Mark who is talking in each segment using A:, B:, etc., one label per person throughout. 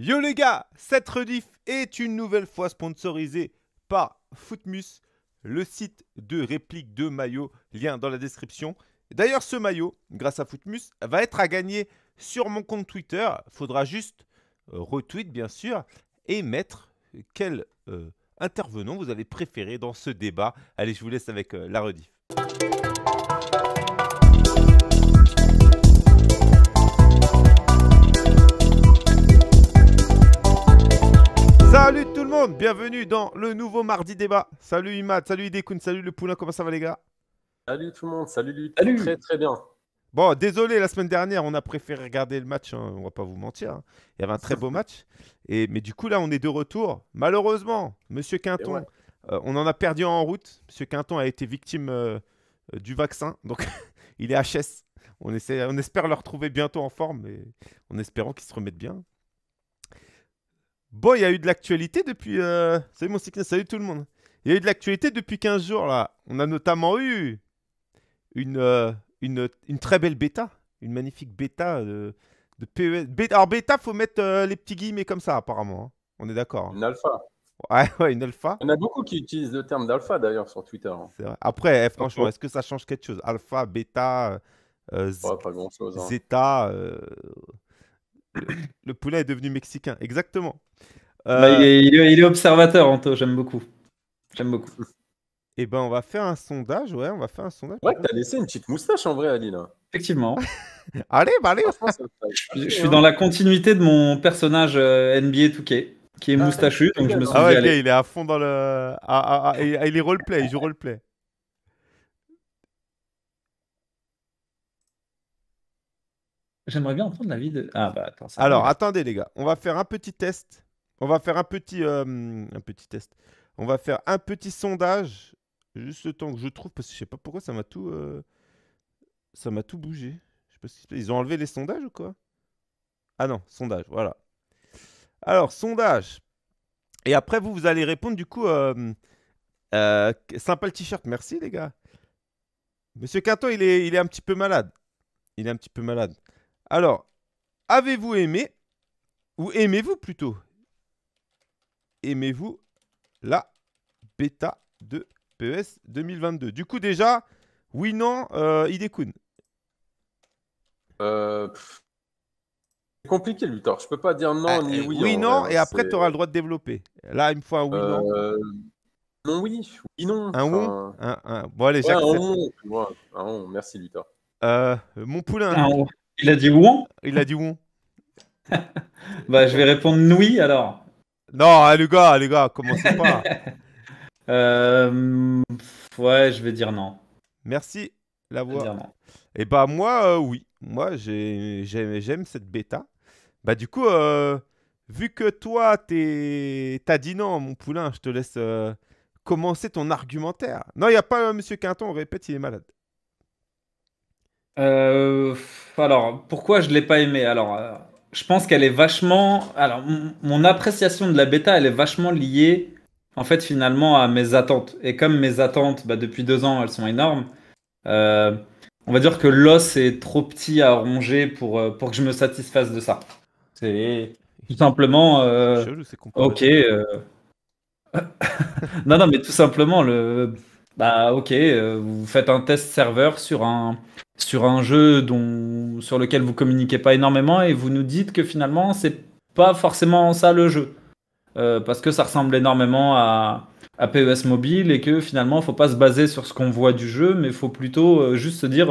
A: Yo les gars, cette rediff est une nouvelle fois sponsorisée par Footmus, le site de réplique de maillot, lien dans la description. D'ailleurs, ce maillot, grâce à Footmus, va être à gagner sur mon compte Twitter. Faudra juste euh, retweet bien sûr et mettre quel euh, intervenant vous avez préféré dans ce débat. Allez, je vous laisse avec euh, la rediff. bienvenue dans le nouveau mardi débat. Salut Imad, salut Idekun, salut le poulain, comment ça va les gars
B: Salut tout le monde, salut lui,
A: très très bien. Bon, désolé, la semaine dernière, on a préféré regarder le match, hein, on va pas vous mentir. Hein. Il y avait un très beau match. Et, mais du coup, là, on est de retour. Malheureusement, Monsieur Quinton, euh, on en a perdu en route. Monsieur Quinton a été victime euh, euh, du vaccin, donc il est HS. On, essaie, on espère le retrouver bientôt en forme, en espérant qu'il se remette bien. Bon, il y a eu de l'actualité depuis. Euh, salut mon sickness, salut tout le monde. Il y a eu de l'actualité depuis 15 jours là. On a notamment eu euh, une, une, très belle bêta, une magnifique bêta de, PES. Bêta, alors, bêta, faut mettre euh, les petits guillemets comme ça apparemment. Hein. On est d'accord. Hein. Une alpha. Ouais, ouais, une alpha. Il y en a beaucoup
B: qui utilisent le terme d'alpha d'ailleurs sur Twitter. Hein. Après, eh, franchement, est-ce
A: que ça change quelque chose Alpha, bêta,
B: zeta.
A: le poulet est devenu mexicain, exactement. Bah, euh, il, est, observateur,
C: Anto, j'aime beaucoup. J'aime beaucoup.
A: et eh ben, on va faire un sondage, ouais, on va faire un sondage. Ouais, t'as laissé une petite moustache en vrai, Ali, là. Effectivement. allez, bah, allez. je, je, suis dans hein.
C: la continuité de mon personnage euh, NBA 2 qui est ah, moustachu, donc je me suis ah ouais, il
A: est à fond dans le... Ah, ah, ah, il est roleplay, il joue roleplay.
C: J'aimerais bien entendre l'avis de. Ah, bah, Alors
A: attendez les gars, on va faire un petit test. On va faire un petit, euh, un petit test. On va faire un petit sondage, juste le temps que je trouve, parce que je sais pas pourquoi ça m'a tout, euh, ça m'a tout bougé. Je sais pas ils ont enlevé les sondages ou quoi Ah non, sondage, voilà. Alors sondage. Et après vous, vous allez répondre du coup. Euh, euh sympa le t-shirt, merci les gars. Monsieur Quinton, il est, il est un petit peu malade. Il est un petit peu malade. Alors, avez-vous aimé, ou aimez-vous plutôt, aimez-vous la bêta de PES 2022 Du coup, déjà, oui, non, euh, Idekun.
B: Euh, c'est compliqué, Luthor. Je peux pas dire non ah, ni eh, oui. Oui, non, et après, tu auras le droit de développer. Là, il me faut un oui, non. Euh, non, oui, oui, non. Un oui un, un, Bon, allez, un un Merci, Luthor.
A: Euh,
C: mon poulain. Un il a dit où Il a dit où bah, je vais répondre oui, alors. Non, hein, les gars, les gars, commencez pas.
A: Euh, ouais, je vais dire non. Merci, la voix. Et eh bah, moi, euh, oui. Moi, j'aime cette bêta. Bah, du coup, euh, vu que toi, t'as dit non, mon poulain, je te laisse commencer ton argumentaire. Non, il n'y a pas Monsieur Quinton, on répète, il est malade.
C: Euh, alors, pourquoi je ne l'ai pas aimé Alors, euh, je pense qu'elle est vachement. Alors, mon appréciation de la bêta, elle est vachement liée, en fait, finalement, à mes attentes. Et comme mes attentes, bah, depuis deux ans, elles sont énormes, euh, on va dire que l'os est trop petit à ronger pour, pour que je me satisfasse de ça. C'est tout simplement. ok. non, non, mais tout simplement, le bah ok, euh, vous faites un test serveur sur un, sur un jeu dont, sur lequel vous communiquez pas énormément et vous nous dites que finalement c'est pas forcément ça le jeu. Euh, parce que ça ressemble énormément à, à, PES Mobile et que finalement il faut pas se baser sur ce qu'on voit du jeu, mais faut plutôt euh, juste se dire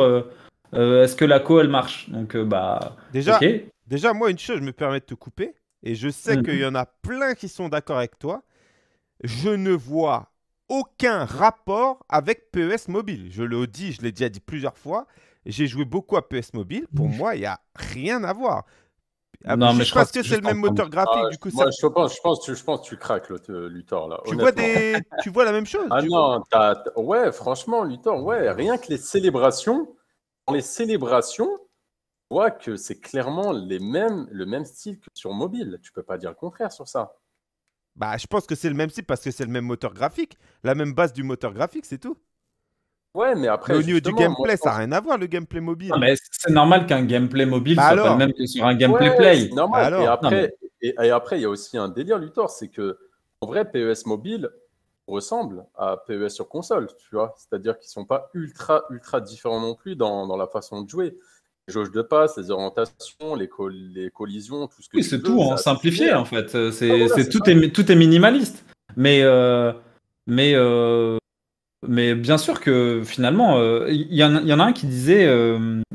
C: est-ce que la co elle marche Donc bah. Déjà, déjà, moi une chose, je me permets de te couper et je
A: sais mhm. qu'il y en a plein qui sont d'accord avec toi. Je ne vois aucun rapport avec PES Mobile. Je le dis, je l'ai déjà dit plusieurs fois. J'ai joué beaucoup à PES Mobile. Pour moi, il n'y a rien à voir. Ah, non, je mais pense que, c'est le même moteur graphique. Ah, du coup, moi, je,
B: pense, je, pense, tu, que tu craques, euh, Luthor. Là, tu, vois des... tu vois la même chose. Ah non, ouais, franchement, Luthor, ouais, rien que les célébrations, les célébrations, que c'est clairement les mêmes, le même style que sur mobile. Tu peux pas dire le contraire sur ça. Bah, je pense que c'est le même site parce que c'est le même moteur graphique, la même base
A: du moteur graphique, c'est tout.
B: Ouais, mais après. au niveau du gameplay, ça n'a
A: rien à voir, le gameplay mobile. mais
B: c'est normal qu'un gameplay mobile bah soit pas le même que sur un gameplay play. Normal. Bah et, après, il y a aussi un délire, Luthor, c'est que, en vrai, PES mobile ressemble à PES sur console, tu vois. C'est-à-dire qu'ils ne sont pas ultra, ultra différents non plus dans, dans la façon de jouer jauges de passe, les orientations, les, les collisions, tout ce que. Oui, c'est tout en simplifié en fait. C'est tout,
C: est, tout est minimaliste. Mais euh, mais euh, mais bien sûr que finalement, euh, il y, y, en a un qui disait,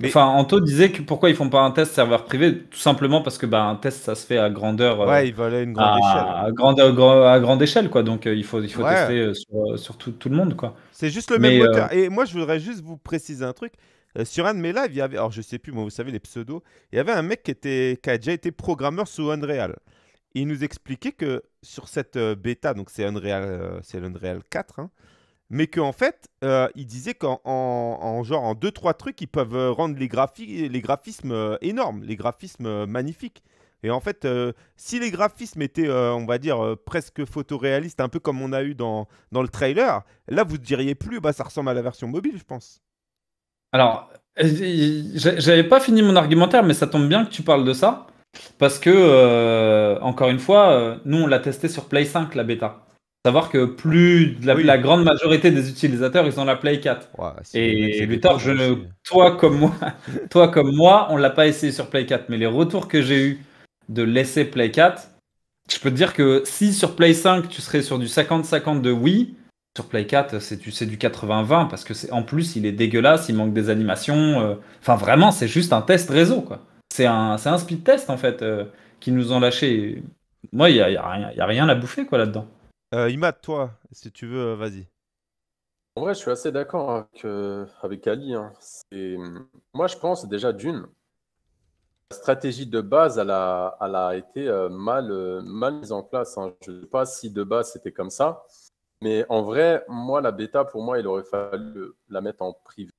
C: enfin Anto disait que pourquoi ils font pas un test serveur privé, tout simplement parce que bah, un test ça se fait à grandeur. ouais, ils une grande à, échelle. À grande, à grande échelle quoi, donc il faut il faut tester sur, tout, le monde quoi. C'est juste le même moteur.
A: Et moi je voudrais juste vous préciser un truc euh, sur un de mes lives, il y avait, alors je sais plus, moi vous savez les pseudos, il y avait un mec qui, était, qui a déjà été programmeur sous Unreal. Il nous expliquait que sur cette euh, bêta, donc c'est Unreal, euh, c'est l'Unreal 4, hein, mais qu'en fait, il disait qu'en en, genre en deux trois trucs, ils peuvent rendre les, les graphismes énormes, les graphismes magnifiques. Et en fait, si les graphismes étaient, on va dire, presque photoréalistes, un peu comme on a eu dans, dans le trailer, là, vous ne diriez plus, bah, ça ressemble à la version mobile, je pense.
B: Alors,
C: euh, j'avais pas fini mon argumentaire, mais ça tombe bien que tu parles de ça. Parce que, euh, encore une fois, euh, nous, on l'a testé sur Play 5, la bêta. Savoir que plus la, grande majorité des utilisateurs, ils ont la Play 4. et Luthor, je, hein. toi comme moi, toi comme moi, on l'a pas essayé sur Play 4. Mais les retours que j'ai eu de l'essai Play 4, je peux te dire que si sur Play 5, tu serais sur du 50-50 de oui, sur Play 4, c'est du, 80-20 parce que c'est en plus il est dégueulasse, il manque des animations. Euh, enfin, vraiment, c'est juste un test réseau quoi. C'est un, un speed test en fait qu'ils euh, qui nous ont lâché. Moi, il n'y a, y a, rien, à bouffer quoi là-dedans. Euh, Imad, toi, si tu veux, vas-y.
B: En vrai, je suis assez d'accord avec, hein, avec, Ali. Hein. Moi, je pense déjà d'une, la stratégie de base, elle a, été mal, mal mise en place. Hein. Je ne sais pas si de base c'était comme ça. Mais en vrai, moi, la bêta, pour moi, il aurait fallu la mettre en privé.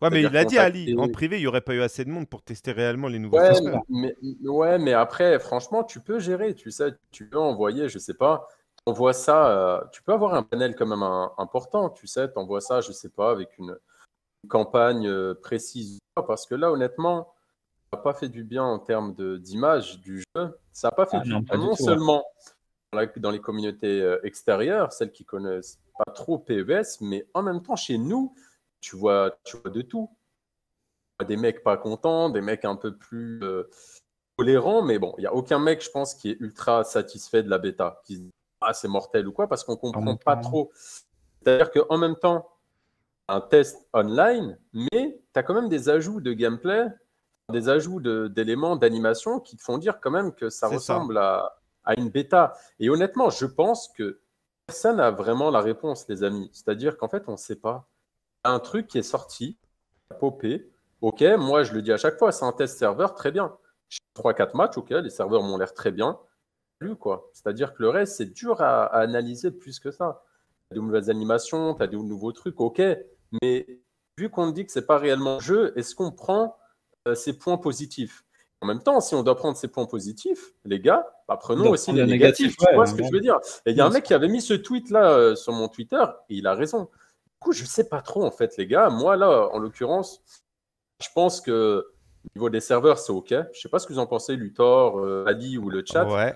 A: Ouais, mais il l'a dit, Ali, en privé, il n'y aurait pas eu assez de monde pour tester réellement les nouveaux ouais,
B: mais, ouais, mais après, franchement, tu peux gérer, tu sais, tu peux envoyer, je ne sais pas, on voit ça, euh, tu peux avoir un panel quand même important, tu sais, tu envoies ça, je ne sais pas, avec une, campagne euh, précise, parce que là, honnêtement, ça n'a pas fait du bien en termes d'image du jeu, ça n'a pas fait ah du bien, non, hein. seulement dans les communautés euh, extérieures, celles qui connaissent pas trop PES, mais en même temps, chez nous, tu vois, tu vois de tout. Des mecs pas contents, des mecs un peu plus euh, tolérants, mais bon, il n'y a aucun mec, je pense, qui est ultra satisfait de la bêta, qui Ah, c'est mortel ou quoi, parce qu'on comprend pas trop. C'est-à-dire qu'en même temps, un test online, mais tu as quand même des ajouts de gameplay, des ajouts d'éléments d'animation qui te font dire quand même que ça ressemble à à une bêta. Et honnêtement, je pense que personne n'a vraiment la réponse, les amis. C'est-à-dire qu'en fait, on ne sait pas. Un truc qui est sorti, popé, ok, moi je le dis à chaque fois, c'est un test serveur, très bien. trois quatre matchs, ok, les serveurs m'ont l'air très bien. quoi. C'est-à-dire que le reste, c'est dur à, analyser plus que ça. Tu as de nouvelles animations, tu as des nouveaux trucs, ok. Mais vu qu'on dit que ce n'est pas réellement jeu, est-ce qu'on prend euh, ces points positifs en même temps, si on doit prendre ses points positifs, les gars, bah, prenons aussi les négatifs. tu vois ce que je veux dire Et il y a un mec qui avait mis ce tweet-là euh, sur mon Twitter, et il a raison. Du coup, je ne sais pas trop, en fait, les gars. Moi, là, en l'occurrence, je pense que niveau des serveurs, c'est OK. Je ne sais pas ce que vous en pensez, Luthor, euh, Ali ou le chat. Ouais.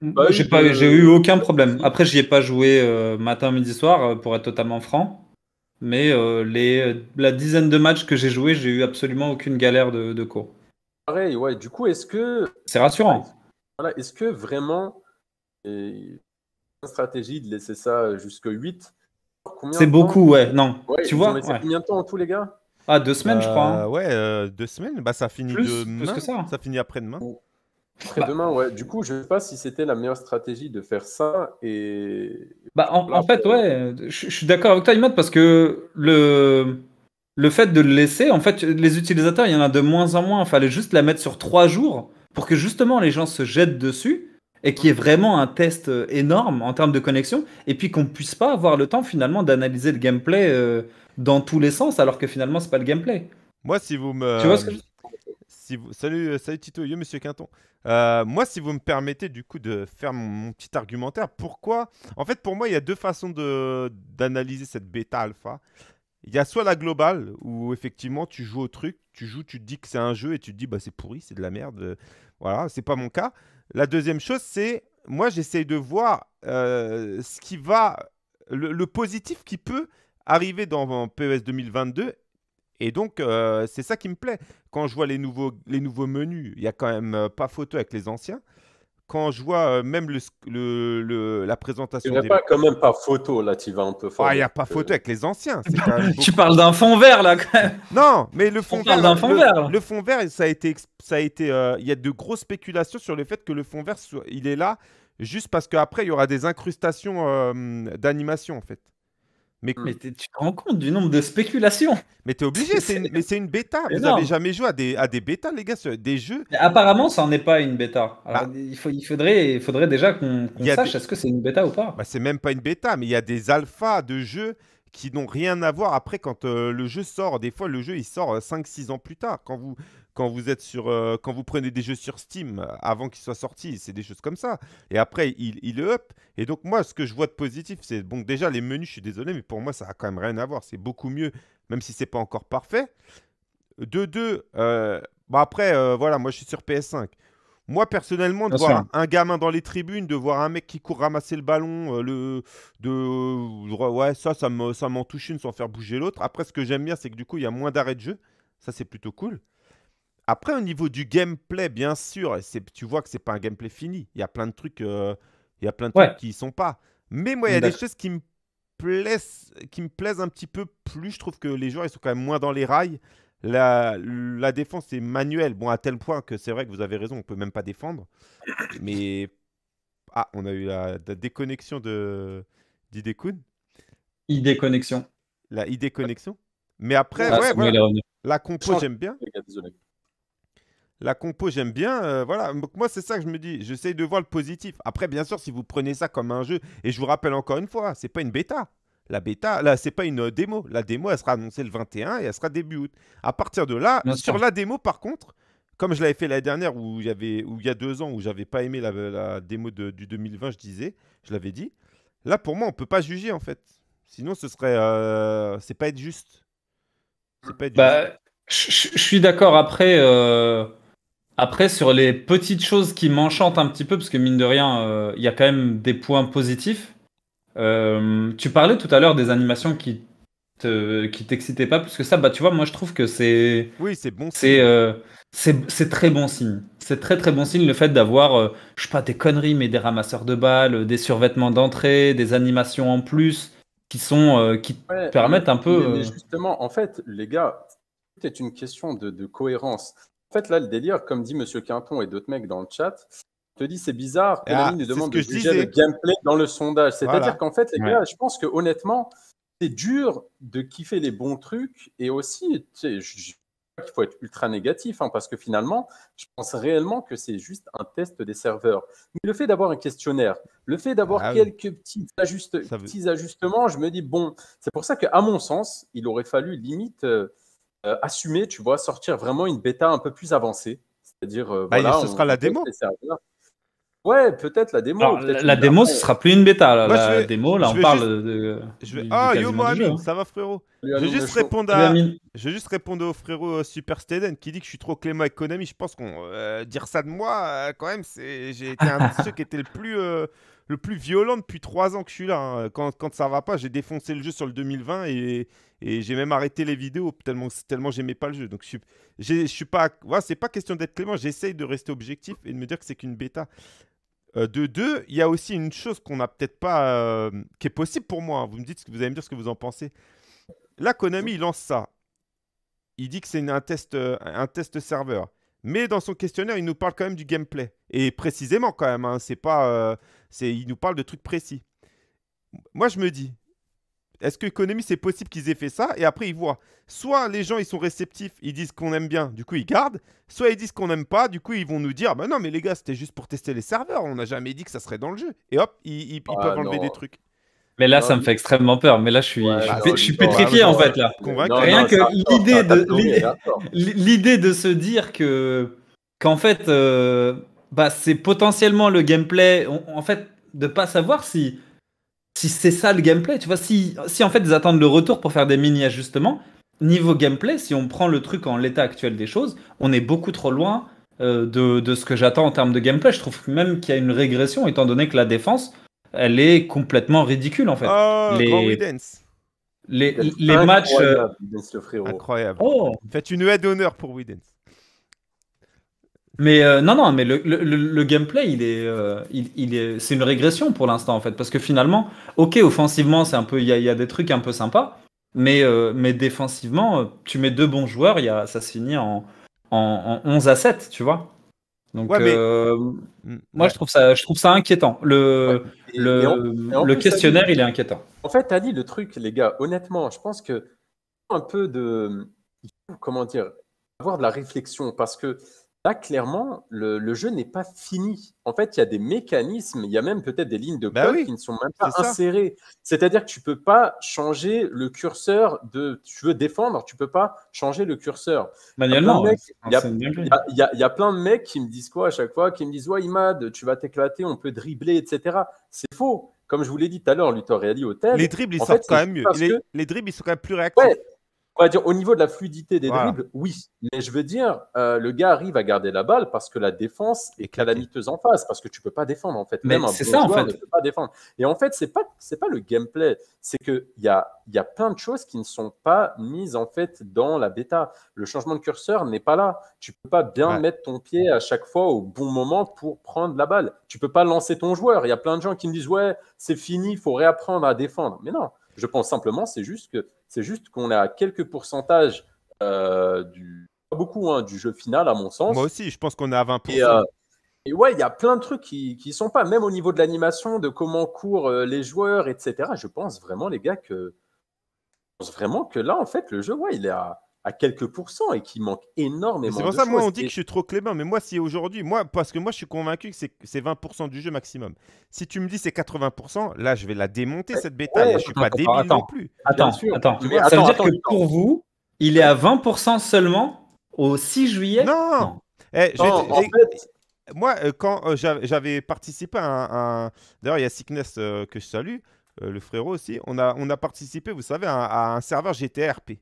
B: Mm. Bah, j'ai eu
C: aucun problème. Après, n'y ai pas joué euh, matin, midi, soir, pour être totalement franc. Mais les, la dizaine de matchs que j'ai joué, j'ai eu absolument aucune galère de, de cours
B: pareil, ouais. Du coup, est-ce que. C'est rassurant. est-ce que vraiment. Et, stratégie de laisser ça jusque 8 C'est beaucoup, ouais.
C: Non. tu vois ouais. Combien
B: de temps en tout, les gars
C: Ah, deux semaines, je crois. Hein. Euh, ouais, euh,
A: deux semaines. Bah, ça finit demain. que ça. Hein. ça. finit après-demain.
B: Après-demain, ouais. Du coup, je sais pas si c'était la meilleure stratégie de faire ça et.
C: Bah, en, en fait, ouais. Je suis d'accord avec toi, Imad, parce que le le fait de le laisser, en fait, les utilisateurs, il y en a de moins en moins. Il fallait juste la mettre sur trois jours pour que justement les gens se jettent dessus et qui est vraiment un test euh, énorme en termes de connexion, et puis qu'on ne puisse pas avoir le temps finalement d'analyser le gameplay euh, dans tous les sens, alors que finalement c'est pas le gameplay.
A: Moi, si vous me, euh, salut, Tito, yo Monsieur Quinton. moi, si vous me permettez du coup de faire mon, petit argumentaire, pourquoi En fait, pour moi, il y a deux façons de d'analyser cette bêta alpha. Il y a soit la globale, où effectivement tu joues au truc, tu joues, tu te dis que c'est un jeu et tu te dis bah c'est pourri, c'est de la merde. Euh, voilà, c'est pas mon cas. La deuxième chose, c'est moi j'essaye de voir euh, ce qui va, le, positif qui peut arriver dans PES 2022. Et donc euh, c'est ça qui me plaît. Quand je vois les nouveaux, les nouveaux menus, il y a quand même pas photo avec les anciens quand je vois euh, même le, le, la présentation. Il n'y a pas,
B: quand même pas photo, là, tu vas un peu fort. Ah, il n'y a pas photo avec les anciens. tu parles d'un fond vert, là,
A: Non, mais le fond, vert, le, fond vert, ça a été. Ça a été euh, il y a de grosses spéculations sur le fait que le fond vert, il est là juste parce qu'après, il y aura des incrustations euh, d'animation, en fait.
C: Mais, hmm. tu te rends compte du nombre de spéculations Mais t'es obligé, c'est une, bêta. Vous n'avez jamais joué à des, à des bêtas, les gars, des jeux. apparemment, ça n'en est pas une bêta. Ah. il, faudrait,
A: déjà qu'on sache est-ce que c'est une bêta ou pas. Bah, c'est même pas une bêta, mais il y a des alphas de jeux qui n'ont rien à voir après quand euh, le jeu sort. Des fois, le jeu, il sort 5-6 euh, ans plus tard. Quand vous, quand vous êtes sur, euh, quand vous prenez des jeux sur Steam euh, avant qu'ils soient sortis, c'est des choses comme ça. Et après, il, il up. Et donc moi, ce que je vois de positif, c'est bon déjà les menus. Je suis désolé, mais pour moi, ça a quand même rien à voir. C'est beaucoup mieux, même si c'est pas encore parfait. De deux, euh, bah après, euh, voilà, moi je suis sur PS5. Moi, personnellement, de voir un gamin dans les tribunes, de voir un mec qui court ramasser le ballon, le, de, ouais, ça, ça m'en touche une sans faire bouger l'autre. Après, ce que j'aime bien, c'est que du coup, il y a moins d'arrêts de jeu. Ça, c'est plutôt cool. Après, au niveau du gameplay, bien sûr, tu vois que c'est pas un gameplay fini. Il y a plein de trucs, euh, il y plein de qui sont pas. Mais moi, il y a des choses qui me plaisent, qui me plaisent un petit peu plus. Je trouve que les joueurs, ils sont quand même moins dans les rails. La, la défense est manuelle. Bon, à tel point que c'est vrai que vous avez raison, on peut même pas défendre. Mais ah, on a eu la, déconnexion de d'Idekun. ID connexion. La idéconnexion Mais après, ouais, la compo, j'aime bien la compo, j'aime bien. Euh, voilà, moi, c'est ça que je me dis. J'essaye de voir le positif. Après, bien sûr, si vous prenez ça comme un jeu, et je vous rappelle encore une fois, c'est pas une bêta. La bêta, là, c'est pas une euh, démo. La démo, elle sera annoncée le 21 et elle sera début août. À partir de là, sur la démo, par contre, comme je l'avais fait la dernière, où, où il y a deux ans, où j'avais pas aimé la, démo du 2020, je disais, je l'avais dit. Là, pour moi, on peut pas juger, en fait. Sinon, ce serait. Euh, c'est pas être juste.
C: Bah, je suis d'accord. Après. Après, sur les petites choses qui m'enchantent un petit peu, parce que mine de rien, euh, il y a quand même des points positifs. Euh, tu parlais tout à l'heure des animations qui te, qui t'excitaient pas Parce que ça. Bah, tu vois, moi, je trouve que c'est. Oui, c'est bon. C'est euh, c'est très bon signe. C'est très très bon signe le fait d'avoir, je sais pas, des conneries, mais des ramasseurs de balles, des survêtements d'entrée, des animations en plus qui sont
B: qui permettent un peu. Mais justement, en fait, les gars, c'est une question de cohérence. En fait, là, le délire, comme dit Monsieur Quinton et d'autres mecs dans le chat, te dis c'est bizarre. Ah, nous demande de le gameplay dans le sondage. C'est-à-dire qu'en fait, les gars, je pense que honnêtement, c'est dur de kiffer les bons trucs et aussi, tu sais, je qu'il faut être ultra négatif hein, parce que finalement, je pense réellement que c'est juste un test des serveurs. Mais le fait d'avoir un questionnaire, le fait d'avoir ah quelques petits, ajustements, je me dis bon, c'est pour ça qu'à mon sens, il aurait fallu limite. Euh, euh, assumer, tu vois, sortir vraiment une bêta un peu plus avancée. C'est-à-dire, euh, bah, voilà, ce sera la démo. Ouais, peut-être la démo. la, démo, ce
C: sera plus une bêta. la démo, là, on parle de. Ah, yo, Mohamed, hein.
A: ça va, frérot je vais, juste répondre à... je juste au frérot euh, Super Steden qui dit que je suis trop clément avec Je pense qu'on. dire ça de moi, quand même, c'est... j'ai été un de ceux qui était le plus. le plus violent depuis trois ans que je suis là. Hein. Quand, quand ça va pas, j'ai défoncé le jeu sur le 2020 et, et j'ai même arrêté les vidéos tellement, tellement j'aimais pas le jeu. Donc je suis, je suis pas. c'est pas question d'être clément. J'essaye de rester objectif et de me dire que c'est qu'une bêta. Euh, de deux, il y a aussi une chose qu'on n'a peut-être pas, euh, qui est possible pour moi. Vous me dites, vous allez me dire ce que vous en pensez. Là, Konami, il lance ça. Il dit que c'est un test, euh, un test serveur. Mais dans son questionnaire, il nous parle quand même du gameplay. Et précisément quand même, hein, c'est pas, c'est, il nous parle de trucs précis. Moi, je me dis, est-ce que c'est possible qu'ils aient fait ça Et après, ils voient. Soit les gens, ils sont réceptifs, ils disent qu'on aime bien, du coup, ils gardent. Soit ils disent qu'on n'aime pas, du coup, ils vont nous dire Bah non, mais les gars, c'était juste pour tester les serveurs, on n'a jamais dit que ça serait dans le jeu. Et hop, ils, peuvent enlever des trucs.
C: Mais là, ça me fait extrêmement peur. Mais là, je suis, je, suis pétrifié en fait là. Rien que l'idée de l'idée de se dire que qu'en fait, euh, bah, c'est potentiellement le gameplay. en fait, de pas savoir si si c'est ça le gameplay, tu vois, si, si en fait ils attendent le retour pour faire des mini-ajustements, niveau gameplay, si on prend le truc en l'état actuel des choses, on est beaucoup trop loin euh, de, ce que j'attends en termes de gameplay. Je trouve même qu'il y a une régression, étant donné que la défense, elle est complètement ridicule en fait. Oh, les... Les, matchs. Euh,
A: incroyable. Oh. Faites une aide d'honneur pour Widens.
C: Mais euh, non, non, mais le, gameplay, il est, euh, il, il, est, c'est une régression pour l'instant en fait, parce que finalement, ok, offensivement, c'est un peu, il y a, y a, des trucs un peu sympas, mais, euh, mais défensivement, tu mets deux bons joueurs, y a, ça se finit en, en, 11 à 7, tu vois. Donc, mm, moi, je trouve ça, je trouve ça inquiétant. Le, le, le questionnaire, il est inquiétant.
B: En fait, as dit le truc, les gars. Honnêtement, je pense que un peu de, comment dire, avoir de la réflexion, parce que Là, clairement, le, jeu n'est pas fini. En fait, il y a des mécanismes, il y a même peut-être des lignes de bah code qui ne sont même pas insérées. C'est-à-dire que tu ne peux pas changer le curseur de. Tu veux défendre, tu ne peux pas changer le curseur. Manuellement. Il y, a plein de mecs qui me disent quoi à chaque fois Qui me disent Ouais, Imad, tu vas t'éclater, on peut dribbler, etc. C'est faux. Comme je vous l'ai dit tout à l'heure, Luthor dit au Les dribbles, ils sortent quand même mieux. Les, dribbles, ils sont quand même plus réactifs. On va dire, au niveau de la fluidité des dribbles, oui. Mais je veux dire, euh, le gars arrive à garder la balle parce que la défense est calamiteuse en face, parce que tu ne peux pas défendre en fait. Même un c'est Ne peut pas défendre. Et en fait, c'est pas pas le gameplay, c'est que il y a plein de choses qui ne sont pas mises en fait dans la bêta. Le changement de curseur n'est pas là. Tu peux pas bien mettre ton pied à chaque fois au bon moment pour prendre la balle. Tu peux pas lancer ton joueur. Il y a plein de gens qui me disent ouais c'est fini, il faut réapprendre à défendre. Mais non je pense simplement, c'est juste que c'est juste qu'on a quelques pourcentages euh, du beaucoup hein, du jeu final à mon sens. Moi aussi, je pense qu'on est à 20%. Euh, et, ouais, il y a plein de trucs qui qui sont pas même au niveau de l'animation, de comment courent euh, les joueurs, etc. Je pense vraiment les gars que vraiment que là en fait le jeu ouais il est à à quelques pourcents et qui manque énormément. C'est pour ça, moi, on dit que je
A: suis trop clément, mais moi, si aujourd'hui, moi, parce que moi, je suis convaincu que c'est 20% du jeu maximum. Si tu me dis c'est 80%, là, je vais la démonter, cette bêta. je suis pas débile non plus. Attends, attends. ça veut dire que
C: pour vous, il est à 20% seulement au 6
A: juillet Non, eh, eh, Moi, euh, quand euh, j'avais participé à un. D'ailleurs, il y a Sickness euh, que je salue, le frérot aussi. On a, on a participé, vous savez, à un serveur GTRP.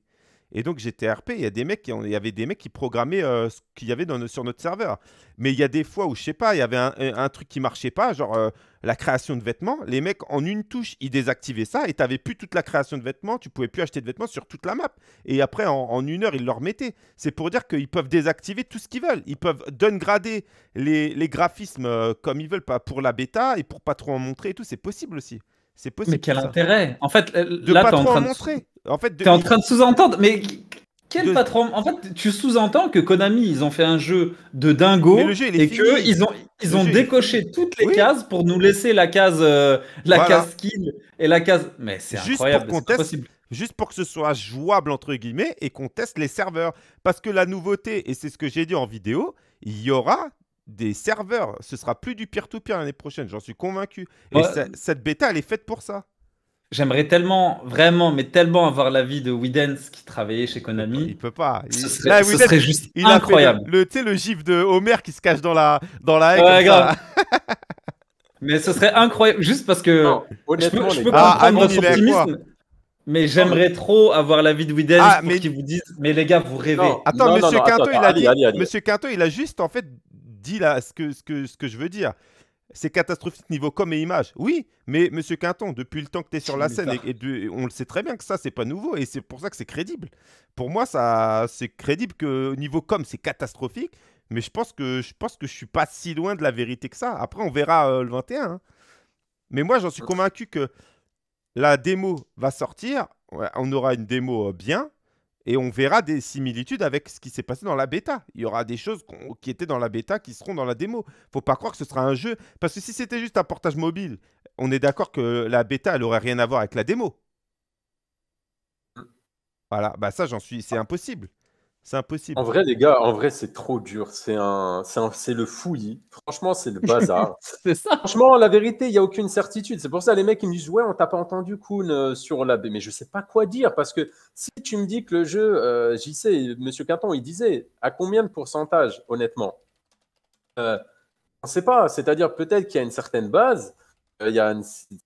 A: Et donc j'étais RP, il y a des mecs y avait des mecs qui programmaient euh, ce qu'il y avait sur notre serveur. Mais il y a des fois où je sais pas, il y avait un, truc qui marchait pas, genre euh, la création de vêtements. Les mecs en une touche, ils désactivaient ça et tu t'avais plus toute la création de vêtements, tu pouvais plus acheter de vêtements sur toute la map. Et après en, une heure ils le remettaient. C'est pour dire qu'ils peuvent désactiver tout ce qu'ils veulent. Ils peuvent downgrader les, les graphismes euh, comme ils veulent, pas pour la bêta
C: et pour pas trop en montrer et tout. C'est possible aussi. C'est possible. Mais quel intérêt En fait, de là, pas trop en, montrer. En fait, es en train de sous-entendre, mais quel patron En fait, tu sous-entends que Konami, ils ont fait un jeu de dingo et qu'ils ont, ils ont décoché toutes les cases pour nous laisser la case, euh, la et la case. Mais c'est incroyable, c'est impossible.
A: juste pour que ce soit jouable entre guillemets et qu'on teste les serveurs. Parce que la nouveauté, et c'est ce que j'ai dit en vidéo, il y aura des serveurs. Ce sera plus du peer-to-peer l'année prochaine, j'en
C: suis convaincu. cette bêta, elle est faite pour ça. J'aimerais tellement, vraiment, mais tellement avoir l'avis de Widens qui travaillait chez Konami. Il peut pas. Ce, serait, juste il incroyable. A
A: le, le, le gif de Homer qui se cache dans la dans la haie.
C: mais ce serait incroyable, juste parce que je peux, ah, comprendre votre optimisme. Mais j'aimerais trop avoir l'avis de Widens ah, pour qu'il vous dise, mais les gars, vous rêvez. attends, Monsieur Quinto, il a dit,
A: Monsieur il a juste en fait dit là ce que, ce que, ce que je veux dire c'est catastrophique niveau com et image. Oui, mais Monsieur Quinton, depuis le temps que tu es sur la scène, on le sait très bien que ça, c'est pas nouveau, et c'est pour ça que c'est crédible. Pour moi, ça, c'est crédible que niveau com, c'est catastrophique, mais je pense que je pense que je suis pas si loin de la vérité que ça. Après, on verra euh, le 21. Hein. Mais moi, j'en suis convaincu que la démo va sortir. on aura une démo euh, bien, et on verra des similitudes avec ce qui s'est passé dans la bêta. Il y aura des choses qui étaient dans la bêta qui seront dans la démo. Faut pas croire que ce sera un jeu, parce que si c'était juste un portage mobile, on est d'accord que la bêta, elle aurait rien à voir avec la démo. Mm. Voilà, bah ça, j'en suis, c'est impossible. C'est impossible. En vrai, les gars, en vrai,
B: c'est trop dur. C'est un, c'est le fouillis. Franchement, c'est le bazar. c'est Franchement, la vérité, il n'y a aucune certitude. C'est pour ça les mecs ils me disent ouais, on t'a pas entendu Kuhn sur la B, mais je sais pas quoi dire parce que si tu me dis que le jeu, euh, j'y sais, Monsieur Quinton, il disait à combien de pourcentage, honnêtement, euh, on ne sait pas. C'est-à-dire peut-être qu'il y a une certaine base, euh, il y a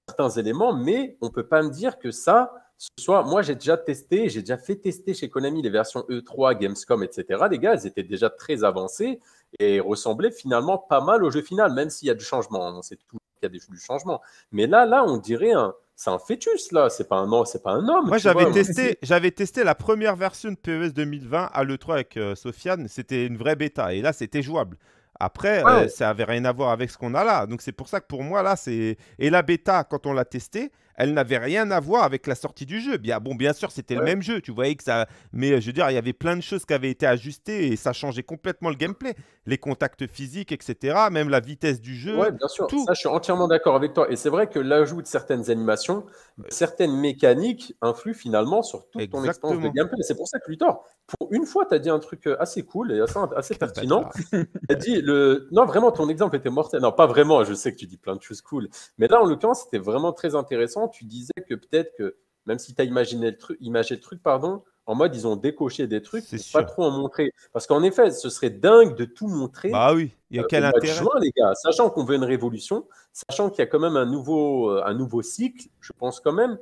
B: certains éléments, mais on peut pas me dire que ça soit moi j'ai déjà testé, j'ai déjà fait tester chez Konami les versions E3, Gamescom, etc. Les gars, elles étaient déjà très avancées et ressemblaient finalement pas mal au jeu final, même s'il y a du changement. c'est hein. sait tout qu'il y a du changement. Mais là, là, on dirait un. C'est un fœtus là, c'est pas un c'est pas un homme. Moi j'avais testé,
A: j'avais testé la première version de PES 2020 à l'E3 avec euh, Sofiane, c'était une vraie bêta et là c'était jouable. Après, euh, ça avait rien à voir avec ce qu'on a là. Donc c'est pour ça que pour moi là, c'est et la bêta quand on l'a testée, elle n'avait rien à voir avec la sortie du jeu. Bien, bon, bien sûr, c'était le même jeu, tu voyais que ça. Mais euh, je veux dire, il y avait plein de choses qui avaient été ajustées et ça changeait
B: complètement le gameplay. Les contacts physiques, etc., même la vitesse du jeu. Oui, bien sûr, ça, je suis entièrement d'accord avec toi. Et c'est vrai que l'ajout de certaines animations, certaines mécaniques influent finalement sur toute ton expérience de gameplay. C'est pour ça que plus tard, pour une fois, tu as dit un truc euh, assez cool et assez, pertinent. tu dit le. Non, vraiment, ton exemple était mortel. Non, pas vraiment, je sais que tu dis plein de choses cool. Mais là, en l'occurrence, c'était vraiment très intéressant tu disais que peut-être que, même si tu as imaginé le, truc, imagé le truc, pardon, en mode ils ont décoché des trucs, c'est pas trop en montrer. Parce qu'en effet, ce serait dingue de tout montrer. Bah oui, il y a euh, quel intérêt les gars, sachant qu'on veut une révolution, sachant qu'il y a quand même un nouveau, euh, un nouveau cycle, je pense quand même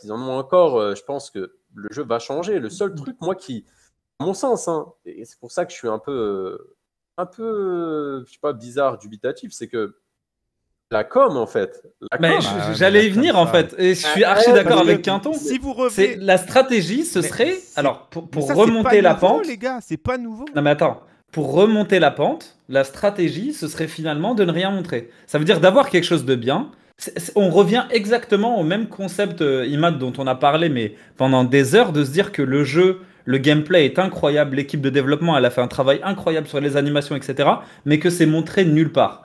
B: qu'ils en ont encore. Euh, je pense que le jeu va changer. Le seul truc, moi, qui, mon sens, hein, et c'est pour ça que je suis un peu, un peu, je sais pas, bizarre, dubitatif, c'est que la com en fait. Ah, mais j'allais y venir en fait, et je suis ah, archi d'accord avec Quinton. Si vous revenez... la stratégie, ce serait alors pour, remonter la pente,
C: les gars, c'est pas nouveau. Non mais attends, pour remonter la pente, la stratégie, ce serait finalement de ne rien montrer. Ça veut dire d'avoir quelque chose de bien. on revient exactement au même concept euh, dont on a parlé, mais pendant des heures de se dire que le jeu, le gameplay est incroyable, l'équipe de développement, elle a fait un travail incroyable sur les animations, etc., mais que c'est montré nulle part.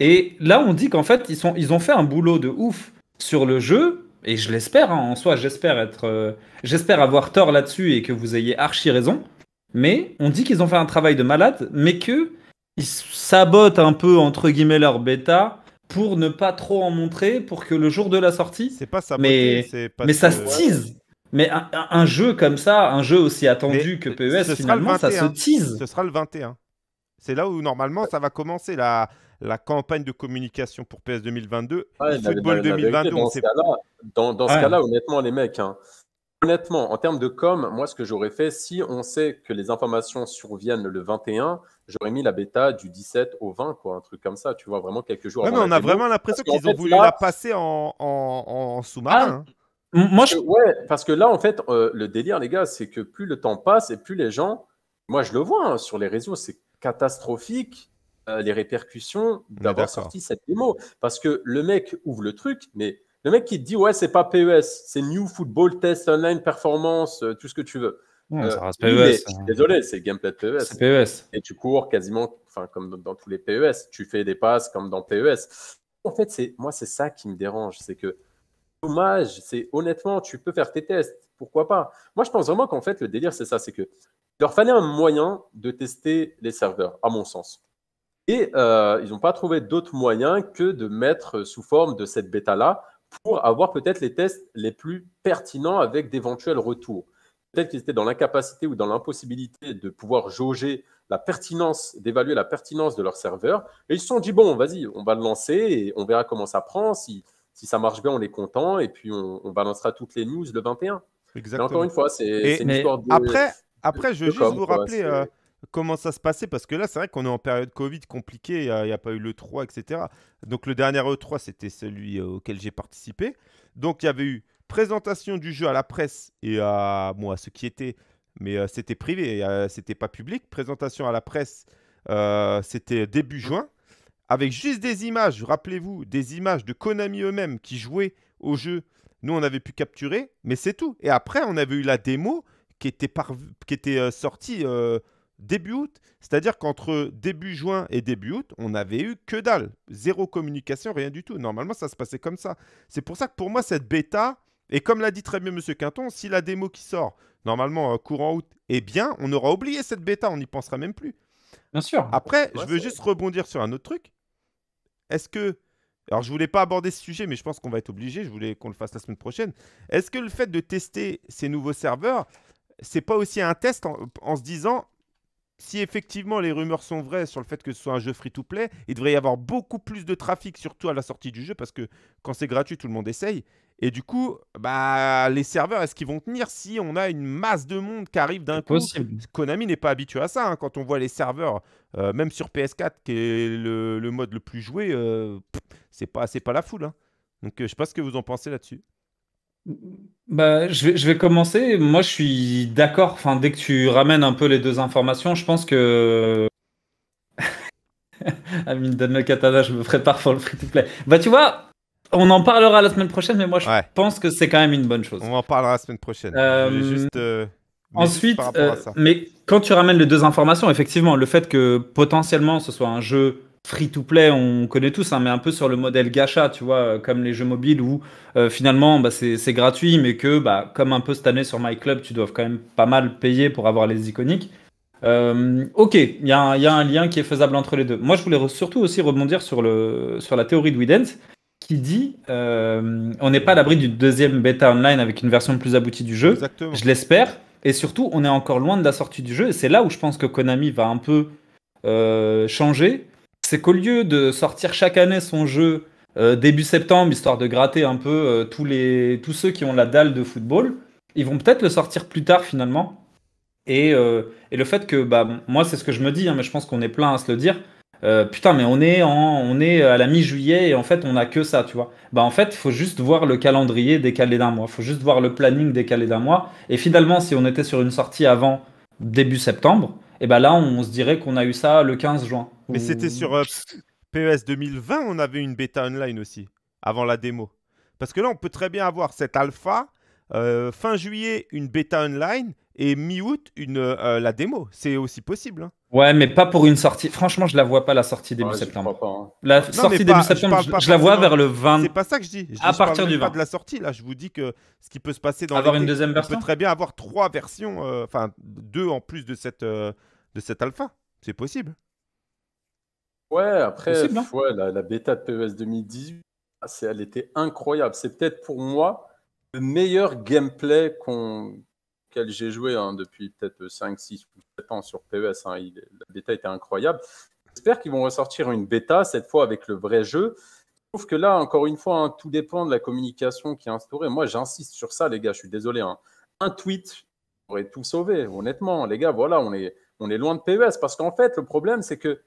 C: Et là, on dit qu'en fait, ils, sont, ils ont fait un boulot de ouf sur le jeu, et je l'espère, hein, en soi, j'espère être, euh, j'espère avoir tort là-dessus et que vous ayez archi raison. Mais on dit qu'ils ont fait un travail de malade, mais que ils sabotent un peu entre guillemets leur bêta pour ne pas trop en montrer, pour que le jour de la sortie. C'est pas ça mais, pas mais ça se tease. Mais un, jeu comme ça, un jeu aussi attendu que PES, finalement, ça se tease. Ce sera
A: le 21. C'est là où normalement ça va commencer la, la campagne de communication pour PS 2022.
B: football 2022, dans on ce cas-là, dans, ce cas-là, honnêtement, les mecs, hein, honnêtement, en termes de com, moi, ce que j'aurais fait, si on sait que les informations surviennent le 21, j'aurais mis la bêta du 17 au 20, quoi, un truc comme ça, tu vois, vraiment quelques jours mais on a vraiment l'impression qu'ils ont voulu la
A: passer en, sous-marin.
B: Ah, hein. moi, parce que là, en fait, euh, le délire, les gars, c'est que plus le temps passe et plus les gens, moi, je le vois hein, sur les réseaux, c'est catastrophique. Euh, les répercussions d'avoir sorti cette démo. Parce que le mec ouvre le truc, mais le mec qui te dit, ouais, c'est pas PES, c'est New Football Test Online Performance, euh, tout ce que tu veux. Euh, e désolé, c'est gameplay PES. E PES. Et tu cours quasiment, enfin, comme dans tous les PES, tu fais des passes comme dans PES. En fait, c'est moi, c'est ça qui me dérange, c'est que dommage, c'est honnêtement, tu peux faire tes tests, pourquoi pas. Moi, je pense vraiment qu'en fait, le délire, c'est ça, c'est que leur fallait un moyen de tester les serveurs, à mon sens. Et euh, ils n'ont pas trouvé d'autre moyen que de mettre sous forme de cette bêta-là pour avoir peut-être les tests les plus pertinents avec d'éventuels retours. Peut-être qu'ils étaient dans l'incapacité ou dans l'impossibilité de pouvoir jauger la pertinence, d'évaluer la pertinence de leur serveur. Et ils se sont dit, bon, vas-y, on va le lancer et on verra comment ça prend. Si, si ça marche bien, on est content et puis on, balancera toutes les news le 21. Exactement. Et encore une fois, c'est une histoire de... Après, après je veux juste vous rappeler... Euh,
A: comment ça se passait Parce que là, c'est vrai qu'on est en période Covid compliquée, il n'y a, pas eu le 3, etc. Donc le dernier E3, c'était celui euh, auquel j'ai participé. Donc il y avait eu présentation du jeu à la presse et à, moi ce qui était, mais euh, c'était privé, euh, c'était pas public. Présentation à la presse, c'était début juin, avec juste des images, rappelez-vous, des images de Konami eux-mêmes qui jouaient au jeu. Nous, on avait pu capturer, mais c'est tout. Et après, on avait eu la démo qui était, par... qui était sortie début août. C'est-à-dire qu'entre début juin et début août, on n'avait eu que dalle. Zéro communication, rien du tout. Normalement, ça se passait comme ça. C'est pour ça que pour moi, cette bêta, et comme l'a dit très bien M. Quinton, si la démo qui sort, normalement euh, courant août, est bien, on aura oublié cette bêta, on n'y pensera même plus. Bien sûr. Après, je veux juste rebondir sur un autre truc. Est-ce que. Alors, je voulais pas aborder ce sujet, mais je pense qu'on va être obligé. Je voulais qu'on le fasse la semaine prochaine. Est-ce que le fait de tester ces nouveaux serveurs, c'est pas aussi un test en se disant si effectivement les rumeurs sont vraies sur le fait que ce soit un jeu free-to-play, il devrait y avoir beaucoup plus de trafic, surtout à la sortie du jeu, parce que quand c'est gratuit, tout le monde essaye. Et du coup, bah, les serveurs, est-ce qu'ils vont tenir si on a une masse de monde qui arrive d'un coup Konami n'est pas habitué à ça. Hein. quand on voit les serveurs, euh, même sur PS4, qui est le, mode le plus joué, euh, c'est pas, pas la foule. Hein. Donc, euh, je sais pas ce que vous en pensez là-dessus
C: bah, je, vais, je vais commencer. Moi, je suis d'accord. Enfin, dès que tu ramènes un peu les deux informations, je pense que. Amine, donne le katana, je me prépare pour le free-to-play. Bah, tu vois, on en parlera la semaine prochaine, mais moi, je pense que c'est quand même une bonne chose. On en parlera la semaine prochaine. Euh, euh, juste,
A: Ensuite, euh,
C: mais quand tu ramènes les deux informations, effectivement, le fait que potentiellement ce soit un jeu free to play, on connaît tous, hein, mais un peu sur le modèle gacha, tu vois, euh, comme les jeux mobiles où euh, finalement bah, c'est gratuit, mais que bah, comme un peu cette année sur MyClub, tu dois quand même pas mal payer pour avoir les iconiques. Euh, ok, il y, a un lien qui est faisable entre les deux. Moi, je voulais surtout aussi rebondir sur, la théorie de Widens qui dit on n'est pas à l'abri d'une deuxième bêta online avec une version plus aboutie du jeu. Je l'espère. Et surtout, on est encore loin de la sortie du jeu. Et c'est là où je pense que Konami va un peu changer c'est qu'au lieu de sortir chaque année son jeu euh, début septembre, histoire de gratter un peu euh, tous, les, tous ceux qui ont la dalle de football, ils vont peut-être le sortir plus tard finalement. Et, euh, et le fait que, bah, moi c'est ce que je me dis, hein, mais je pense qu'on est plein à se le dire. putain, mais on est, on est à la mi-juillet et en fait on a que ça, tu vois. Bah en fait, il faut juste voir le calendrier décalé d'un mois, il faut juste voir le planning décalé d'un mois. Et finalement, si on était sur une sortie avant début septembre, et ben là, on se dirait qu'on a eu ça le 15 juin. Mais c'était sur
A: PS PES 2020, on avait une bêta online aussi, avant la démo. Parce que là, on peut très bien avoir cette alpha, euh, fin juillet, une bêta online, et mi-août, une euh, la démo. C'est aussi possible. Hein.
C: Ouais, mais pas pour une sortie. Franchement, je la vois pas la sortie début septembre. Hein. La sortie début septembre, je, la vois vers le 20. C'est pas ça que je dis. Je à partir du 20. Pas de
A: la sortie là, je vous dis que ce qui peut se passer dans avoir une deuxième On peut très bien avoir trois versions, euh, enfin deux en plus de cette de cette alpha. C'est possible.
B: Ouais, après, hein. la, bêta de PES e ah, 2018, elle était incroyable. C'est peut-être pour moi le meilleur gameplay qu'on auquel j'ai joué hein, depuis peut-être 5, 6 ou 7 ans sur PES. Hein. Il, la bêta était incroyable. J'espère qu'ils vont ressortir une bêta, cette fois avec le vrai jeu. Sauf trouve que là, encore une fois, tout dépend de la communication qui est instaurée. Moi, j'insiste sur ça, les gars, je suis désolé. Un tweet aurait tout sauvé, honnêtement. Les gars, voilà, on est, on est loin de PES. Parce qu'en fait, le problème, c'est que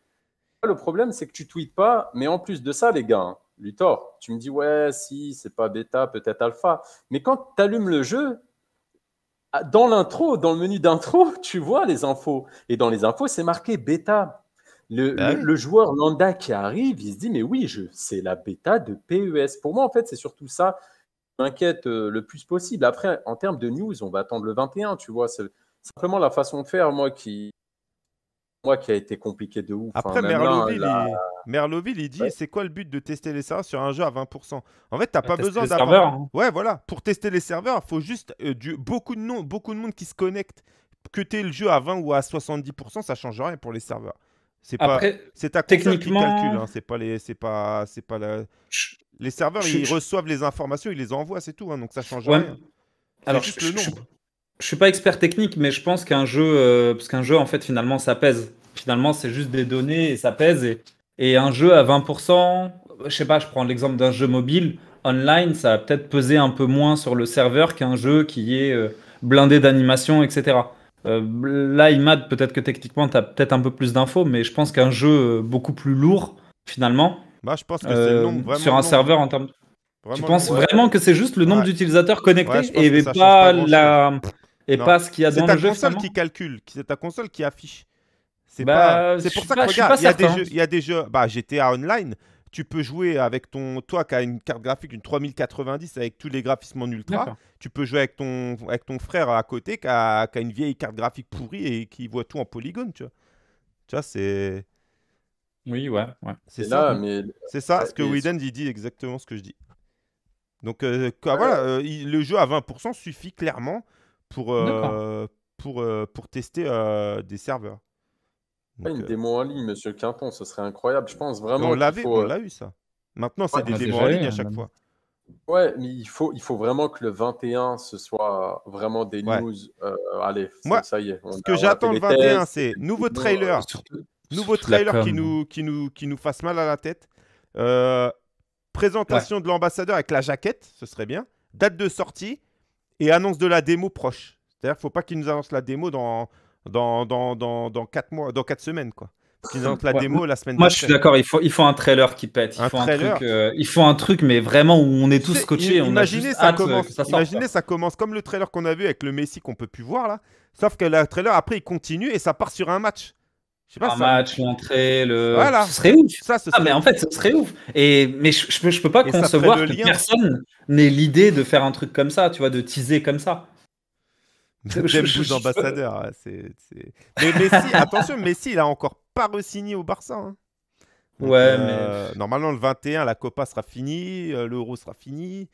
B: le problème, c'est que tu tweets pas, mais en plus de ça, les gars, hein, Luthor, tu me dis, ouais, si, c'est pas bêta, peut-être alpha. Mais quand tu allumes le jeu, dans l'intro, dans le menu d'intro, tu vois les infos. Et dans les infos, c'est marqué bêta. Le, bah le, joueur lambda qui arrive, il se dit, mais oui, c'est la bêta de PES. Pour moi, en fait, c'est surtout ça m'inquiète euh, le plus possible. Après, en termes de news, on va attendre le 21, tu vois. C'est simplement la façon de faire, moi, qui, moi, qui a été compliqué de ouf. Après, hein,
A: Merloville, il... dit c'est quoi le but de tester les serveurs sur un jeu à 20% En fait, tu n'as pas besoin d'avoir. Hein. Ouais, voilà. Pour tester les serveurs, il faut juste euh, du... beaucoup, de beaucoup de monde qui se connecte. Que tu aies le jeu à 20 ou à 70%, ça change rien pour les serveurs. C'est pas, c'est ta techniquement... Hein, c'est pas les, c'est pas, c'est pas la... Les serveurs, ils reçoivent les informations, ils les envoient, c'est tout, hein, donc ça change rien. Alors, je,
C: le suis pas expert technique, mais je pense qu'un jeu, euh, parce qu'un jeu, en fait, finalement, ça pèse. Finalement, c'est juste des données et ça pèse. Et, un jeu à 20%, je sais pas, je prends l'exemple d'un jeu mobile, online, ça va peut-être peser un peu moins sur le serveur qu'un jeu qui est euh, blindé d'animation, etc. Euh, là, IMAD, peut-être que techniquement, tu as peut-être un peu plus d'infos, mais je pense qu'un jeu euh, beaucoup plus lourd, finalement, bah, je pense euh, sur un serveur en termes. Vraiment tu penses vraiment que c'est juste le nombre d'utilisateurs connectés et pas, et pas ce qu'il y a dans le jeu. C'est ta console
A: qui calcule, c'est ta console qui affiche. C'est bah, pour ça que regarde, il y a des jeux, il y a des jeux, bah GTA Online, tu peux jouer avec ton. Toi qui as une carte graphique, une 3090 avec tous les graphismes en ultra, tu peux jouer avec ton, avec ton frère à côté qui a, une vieille carte graphique pourrie et qui voit tout en polygone, tu vois. Tu c'est. Oui, ouais. Hein. C'est ça. C'est ça, ce que Widen dit exactement ce que je dis. Donc euh, ah, voilà, euh, le jeu à 20% suffit clairement pour, euh, pour, pour tester des serveurs
B: une euh, démo en ligne, monsieur Quinton, ce serait incroyable. Je pense vraiment. On l'a eu ça.
A: Maintenant, c'est des bah, démos en ligne à hein, chaque fois.
B: Ouais, mais il faut, il faut vraiment que le 21, ce soit vraiment des news. Euh, allez, ça y est. ce que j'attends le 21, c'est nouveau trailer.
A: Euh, nouveau trailer qui nous, qui, nous, qui nous fasse mal à la tête. présentation de l'ambassadeur avec la jaquette, ce serait bien. Date de sortie et annonce de la démo proche. C'est-à-dire qu'il ne faut pas qu'il nous annonce la démo dans, dans, dans, dans, dans, quatre mois, dans quatre semaines, quoi. Ils ont la démo la semaine Moi, je suis d'accord, il faut, il
C: faut un trailer qui pète. Il, faut, Un truc, euh, il faut un truc, mais vraiment où on est tous coachés Imaginez, on ça, euh, commence, ça, imaginez
A: ça commence comme le trailer qu'on a vu avec le Messi qu'on peut plus voir là. Sauf que le trailer, après, il continue et ça part sur un match.
C: Je sais pas, un match, l'entrée, le. Voilà. Ce serait ouf. Ça, Ah, mais en fait, ce serait ouf. Et mais je, peux, peux pas concevoir que personne n'ait l'idée de faire un truc comme ça, tu vois, de teaser comme ça. J'aime plus ambassadeurs. Mais Messi, attention, Messi, il a
A: encore pas re-signé au Barça. Hein. ouais, euh, mais... Normalement, le 21, la Copa sera finie, euh, l'Euro sera fini.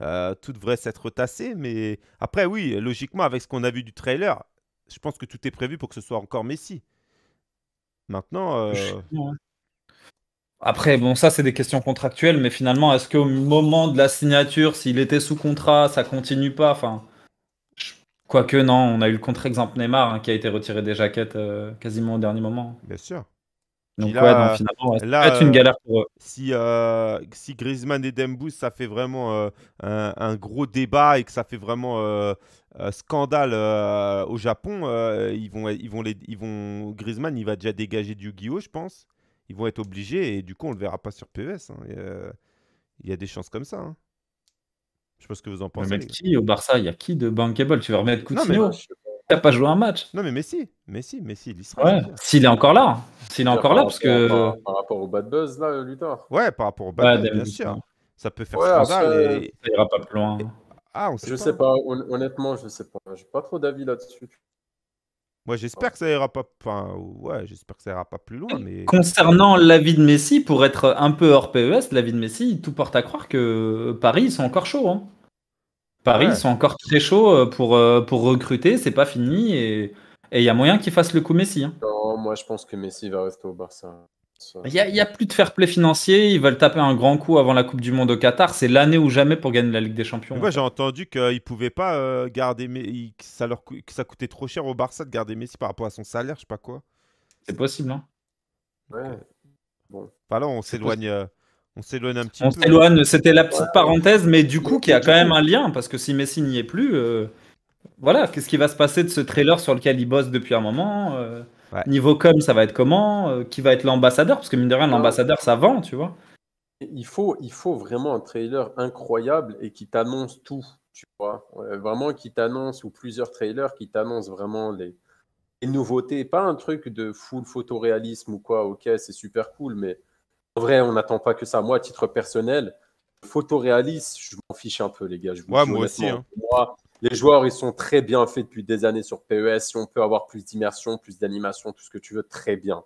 A: Euh, tout devrait s'être retassé. Mais après, oui, logiquement, avec ce qu'on a vu du trailer, je pense que tout est prévu pour que ce soit encore Messi.
C: Maintenant. Après, bon, ça, c'est des questions contractuelles, mais finalement, est-ce qu'au moment de la signature, s'il était sous contrat, ça continue pas enfin, Quoique, non, on a eu le contre-exemple Neymar hein, qui a été retiré des jaquettes euh, quasiment au dernier moment. Bien sûr.
B: Donc, finalement, une euh, galère pour
A: eux. Si, euh, si Griezmann et Dembélé ça fait vraiment un, gros débat et que ça fait vraiment scandale au Japon, ils vont, ils vont les, ils vont, Griezmann, il va déjà dégager du Guillaume, je pense. Ils vont être obligés et du coup, on ne le verra pas sur PS. E hein,
C: il y a des chances comme ça. Hein. Je sais pas ce que vous en pensez. Mais qui au Barça Il y a qui de bankable Tu vas remettre Coutinho n'as pas joué un match Non, mais Messi,
A: Messi, Messi,
B: il sera.
C: S'il est encore là, hein. s'il est encore là, parce que. Par,
B: rapport au bad buzz, là, Luthor. Ouais, par rapport au bad buzz, bien sûr. Ça peut faire scandale. Ça ira pas plus loin. Hein. Ah, on sait je sais pas, honnêtement, je sais pas. J'ai pas trop d'avis là-dessus.
A: Moi, j'espère que ça ira pas. ouais, j'espère que ça ira pas plus loin. Mais concernant
C: l'avis de Messi, pour être un peu hors PES, l'avis de Messi, tout porte à croire que euh, Paris ils sont encore chauds. Hein. Paris ils sont encore très chauds euh, pour euh, pour recruter. C'est pas fini et il y a moyen qu'ils fassent le coup Messi. Hein.
B: Non, moi je pense que Messi va rester au Barça.
C: Il n'y a, plus de fair play financier, ils veulent taper un grand coup avant la Coupe du Monde au Qatar, c'est l'année ou jamais pour gagner la Ligue des Champions.
A: j'ai entendu qu'ils pouvaient pas euh, garder, que ça, que ça coûtait trop cher au Barça de garder Messi par rapport à son salaire, je sais pas quoi. C'est possible, hein.
B: Ouais. Bon. on s'éloigne.
C: Euh,
A: on s'éloigne un petit on s'éloigne, c'était la petite
C: parenthèse, mais du coup, y a quand même un lien, parce que si Messi n'y est plus, euh, voilà, qu'est-ce qui va se passer de ce trailer sur lequel il bosse depuis un moment Niveau com, ça va être comment euh, Qui va être l'ambassadeur Parce que mine de rien, l'ambassadeur, ça vend, tu vois.
B: Il faut, il faut vraiment un trailer incroyable et qui t'annonce tout, tu vois. Euh, vraiment qui t'annonce, ou plusieurs trailers qui t'annoncent vraiment les, nouveautés. Pas un truc de full photoréalisme ou quoi, ok, c'est super cool, mais en vrai, on n'attend pas que ça. Moi, à titre personnel, photoréaliste, je m'en fiche un peu, les gars. Je moi aussi. Hein. Moi, les joueurs, ils sont très bien faits depuis des années sur PES. Si on peut avoir plus d'immersion, plus d'animation, tout ce que tu veux, très bien.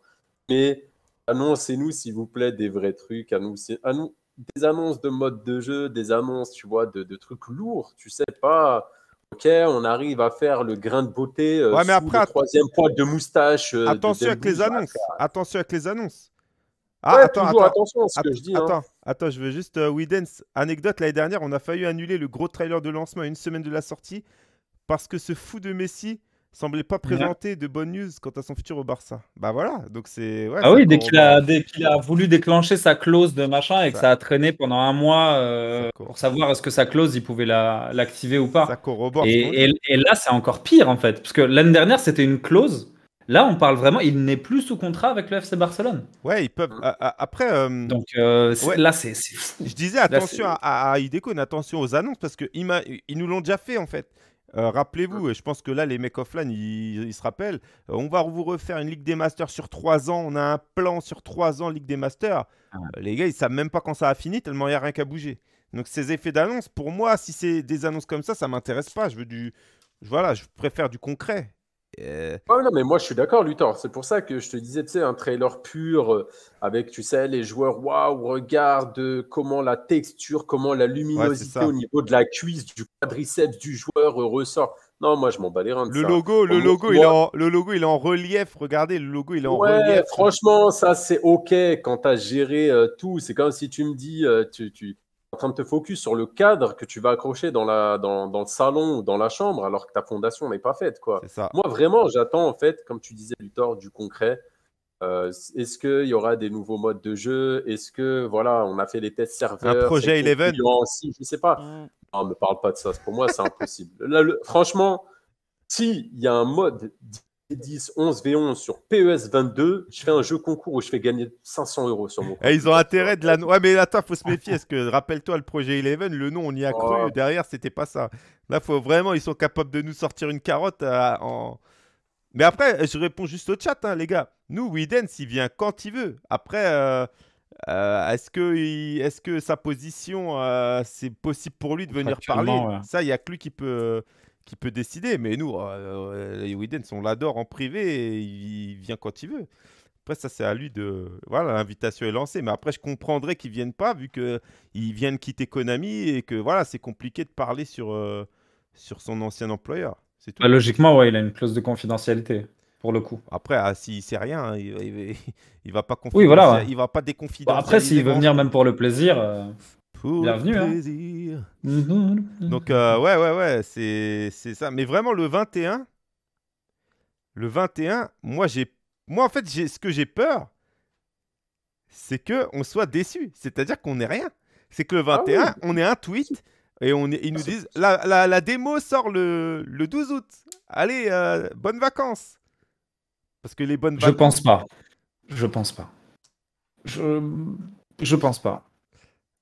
B: Mais annoncez-nous, s'il vous plaît, des vrais trucs. Annoncez, nous des annonces de mode de jeu, des annonces, tu vois, de, trucs lourds. Tu sais pas, ok, on arrive à faire le grain de beauté. Euh, mais après, le troisième poil de moustache. Euh, attention avec les annonces.
A: Attention avec les annonces. Ah, attends, attends, attention à ce que je dis. Hein. Attends, je veux juste euh, we Anecdote, l'année dernière, on a failli annuler le gros trailer de lancement à une semaine de la sortie parce que ce fou de Messi semblait pas présenter de bonnes news quant à son futur au Barça. Bah voilà, donc c'est. ah oui, dès qu'il a,
C: a, voulu déclencher sa clause de machin et que ça, a traîné pendant un mois euh, pour savoir est-ce que sa clause, il pouvait l'activer ou pas. corrobore. Et, et là, c'est encore pire en fait, parce que l'année dernière, c'était une clause Là, on parle vraiment, il n'est plus sous contrat avec le FC Barcelone. Ouais, ils peuvent. Ah. après. Euh, Donc euh, là, c'est Je disais
A: attention à, à attention aux annonces, parce qu'ils nous l'ont déjà fait, en fait. Euh, rappelez-vous, ah. et je pense que là, les mecs offline, ils, se rappellent. on va vous refaire une Ligue des Masters sur trois ans. On a un plan sur trois ans, Ligue des Masters. Ah. Les gars, ils savent même pas quand ça a fini, tellement il n'y a rien qu'à bouger. Donc ces effets d'annonce, pour moi, si c'est des annonces comme ça, ça m'intéresse pas. Je veux du.
B: Voilà, je préfère du concret. Euh, non, mais moi je suis d'accord, Luthor. C'est pour ça que je te disais, tu sais, un trailer pur euh, avec, tu sais, les joueurs, waouh, regarde euh, comment la texture, comment la luminosité au niveau de la cuisse, du quadriceps du joueur ressort. Non, moi je m'en bats les reins. De le, Logo, le, logo, il est en,
A: le logo, il est en relief. Regardez, le logo, il est en relief.
B: Franchement, ça c'est ok quand t'as géré tout. C'est comme si tu me dis, tu, en train de te focus sur le cadre que tu vas accrocher dans, la, dans le salon ou dans la chambre alors que ta fondation n'est pas faite. Quoi. Moi, vraiment, j'attends, en fait, comme tu disais, du tort, du concret. Euh, est-ce qu'il y aura des nouveaux modes de jeu Est-ce que, voilà, on a fait les tests serveurs Un projet Eleven aussi, Je sais pas. on ne me parle pas de ça. Pour moi, c'est impossible. franchement, s'il y a un mode 10, 11, V11 sur PES 22, je fais un jeu concours où je fais gagner 500 euros sur mon compte. Eh, Et
A: ils ont intérêt de la. Ouais, mais attends, faut se méfier. Est-ce que, rappelle-toi, le projet Eleven, le nom, on y a cru. Derrière, c'était pas ça. Là, faut vraiment, ils sont capables de nous sortir une carotte euh, en. Mais après, je réponds juste au chat, hein, les gars. Nous, Widen, il vient quand il veut. Après, euh, euh, est-ce que, ce que sa position, c'est possible pour lui de venir parler Ça, il n'y a que lui qui peut qui peut décider. Mais nous, euh, les euh, Widens, on l'adore en privé il vient quand il veut. Après, ça, c'est à lui de. Voilà, l'invitation est lancée. Mais après, je comprendrais qu'il ne vienne pas, vu vient de quitter Konami et que voilà, c'est compliqué de parler sur, euh, sur son ancien employeur. C'est tout. Bah,
C: logiquement, ouais, il a une clause de confidentialité, pour le coup. Après, ah, s'il ne sait rien, hein, il,
A: ne va pas confier oui, voilà, il va pas après, s'il veut venir même pour le plaisir. Euh, Bienvenue.
C: Hein. Mhm.
A: Donc, euh, ouais, ouais, ouais, c'est, c'est ça. Mais vraiment, le 21, le 21, moi, j'ai, moi en fait, ce que j'ai peur, c'est que on soit déçu. C'est-à-dire qu'on n'est rien. C'est que le 21, ah on est un tweet et on est, ils nous disent la, la, la démo sort le, le 12 août. Allez, euh, bonnes vacances. Parce que les bonnes vacances. Je pense pas.
C: Je pense pas. Je, je pense pas.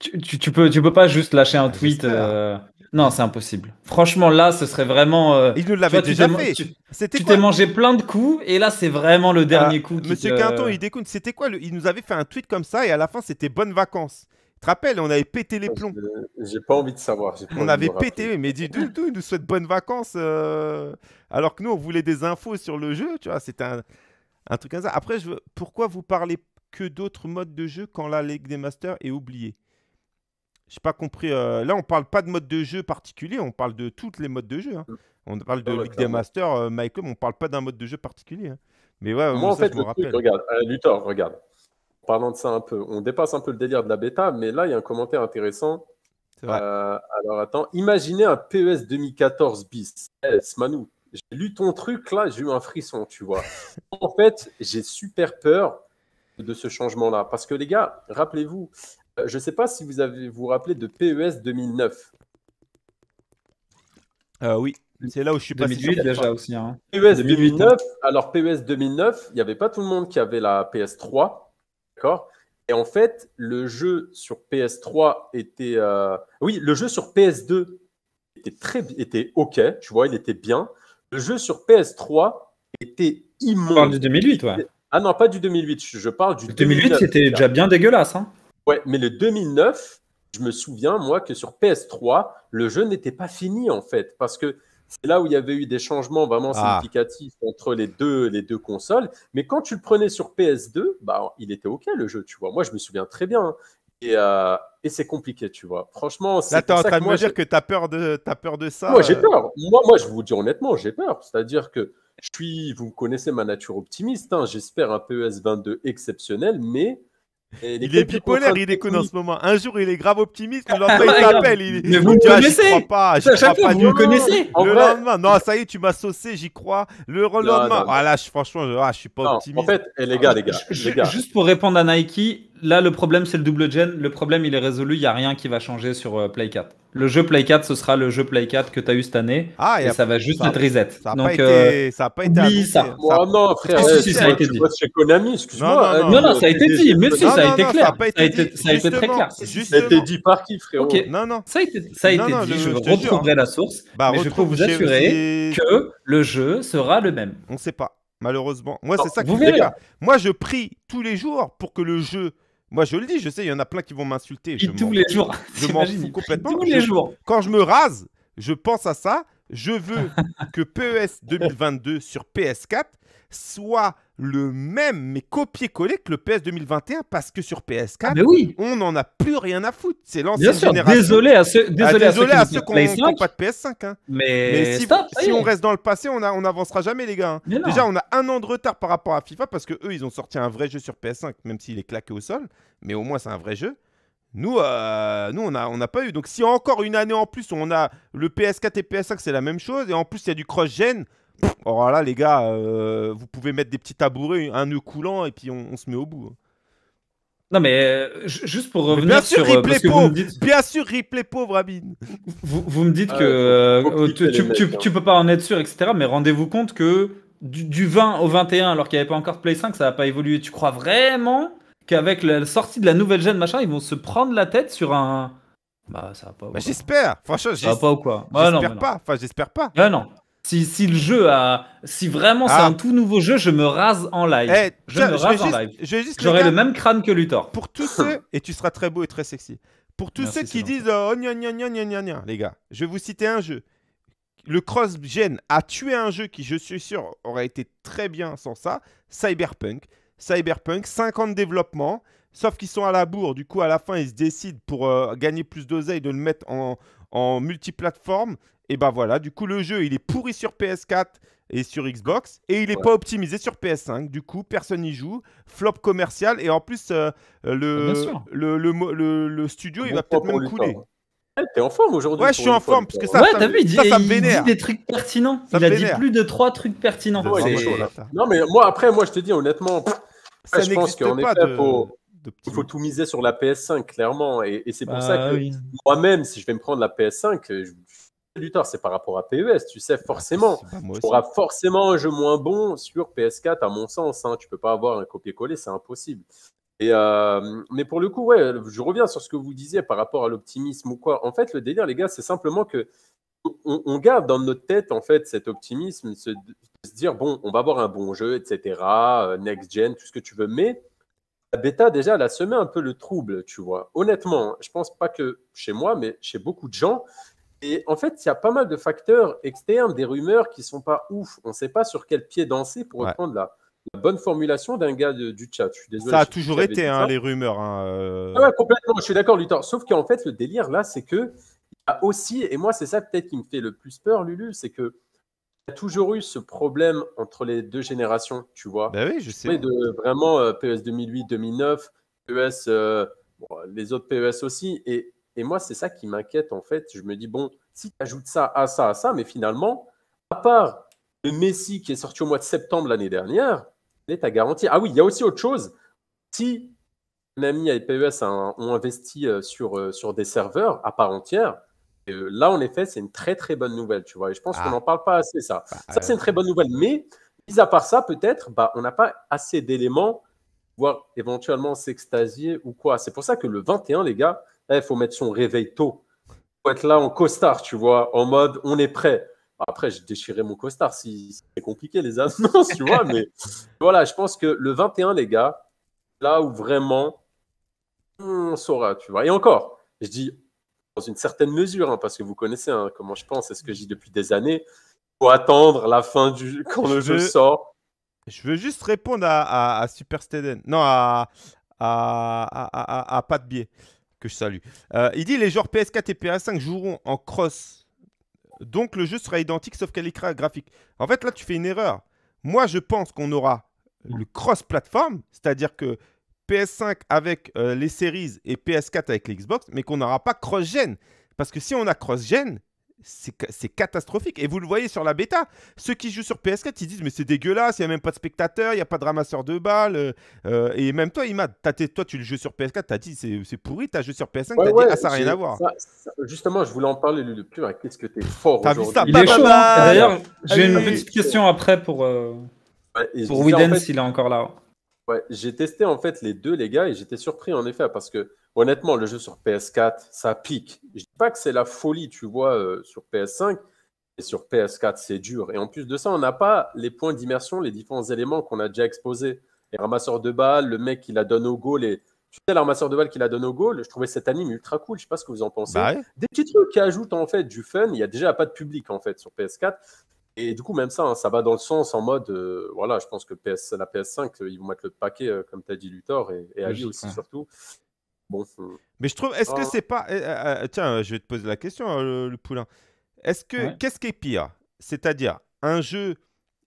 C: Tu, peux, tu peux pas juste lâcher un tweet. Euh, non, c'est impossible. Franchement, là, ce serait vraiment. Euh, il nous l'avait déjà fait. Tu t'es mangé plein de coups et là, c'est vraiment le dernier ah, coup. Monsieur Quinton, il
A: déconne. C'était quoi Il nous avait fait un tweet comme ça et à la fin, c'était bonnes vacances. Tu te rappelles, on avait pété
B: les plombs. Euh, j'ai pas envie de savoir. On avait pété,
A: mais du tout il nous souhaite bonnes vacances. Alors que nous, on voulait des infos sur le jeu, tu vois. C'était un... truc comme ça. Après, je... pourquoi vous parlez que d'autres modes de jeu quand la Ligue des Masters est oubliée j'ai pas compris. Euh, là, on parle pas de mode de jeu particulier, on parle de toutes les modes de jeu. Hein. Mm. On parle de ah League Ligue des Masters, euh, Michael, on parle pas d'un mode de jeu particulier. Hein. Mais ouais, moi, en ça, fait, je me rappelle. regarde,
B: euh, Luthor, regarde. parlant de ça un peu, on dépasse un peu le délire de la bêta, mais là, il y a un commentaire intéressant. Vrai. alors attends, imaginez un PES 2014 bis. Eh, Smanou, j'ai lu ton truc là, j'ai eu un frisson, tu vois. en fait, j'ai super peur de ce changement-là. Parce que les gars, rappelez-vous, euh, je ne sais pas si vous avez, vous, rappelez de PES 2009.
A: Euh, oui, c'est là où je suis
C: 2008, passé. déjà aussi. Hein.
B: PES 2009. Hein. Alors PES 2009, il n'y avait pas tout le monde qui avait la PS3, d'accord Et en fait, le jeu sur PS3 était, euh, oui, le jeu sur PS2 était très, était ok, tu vois, il était bien. Le jeu sur PS3 était immonde. Tu du 2008, ouais. Ah non, pas du 2008. Je parle du. Le 2008, c'était déjà bien
C: dégueulasse. Hein
B: Ouais, mais le 2009, je me souviens, moi, que sur PS3, le jeu n'était pas fini, en fait, parce que c'est là où il y avait eu des changements vraiment ah. significatifs entre les deux, les deux consoles. Mais quand tu le prenais sur PS2, bah, il était OK, le jeu, tu vois. Moi, je me souviens très bien. Hein. Et, euh, et c'est compliqué, tu vois. Franchement, c'est. Là, t'es en train de me dire
A: que t'as peur de, as peur de ça. Moi, j'ai euh. peur.
B: Moi, moi, je vous dis honnêtement, j'ai peur. C'est-à-dire que je suis, vous connaissez ma nature optimiste. Hein. J'espère un ps e 22 exceptionnel, mais il est bipolaire, il déconne en
A: ce moment. Un jour, il est grave optimiste, le lendemain, il t'appelle. Il... Mais vous connaissez je crois pas, je crois pas. Vous me connaissez Le lendemain, non, ça y est, tu m'as saucé, j'y crois. Le lendemain, ah là, franchement, ah, je suis pas optimiste. En fait, ah, les gars, les
C: gars. Juste pour répondre à Nike, là, le problème, c'est le double gen. Le problème, il est résolu. Il n'y a rien qui va changer sur euh, Play 4. Le jeu Play 4, ce sera le jeu Play 4 que tu as eu cette année. Ah, et, ça va juste être reset. Ça n'a
A: euh, pas, été. Oui, ça.
B: non, frère, ça a été dit.
A: excuse-moi. Non, non, ça a été dit. Mais si, ça a été clair. Ça a été, très clair. Ça a
B: été dit par
A: qui, frérot Non, non. Ça a été, dit. Je, retrouverai
C: la source. Bah, mais je peux vous assurer
A: que le jeu sera le même. On ne sait pas malheureusement. Moi, c'est ça qui Moi, je prie tous les jours pour que le jeu moi, je le dis, je sais, il y en a plein qui vont m'insulter. Tous les jours. Je m'en fous complètement. Tous les jours. Quand je me rase, je pense à ça. Je veux que PES 2022 sur PS4 soit le même, mais copier-coller que le PS 2021, parce que sur PS4, ah, on n'en a plus rien à foutre. C'est l'ancienne génération. Désolé à ceux, ah, désolé à ceux, qui n'ont pas de PS5. Hein. Mais, si, on reste dans le passé, on n'avancera jamais, les gars. Hein. Déjà, on a un an de retard par rapport à FIFA, parce que eux, ils ont sorti un vrai jeu sur PS5, même s'il est claqué au sol, mais au moins, c'est un vrai jeu. Nous, euh, nous on n'a on a pas eu. Donc, si encore une année en plus, on a le PS4 et PS5, c'est la même chose. Et en plus, il y a du cross-gen. Alors oh là, les gars, euh, vous pouvez mettre des petits tabourets, un nœud coulant, et puis
C: on, se met au bout. Hein. Non, mais euh, juste pour revenir sur.
A: Bien sûr, replay pauvre, Abine.
C: Vous, vous me dites ah, que tu, tu, hein. peux pas en être sûr, etc. Mais rendez-vous compte que du, 20 au 21, alors qu'il n'y avait pas encore de Play 5, ça n'a pas évolué. Tu crois vraiment avec la sortie de la nouvelle gêne, machin, ils vont se prendre la tête sur un. Bah, ça va pas. j'espère Franchement, j'espère. Ça va pas ou quoi J'espère pas. Enfin, j'espère pas. non. Si, le jeu a. Si vraiment c'est ah. un tout nouveau jeu, je me rase en live. Eh, je me rase en live. J'aurai le même crâne que Luthor. Pour tous ceux. Et tu seras très beau et très sexy.
A: Pour tous ceux qui disent oh, non non non les gars, je vais vous citer un jeu. Le cross-gen a tué un jeu qui, je suis sûr, aurait été très bien sans ça. Cyberpunk. Cyberpunk, 50 développement, sauf qu'ils sont à la bourre. Du coup, à la fin, ils se décident pour euh, gagner plus d'oseille de le mettre en, en multiplateforme. Et ben voilà, du coup, le jeu, il est pourri sur PS4 et sur Xbox, et il n'est pas optimisé sur PS5. Du coup, personne n'y joue. Flop commercial, et en plus, euh, le, ah, le, le, studio, il va peut-être même
C: couler.
B: T'es en forme aujourd'hui. Ouais, je suis en forme parce que ça, ça, il, me vénère. Il dit des trucs pertinents.
C: il a dit plus de
B: trois trucs pertinents. non, mais moi, après, moi, je te dis honnêtement, ah, je pense qu'en effet, de... il faut tout miser sur la PS5, clairement. Et, c'est pour ça ah que moi-même, si je vais me prendre la PS5, je, du tort, c'est par rapport à PES, tu sais, forcément. Ah, tu auras forcément un jeu moins bon sur PS4, à mon sens. Hein. Tu peux pas avoir un copier-coller, c'est impossible. Et euh, mais pour le coup, ouais, je reviens sur ce que vous disiez par rapport à l'optimisme ou quoi. En fait, le délire, les gars, c'est simplement que on, on, garde dans notre tête en fait cet optimisme, se dire, bon, on va avoir un bon jeu, etc., euh, next-gen, tout ce que tu veux, mais la bêta, déjà, elle a semé un peu le trouble, tu vois. Honnêtement, je pense pas que chez moi, mais chez beaucoup de gens. Et en fait, il y a pas mal de facteurs externes, des rumeurs qui sont pas ouf. On sait pas sur quel pied danser pour reprendre la, bonne formulation d'un gars du chat. Je suis désolé, ça a toujours été, hein, les
A: rumeurs. Hein, euh. ah ouais,
B: complètement, je suis d'accord, Luthor. Sauf qu'en fait, le délire là, c'est que y a aussi, et moi, c'est ça peut-être qui me fait le plus peur, Lulu, c'est que y a toujours eu ce problème entre les deux générations, tu vois. Bah oui, je sais. de, vraiment, PES 2008, 2009, PES, les autres PES aussi. Et, moi, c'est ça qui m'inquiète, en fait. Je me dis, bon, si tu ajoutes ça à ça, à ça, mais finalement, à part le Messi qui est sorti au mois de septembre l'année dernière, les est garantie. Ah oui, il y a aussi autre chose. Si Nami et PES ont investi euh, sur, euh, sur des serveurs à part entière, euh, là, en effet, c'est une très très bonne nouvelle, tu vois. Et je pense qu'on ah. n'en parle pas assez, ça. Bah, ça, c'est une très euh, bonne nouvelle. Mais, mis à part ça, peut-être, bah, on n'a pas assez d'éléments, voire éventuellement s'extasier ou quoi. C'est pour ça que le 21, les gars, il faut mettre son réveil tôt. Il faut être là en costard, tu vois, en mode on est prêt. Après, je déchiré mon costard si c'est compliqué, les annonces, tu vois. mais voilà, je pense que le 21, les gars, là où vraiment on saura, tu vois. Et encore, je dis dans une certaine mesure, hein, parce que vous connaissez hein, comment je pense c'est ce que j'ai depuis des années. Il faut attendre la fin du quand le jeu sort. Je veux juste répondre à, Supersteden.
A: Non, à, à, à, Pat Bier, que je salue. Euh, il dit les joueurs PS4 et PS5 joueront en cross. Donc le jeu sera identique sauf qu'elle est graphique. En fait, là, tu fais une erreur. Moi, je pense qu'on aura le cross-platform, c'est-à-dire que PS5 euh, avec les séries et PS4 avec l'Xbox, mais qu'on n'aura pas cross-gen. Parce que si on a cross-gen, c'est catastrophique. Et vous le voyez sur la bêta. Ceux qui jouent sur PS4, ils disent Mais c'est dégueulasse, il n'y a même pas de spectateurs, il n'y a pas de ramasseur de balles. Euh, euh, et même toi, Imad, toi, tu le joues sur PS4, tu as dit C'est pourri, tu as joué sur PS5, dit Ah, ça n'a rien à voir.
B: justement, je voulais en parler, le plus. avec hein, Qu'est-ce que tu es fort aujourd'hui D'ailleurs, j'ai une petite question
C: après pour, bah, pour Widen, s'il est
B: encore là j'ai testé en fait les deux, les gars, et j'étais surpris en effet, parce que honnêtement, le jeu sur PS4, ça pique. Je dis pas que c'est la folie, tu vois, euh, sur PS5, et sur PS4, c'est dur. Et en plus de ça, on n'a pas les points d'immersion, les différents éléments qu'on a déjà exposés. Les ramasseurs de balles, le mec qui la donne au goal, et tu sais, l'armasseur de balles qui la donne au goal, je trouvais cette anime ultra cool, je sais pas ce que vous en pensez. Bah Des petits trucs qui ajoutent en fait du fun, il y a déjà pas de public en fait sur PS4 et du coup, même ça, hein, ça va dans le sens en mode, euh, voilà, je pense que PS, la PS5, euh, ils vont mettre le paquet, euh, comme tu as dit, Luthor, et, et Ali aussi, surtout. Bon, hmm. Mais je trouve, est-ce que ah. c'est
A: pas. Eh, eh, eh, tiens, je vais te poser la question, hein, le, poulain. Est-ce que. Qu'est-ce qui est pire C'est-à-dire, un jeu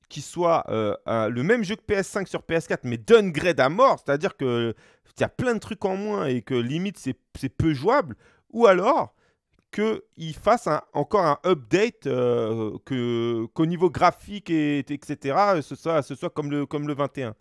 A: qui soit le même jeu que PS5 sur PS4, mais downgrade à mort, c'est-à-dire que tu a plein de trucs en moins et que limite c'est peu jouable, ou alors qu'ils fassent encore un update, euh, qu'au niveau graphique, et, etc., euh, ce soit, ce soit comme, le, comme le 21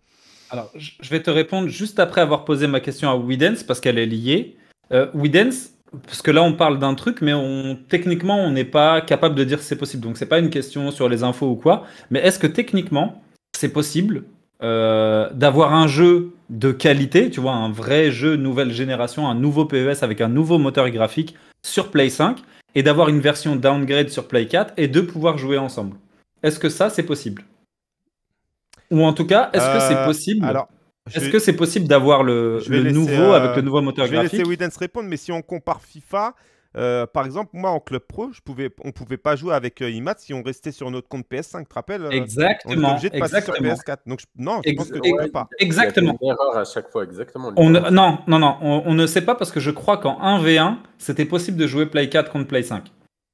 C: Alors, je vais te répondre juste après avoir posé ma question à Widens, parce qu'elle est liée. Euh, Widens, parce que là on parle d'un truc, mais on, techniquement on n'est pas capable de dire si c'est possible. Donc c'est pas une question sur les infos ou quoi. Mais est-ce que techniquement c'est possible d'avoir un jeu de qualité, tu vois, un vrai jeu nouvelle génération, un nouveau PES avec un nouveau moteur graphique sur Play 5 et d'avoir une version downgrade sur Play 4 et de pouvoir jouer ensemble. Est-ce que ça, c'est possible Ou en tout cas, est-ce que c'est euh, possible Est-ce que c'est possible d'avoir le, nouveau avec le euh, nouveau moteur graphique Je vais laisser
A: Widens répondre, mais si on compare FIFA, euh, par exemple, moi en club pro, je pouvais, on pouvait pas jouer avec euh, IMAT si on restait sur notre compte PS5. Tu te rappelles Exactement. Euh, on était obligé de passer sur PS4. Donc non, je pense que tu peux pas. Exactement. erreur
B: à chaque fois, exactement. non,
C: non, non, on, ne sait pas parce que je crois qu'en 1v1, c'était possible de jouer Play 4 contre Play 5.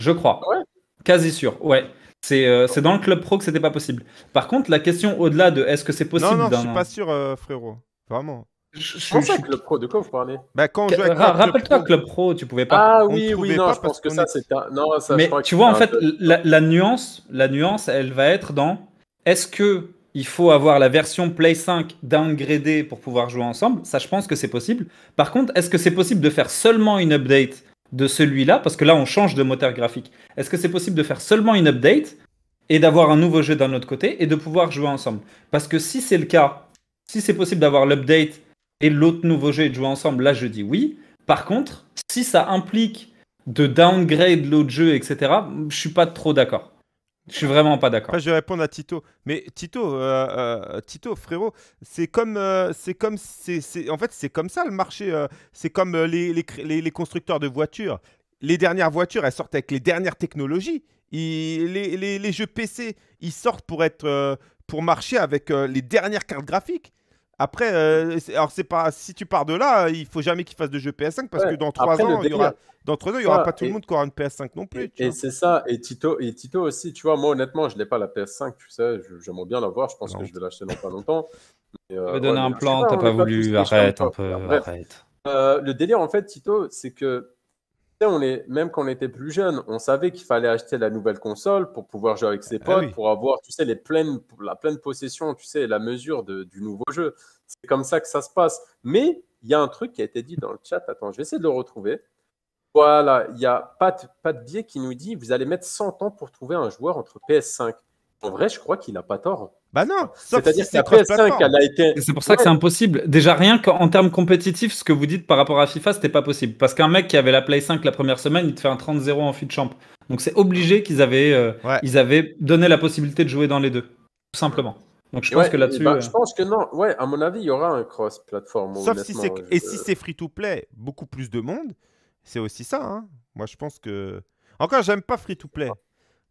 C: Je crois. Ah Quasi sûr. Ouais. C'est dans le club pro que c'était pas possible. Par contre, la question au-delà de est-ce que c'est possible. Non, non, je suis pas
A: sûr, frérot.
C: Vraiment.
B: Je, je, que ah, Club Pro, de quoi vous parlez
C: bah, quand euh, Rappelle-toi, Club Pro, tu pouvais pas. Ah oui, oui, non, je
B: pense que ça, c'est Non, ça, Mais tu vois, en fait,
C: la, nuance, la nuance, elle va être dans est-ce que il faut avoir la version Play 5 downgradée pour pouvoir jouer ensemble Ça, je pense que c'est possible. Par contre, est-ce que c'est possible de faire seulement une update de celui-là Parce que là, on change de moteur graphique. Est-ce que c'est possible de faire seulement une update et d'avoir un nouveau jeu d'un autre côté et de pouvoir jouer ensemble Parce que si c'est le cas, si c'est possible d'avoir l'update et l'autre nouveau jeu est de jouer ensemble, là je dis oui. Par contre, si ça implique de downgrade l'autre jeu, etc., je suis pas trop d'accord. Je suis vraiment pas d'accord. je vais répondre à Tito. Mais Tito, euh, euh, Tito, frérot, c'est comme, euh, c'est
A: comme, c'est, en fait, c'est comme ça le marché. c'est comme les, constructeurs de voitures. Les dernières voitures, elles sortent avec les dernières technologies. les, jeux PC, ils sortent pour être, pour marcher avec les dernières cartes graphiques. Après, euh, alors c'est pas si tu pars de là, euh, il faut jamais qu'il fasse de jeu PS5 parce que dans trois ans, il n'y aura il y aura pas tout le monde qui aura une PS5 non
B: plus. Et, c'est ça. Et Tito, et Tito aussi, tu vois, moi honnêtement, je n'ai pas la PS5, tu sais, j'aimerais bien l'avoir. Je pense que je vais l'acheter dans pas longtemps. Mais, euh, donner un plan, t'as pas, pas voulu,
C: arrête un peu, arrête.
B: Euh, le délire en fait, Tito, c'est que on est, même quand on était plus jeune, on savait qu'il fallait acheter la nouvelle console pour pouvoir jouer avec ses ah potes, pour avoir, tu sais, les pleines, la pleine possession, tu sais, la mesure du nouveau jeu. C'est comme ça que ça se passe. Mais il y a un truc qui a été dit dans le chat. Attends, je vais essayer de le retrouver. Voilà, il y a Pat, de biais qui nous dit vous allez mettre 100 ans pour trouver un joueur entre PS5. En vrai, je crois qu'il n'a pas tort. Bah non, cest C'est pour ça que c'est
C: impossible. Déjà, rien qu'en termes compétitifs, ce que vous dites par rapport à FIFA, c'était pas possible. Parce qu'un mec qui avait la Play 5 la première semaine, il te fait un 30-0 en fit champ. Donc c'est obligé qu'ils avaient, euh, ils avaient donné la possibilité de jouer dans les deux. Tout simplement. Donc je pense que là-dessus. Bah, euh, je
B: pense que non. Ouais, à mon avis, il y aura un cross-platform. Sauf si c'est. Et si c'est
C: free-to-play, beaucoup plus de monde.
A: C'est aussi ça. Hein. Moi, je pense que. Encore, j'aime pas free-to-play.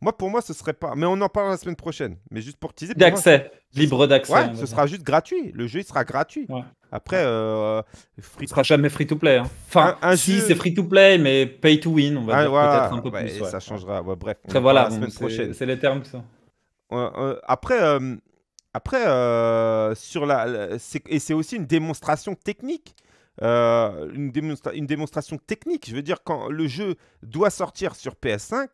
A: Moi, pour moi, ce serait pas. Mais on en parle la semaine prochaine. Mais juste pour
C: teaser. D'accès, libre d'accès. Ouais, ce sera
A: juste gratuit. Le jeu, il sera gratuit.
C: Après, euh, free... sera jamais free to play. Hein. Enfin, si c'est free to play, mais pay to win, on va dire peut-être un peu plus. ça changera. bref. voilà, la semaine prochaine. C'est les termes. Ça.
A: Euh, après, euh, après, euh, sur la, et c'est aussi une démonstration technique. une démonstration technique. Je veux dire, quand le jeu doit sortir sur PS5,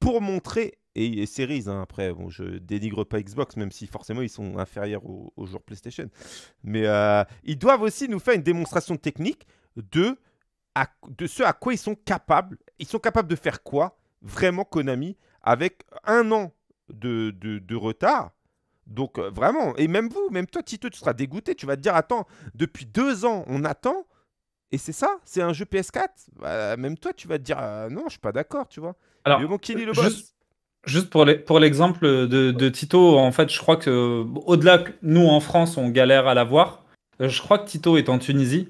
A: pour montrer et, c'est Series. Hein, après, bon, je dénigre pas Xbox, même si forcément ils sont inférieurs aux, joueurs PlayStation. Mais euh, ils doivent aussi nous faire une démonstration technique de, ce à quoi ils sont capables. Ils sont capables de faire quoi vraiment Konami avec un an de, retard. Donc euh, vraiment, et même vous, même toi Tito, tu seras dégoûté, tu vas te dire, attends, depuis deux ans, on attend, et c'est ça, c'est un jeu PS4. Bah, même toi, tu vas te dire, euh, non, je suis pas d'accord, tu vois.
C: Alors, Juste, pour l'exemple de, de, Tito, en fait, je crois que au-delà que nous en France, on galère à l'avoir, euh, je crois que Tito est en Tunisie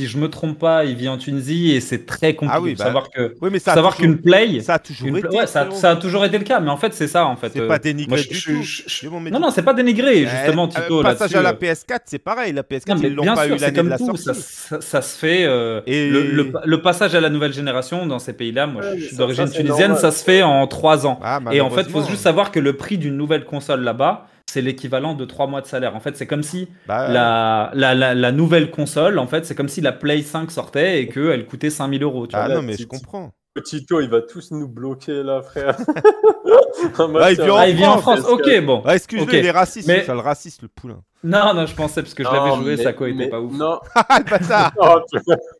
C: si je me trompe pas, il vit en Tunisie et c'est très compliqué ah de bah, savoir que savoir qu'une play, ça a toujours été, ça, a toujours été le cas. Mais en fait, c'est ça en fait. C'est pas euh, dénigré. du non non, c'est pas dénigré eh, justement. Eh, Tito, Le passage à la euh. PS4, c'est pareil. La PS4, non, ils l'ont pas eu l'année de la sortie. Ça, se fait. Euh, le, passage à la nouvelle génération dans ces pays-là, moi, je suis d'origine tunisienne, ça se fait en trois ans. Ah, et en fait, il faut juste savoir que le prix d'une nouvelle console là-bas c'est l'équivalent de trois mois de salaire. En fait, c'est comme si bah la, la, la, nouvelle console, en fait, c'est comme si la Play 5 sortait et oh. qu'elle coûtait 5000 euros. Tu ah non, mais je comprends.
B: Petit Tito, il va tous nous bloquer là, frère. ah, il vit euh, en, France. Ok, bon. Ah, excuse-le, il est raciste. Mais... Ça le
C: raciste, le poulain. Non, non, je pensais parce que je l'avais joué, ça quoi, il était
B: pas ouf. Non, ah,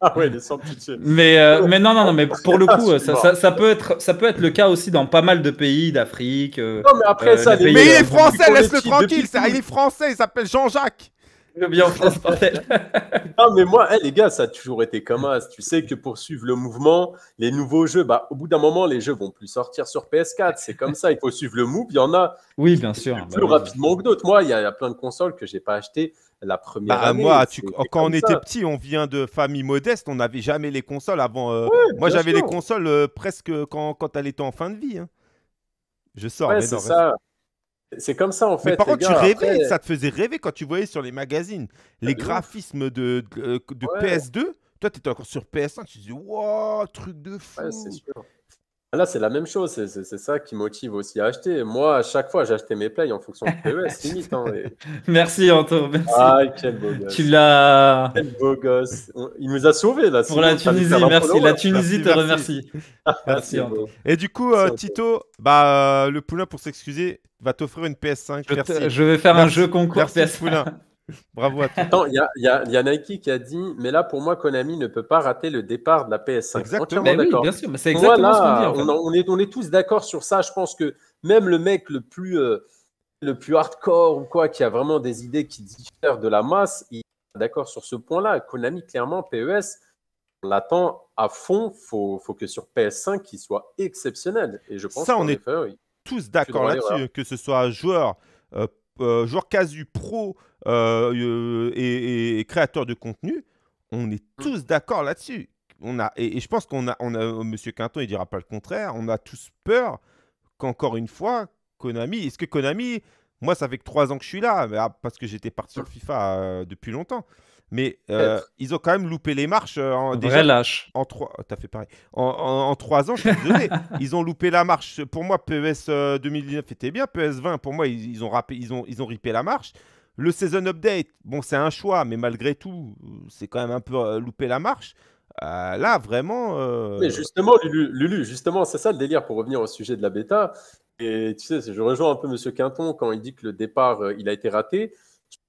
B: ah ouais, il est sans pitié. Mais,
C: euh, mais non, non, non, mais pour le coup, euh, ça, ça, peut être, ça peut être le cas aussi dans pas mal de pays d'Afrique. non, mais après ça, mais il est
A: français, laisse-le tranquille. Il est français, il s'appelle Jean-Jacques.
B: non, mais moi, eh, les gars, ça a toujours été comme as. Tu sais que pour suivre le mouvement, les nouveaux jeux, bah, au bout d'un moment, les jeux vont plus sortir sur PS4. C'est comme ça, il faut suivre le move. Il y en a oui, bien sûr, plus bah rapidement que d'autres. Moi, il y, a plein de consoles que j'ai pas achetées la première fois. Bah, moi, quand on était
A: petit, on vient de famille modeste, on n'avait jamais les consoles avant. Euh, moi, j'avais les consoles euh, presque quand, quand elle était en fin de vie. Hein. Je sors. Ouais, c'est ça.
B: C'est comme ça en fait. Mais par contre, tu rêvais, ça te
A: faisait rêver quand tu voyais sur les magazines les graphismes de, euh, PS2. Toi, tu étais encore sur PS1, tu disais, wow, truc de fou.
B: Ah, là, c'est la même chose. C'est ça qui motive aussi à acheter. Moi, à chaque fois, j'achetais mes plays en fonction de PES, hein, Merci, Antoine. Merci. Ah, quel beau gosse. beau gosse. Il nous a sauvés, là. Pour la Tunisie, merci. La hein. Tunisie te remercie. Merci, Antoine.
A: Et du coup, euh, Tito, bah, euh, le poulain, pour s'excuser, va t'offrir une PS5. Je, vais faire un jeu concours PS5. Poulain.
B: Bravo à toi. Il y, a, Nike qui a dit Mais là, pour moi, Konami ne peut pas rater le départ de la PS5. Exactement. bien sûr, c'est exactement ce on, est, tous d'accord sur ça. Je pense que même le mec le plus, euh, le plus hardcore ou quoi, qui a vraiment des idées qui diffèrent de la masse, il est d'accord sur ce point-là. Konami, clairement, PES, on l'attend à fond. Il faut, que sur PS5, il soit exceptionnel. Et je pense ça, on est
A: tous d'accord là-dessus, que ce soit un joueur. Euh, Genre euh, joueur casu pro euh, euh, et, créateur de contenu, on est mm. tous d'accord là-dessus. On a, et, je pense qu'on a, on a, Monsieur Quinton, il dira pas le contraire. On a tous peur qu'encore une fois, Konami. Est-ce que Konami, moi, ça fait que trois ans que je suis là, ah, parce que j'étais parti sur mm. FIFA depuis longtemps. Mais euh, ils ont quand même loupé les marches. Euh, en, déjà, En trois, oh, t'as fait pareil. En, trois ans, je ils ont loupé la marche. Pour moi, PES 2019 euh, était bien. PES 20, pour moi, ils, ont ils ont, ils ont ripé la marche. Le season update, bon, c'est un choix, mais malgré tout,
B: c'est quand même un peu loupé la marche. là, vraiment. Mais justement, Lulu, justement, c'est ça le délire pour revenir au sujet de la bêta. Et tu sais, je rejoins un peu Monsieur Quinton quand il dit que le départ, il a été raté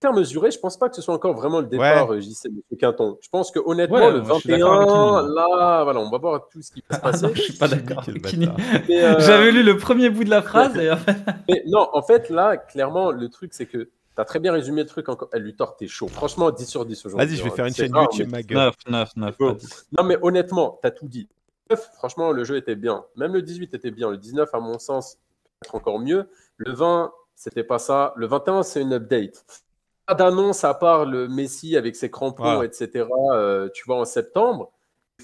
B: super mesuré. Je pense pas que ce soit encore vraiment le départ, ouais. Euh, JC, qu'un Quinton. Je pense que honnêtement, le 21, là, voilà, on va voir tout ce qui peut se passer. je suis pas d'accord. Euh, J'avais lu le premier bout de la phrase. et... mais non, en fait, là, clairement, le truc, c'est que T'as très bien résumé le truc. Encore. Luthor, t'es chaud. Franchement, 10 sur 10 aujourd'hui. Vas-y, je vais hein. faire une chaîne YouTube, ma gueule. 9, 9, 9. Non, mais honnêtement, t'as tout dit. franchement, le jeu était bien. Même le 18 était bien. Le 19, à mon sens, peut-être encore mieux. Le 20, c'était pas ça. Le 21, c'est une update d'annonce à part le Messi avec ses crampons, etc., euh, tu vois, en septembre,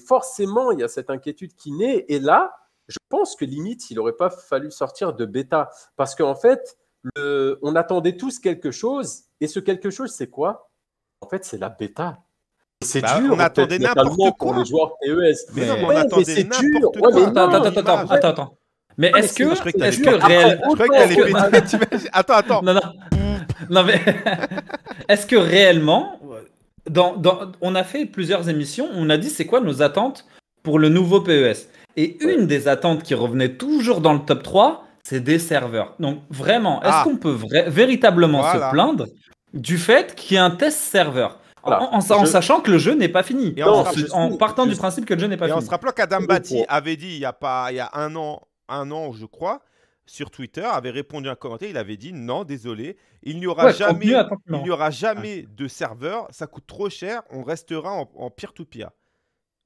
B: forcément, il y a cette inquiétude qui naît. Et là, je pense que limite, il n'aurait pas fallu sortir de bêta. Parce qu'en fait, le, on attendait tous quelque chose. Et ce quelque chose, c'est quoi En fait, c'est la bêta. C'est dur. On attendait n'importe quoi. Pour les joueurs PES. Mais, c'est dur. attends, attends, attends, Mais ah, est-ce que, est Je
C: Attends, attends. Non, non. Non, mais est-ce que réellement, on a fait plusieurs émissions, on a dit c'est quoi nos attentes pour le nouveau PES Et une des attentes qui revenait toujours dans le top 3, c'est des serveurs. Donc vraiment, est-ce ah. qu'on peut véritablement se plaindre du fait qu'il y a un test serveur en, sachant que le jeu n'est pas fini. en, partant du principe que le jeu n'est pas fini. Et on se rappelle qu'Adam Batty avait
A: dit il y, a pas, il y a un an, un an, je crois, sur Twitter, avait répondu à un commentaire. Il avait dit non, désolé, il n'y aura, jamais, il n'y aura ah. jamais de serveur, ça coûte trop cher, on restera en, en peer to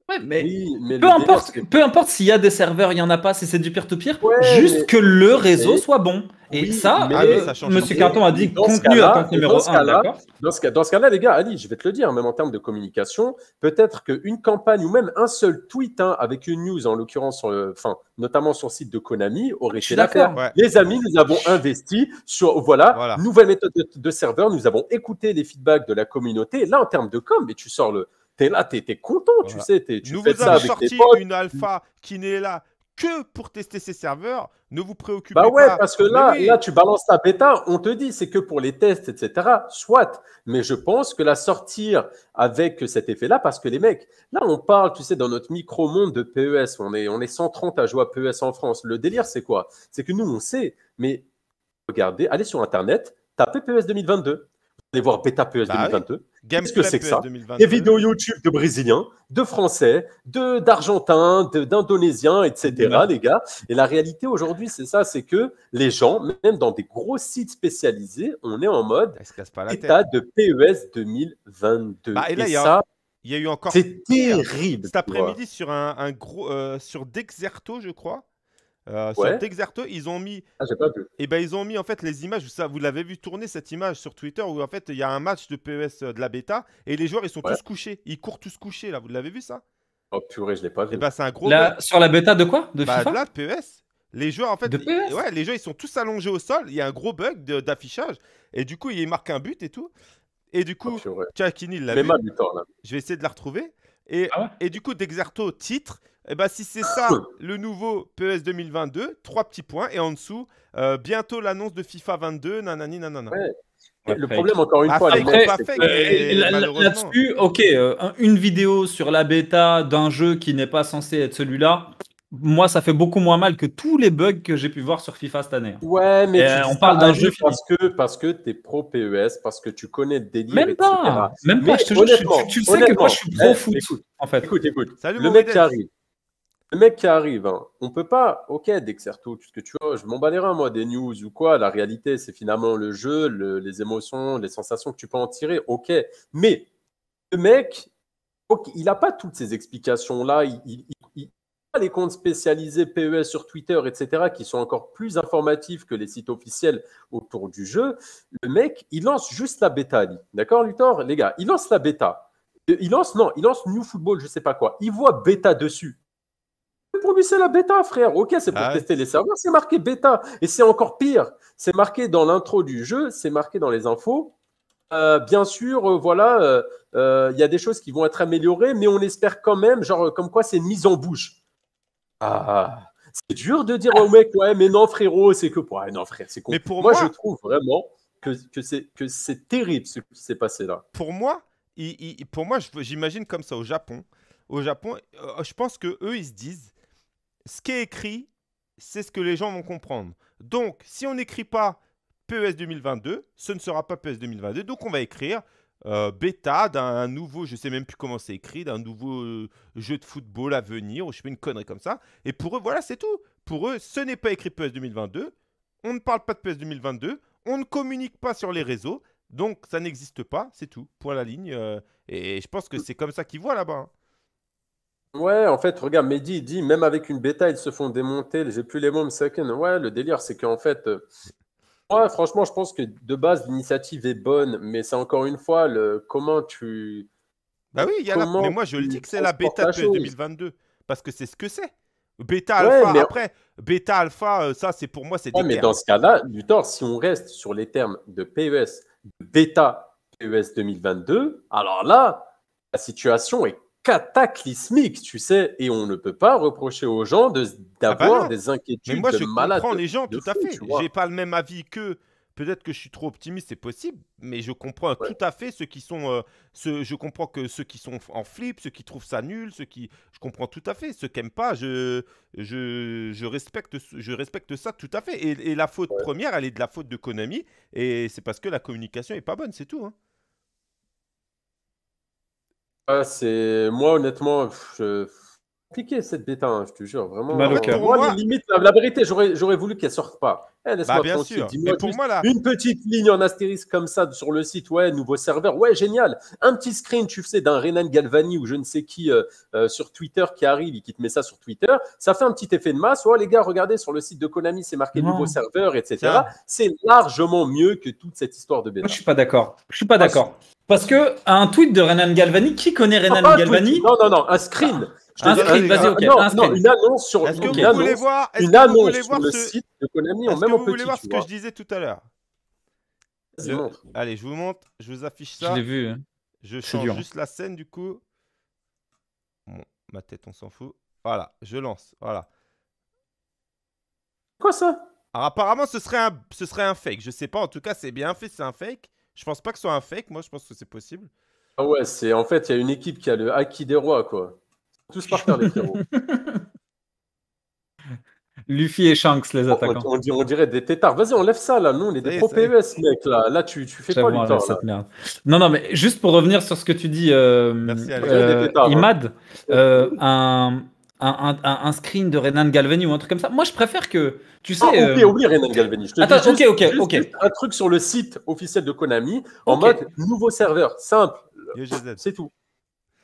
C: Ouais, mais, mais peu, importe, peu importe s'il y a
B: des serveurs, il n'y en a pas, si c'est du peer-to-peer, juste que le réseau soit bon. Et ça, M. Euh, Carton a dit contenu numéro dans ce Cas dans ce cas-là, les gars, Ali, je vais te le dire, même en termes de communication, peut-être qu'une campagne ou même un seul tweet hein, avec une news, en l'occurrence, enfin, notamment sur le site de Konami, aurait fait l'affaire. Les amis, nous avons investi sur, voilà, nouvelle méthode de, serveur, nous avons écouté les feedbacks de la communauté. Là, en termes de com, mais tu sors le, t'es là, t'es es content, tu sais. tu Nous fais ça avec
A: une alpha qui n'est là que pour tester ses serveurs. Ne vous préoccupez bah ouais, parce que là, là, tu
B: balances ta bêta. On te dit, c'est que pour les tests, etc. Soit. Mais je pense que la sortir avec cet effet-là, parce que les mecs, là, on parle, tu sais, dans notre micro-monde de PES. On est, on est 130 à jouer à PES en France. Le délire, c'est quoi C'est que nous, on sait. Mais regardez, allez sur Internet, tapez PES 2022 allez voir Beta PES 2022. Bah Qu'est-ce que c'est ça Des vidéos YouTube de Brésiliens, de Français, de d'Argentins, d'Indonésiens, etc. Les gars. Et la réalité aujourd'hui, c'est ça, c'est que les gens, même dans des gros sites spécialisés, on est en mode état de PES 2022. Bah, et ça, il y a eu encore. C'est terrible.
A: Cet après-midi, sur un, gros, euh, sur Dexerto, je crois, euh, Sur ils ont mis. Ah, et eh ben, ils ont mis en fait les images. vous l'avez vu tourner cette image sur Twitter où en fait il y a un match de PES euh, de la bêta et les joueurs ils sont tous couchés. Ils courent tous couchés là. Vous l'avez vu ça
B: Oh purée, je l'ai pas eh vu. Et ben, c'est un gros. Sur la bêta de quoi De bah, FIFA de
A: PES. Les joueurs, en fait, e ouais, les joueurs, ils sont tous allongés au sol. Il y a un gros bug d'affichage. Et du coup, il marque un but et tout. Et du oh, coup, Chakini Je vais essayer de la retrouver. Ah et, du coup, Dexerto titre. Et eh bah, ben, si c'est ça, le nouveau PES 2022, trois petits points. Et en dessous, euh, bientôt l'annonce de FIFA 22, nanani, nanana. le problème, encore une fois, là-dessus,
C: ok, euh, une vidéo sur la bêta d'un jeu qui n'est pas censé être celui-là, moi, ça fait beaucoup moins mal que tous les bugs que j'ai pu voir sur FIFA cette année. Ouais, mais on parle d'un jeu parce
B: que parce que t'es pro PES, parce que tu connais des délire, Même pas, même pas. tu, le sais que moi je suis pro eh, foot. en fait, écoute, écoute. Salut, le mec qui arrive. Le mec qui arrive, hein, on peut pas, ok, Dexerto, tout ce que tu vois, je m'en bats moi, des news ou quoi. La réalité, c'est finalement le jeu, les émotions, les sensations que tu peux en tirer, ok. Mais le mec, il a pas toutes ces explications-là, il, les comptes spécialisés PES sur Twitter, etc., qui sont encore plus informatifs que les sites officiels autour du jeu, le mec, il lance juste la bêta, D'accord, Luthor Les gars, il lance la bêta. Euh, il lance, non, il lance New Football, je sais pas quoi. Il voit bêta dessus. Pour lui, c'est la bêta, frère. Ok, c'est pour ah tester les serveurs. C'est marqué bêta. Et c'est encore pire. C'est marqué dans l'intro du jeu, c'est marqué dans les infos. Euh, bien sûr, euh, voilà, il y a des choses qui vont être améliorées, mais on espère quand même, genre, comme quoi c'est mise en bouche. Ah, ah, c'est dur de dire au mec, ouais, mais non, frérot, c'est que. Ouais, non, frère, c'est Mais pour moi, je trouve vraiment que, que c'est terrible ce qui s'est passé là.
A: Pour moi, pour moi j'imagine comme ça au Japon. Au Japon, euh, je pense que eux, ils se disent ce qui est écrit, c'est ce que les gens vont comprendre. Donc, si on n'écrit pas PES 2022, ce ne sera pas PES 2022. Donc, on va écrire euh, bêta d'un nouveau, je sais même plus comment c'est écrit, d'un nouveau euh, jeu de football à venir, ou je fais une connerie comme ça. Et pour eux, voilà, c'est tout. Pour eux, ce n'est pas écrit PS 2022, on ne parle pas de PS 2022, on ne communique pas sur les réseaux, donc ça n'existe pas, c'est tout, point la ligne. Euh, et je pense que c'est comme ça qu'ils voient là-bas. Hein.
B: Ouais, en fait, regarde, Mehdi, dit, même avec une bêta, ils se font démonter, j'ai plus les mots, mais ouais, le délire, c'est qu'en fait, franchement, je pense que de base, l'initiative est bonne, mais c'est encore une fois le comment tu.
A: Bah oui, y a la... mais moi je le dis que c'est la bêta 2022,
B: parce que c'est ce que c'est.
A: Bêta alpha, après, bêta alpha, euh, ça c'est pour moi, c'est mais dans ce
B: cas-là, du tort, si on reste sur les termes de PES, bêta PES 2022, alors là, la situation est cataclysmique, tu sais, et on ne peut pas reprocher aux gens ah bah d'avoir de, des inquiétudes. Mais moi, je comprends les gens, tout à fait. J'ai pas le même avis que.
A: Peut-être que je suis trop optimiste, c'est possible, mais je comprends tout à fait ceux qui sont, euh, je comprends que ceux qui sont en flip, ceux qui trouvent ça nul, ceux qui, je comprends tout à fait, ceux qui n'aiment pas, je, je, respecte, je respecte ça tout à fait. Et, la faute première, elle est de la faute de Konami, et c'est parce que la communication est pas bonne, c'est tout. Hein.
B: Ah, c'est moi honnêtement, je... compliqué cette bêta, je te jure vraiment. la, vérité, j'aurais voulu qu'elle sorte pas. Eh, bah, une petite ligne en astérisque comme ça sur le site, ouais, nouveau serveur, ouais, génial. Un petit screen, tu sais, d'un Renan Galvani ou je ne sais qui euh, euh, sur Twitter qui arrive et qui te met ça sur Twitter, ça fait un petit effet de masse. Ouais, les gars, regardez sur le site de Konami, c'est marqué nouveau serveur, etc. C'est largement mieux que toute cette histoire de bêta. je suis
C: pas d'accord. Je suis pas d'accord.
B: Parce que un tweet
C: de Renan Galvani,
B: qui connaît Renan ah, Galvani Non, non, non, un screen. Ah, un screen, euh, vas-y, euh, ok. Non, un screen. Non, une annonce sur, est-ce que vous voulez voir, est-ce que vous voulez voir le site de Konami, est-ce même que vous, voulez voir ce que je
A: disais tout à l'heure Allez, je vous montre, je vous affiche ça. Je l'ai vu. Hein. Je change juste la scène du coup. ma tête, on s'en fout. Voilà, je lance. Voilà. Quoi ça Alors apparemment, ce serait un, ce serait un fake. Je sais pas. En tout cas, c'est bien fait, c'est un fake. Je pense pas que ce soit un fake, moi je pense que c'est possible.
B: Ah ouais, c'est en fait, il y a une équipe qui a le haki des rois, quoi. Tous par terre, les frérots.
C: Luffy et Shanks, les attaquants.
B: On, dirait des tétards. Vas-y, on lève ça, là. Nous, on est des pro PES, e mec, là. Là, tu, tu fais pas le Luthor, hein, cette
C: merde. Non, non, mais juste pour revenir sur ce que tu dis, euh, euh, Imad, hein. euh, un un, un, screen de Renan Galveni ou un truc comme ça. Moi, je préfère que.
B: Tu ah, sais. Ah, euh, oui, Renan Galveni. Je te dis juste, ok, ok, ok. un truc sur le site officiel de Konami en mode nouveau serveur, simple. C'est tout.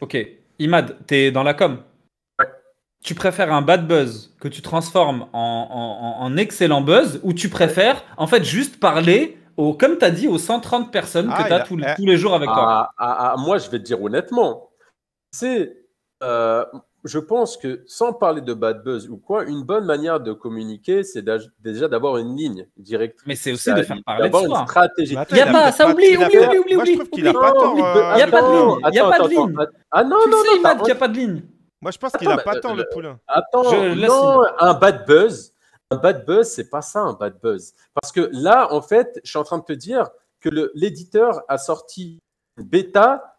C: Ok. Imad, t'es dans la com. Tu préfères un bad buzz que tu transformes en, en, excellent buzz ou tu préfères en fait juste parler au, comme tu as dit aux 130 personnes que ah, tu as tous, les jours avec toi toi
B: ah, Moi, je vais te dire honnêtement, c'est euh, je pense que sans parler de bad buzz ou quoi, une bonne manière de communiquer, c'est déjà d'avoir une ligne directe. Mais c'est aussi de faire parler de soi. stratégie. Il n'y a pas, ça oublie, oublie, oublie, oublie. Moi, je trouve qu'il pas euh, Il n'y a pas de ligne. Il n'y a pas de ligne. Ah non, non, non. Tu sais, n'y a pas de ligne. Moi, je pense qu'il n'a pas tant, le euh, poulain. Attends, non, un bad buzz, un bad buzz, c'est pas ça, un bad buzz. Parce que là, en fait, je suis en train de te dire que l'éditeur a sorti bêta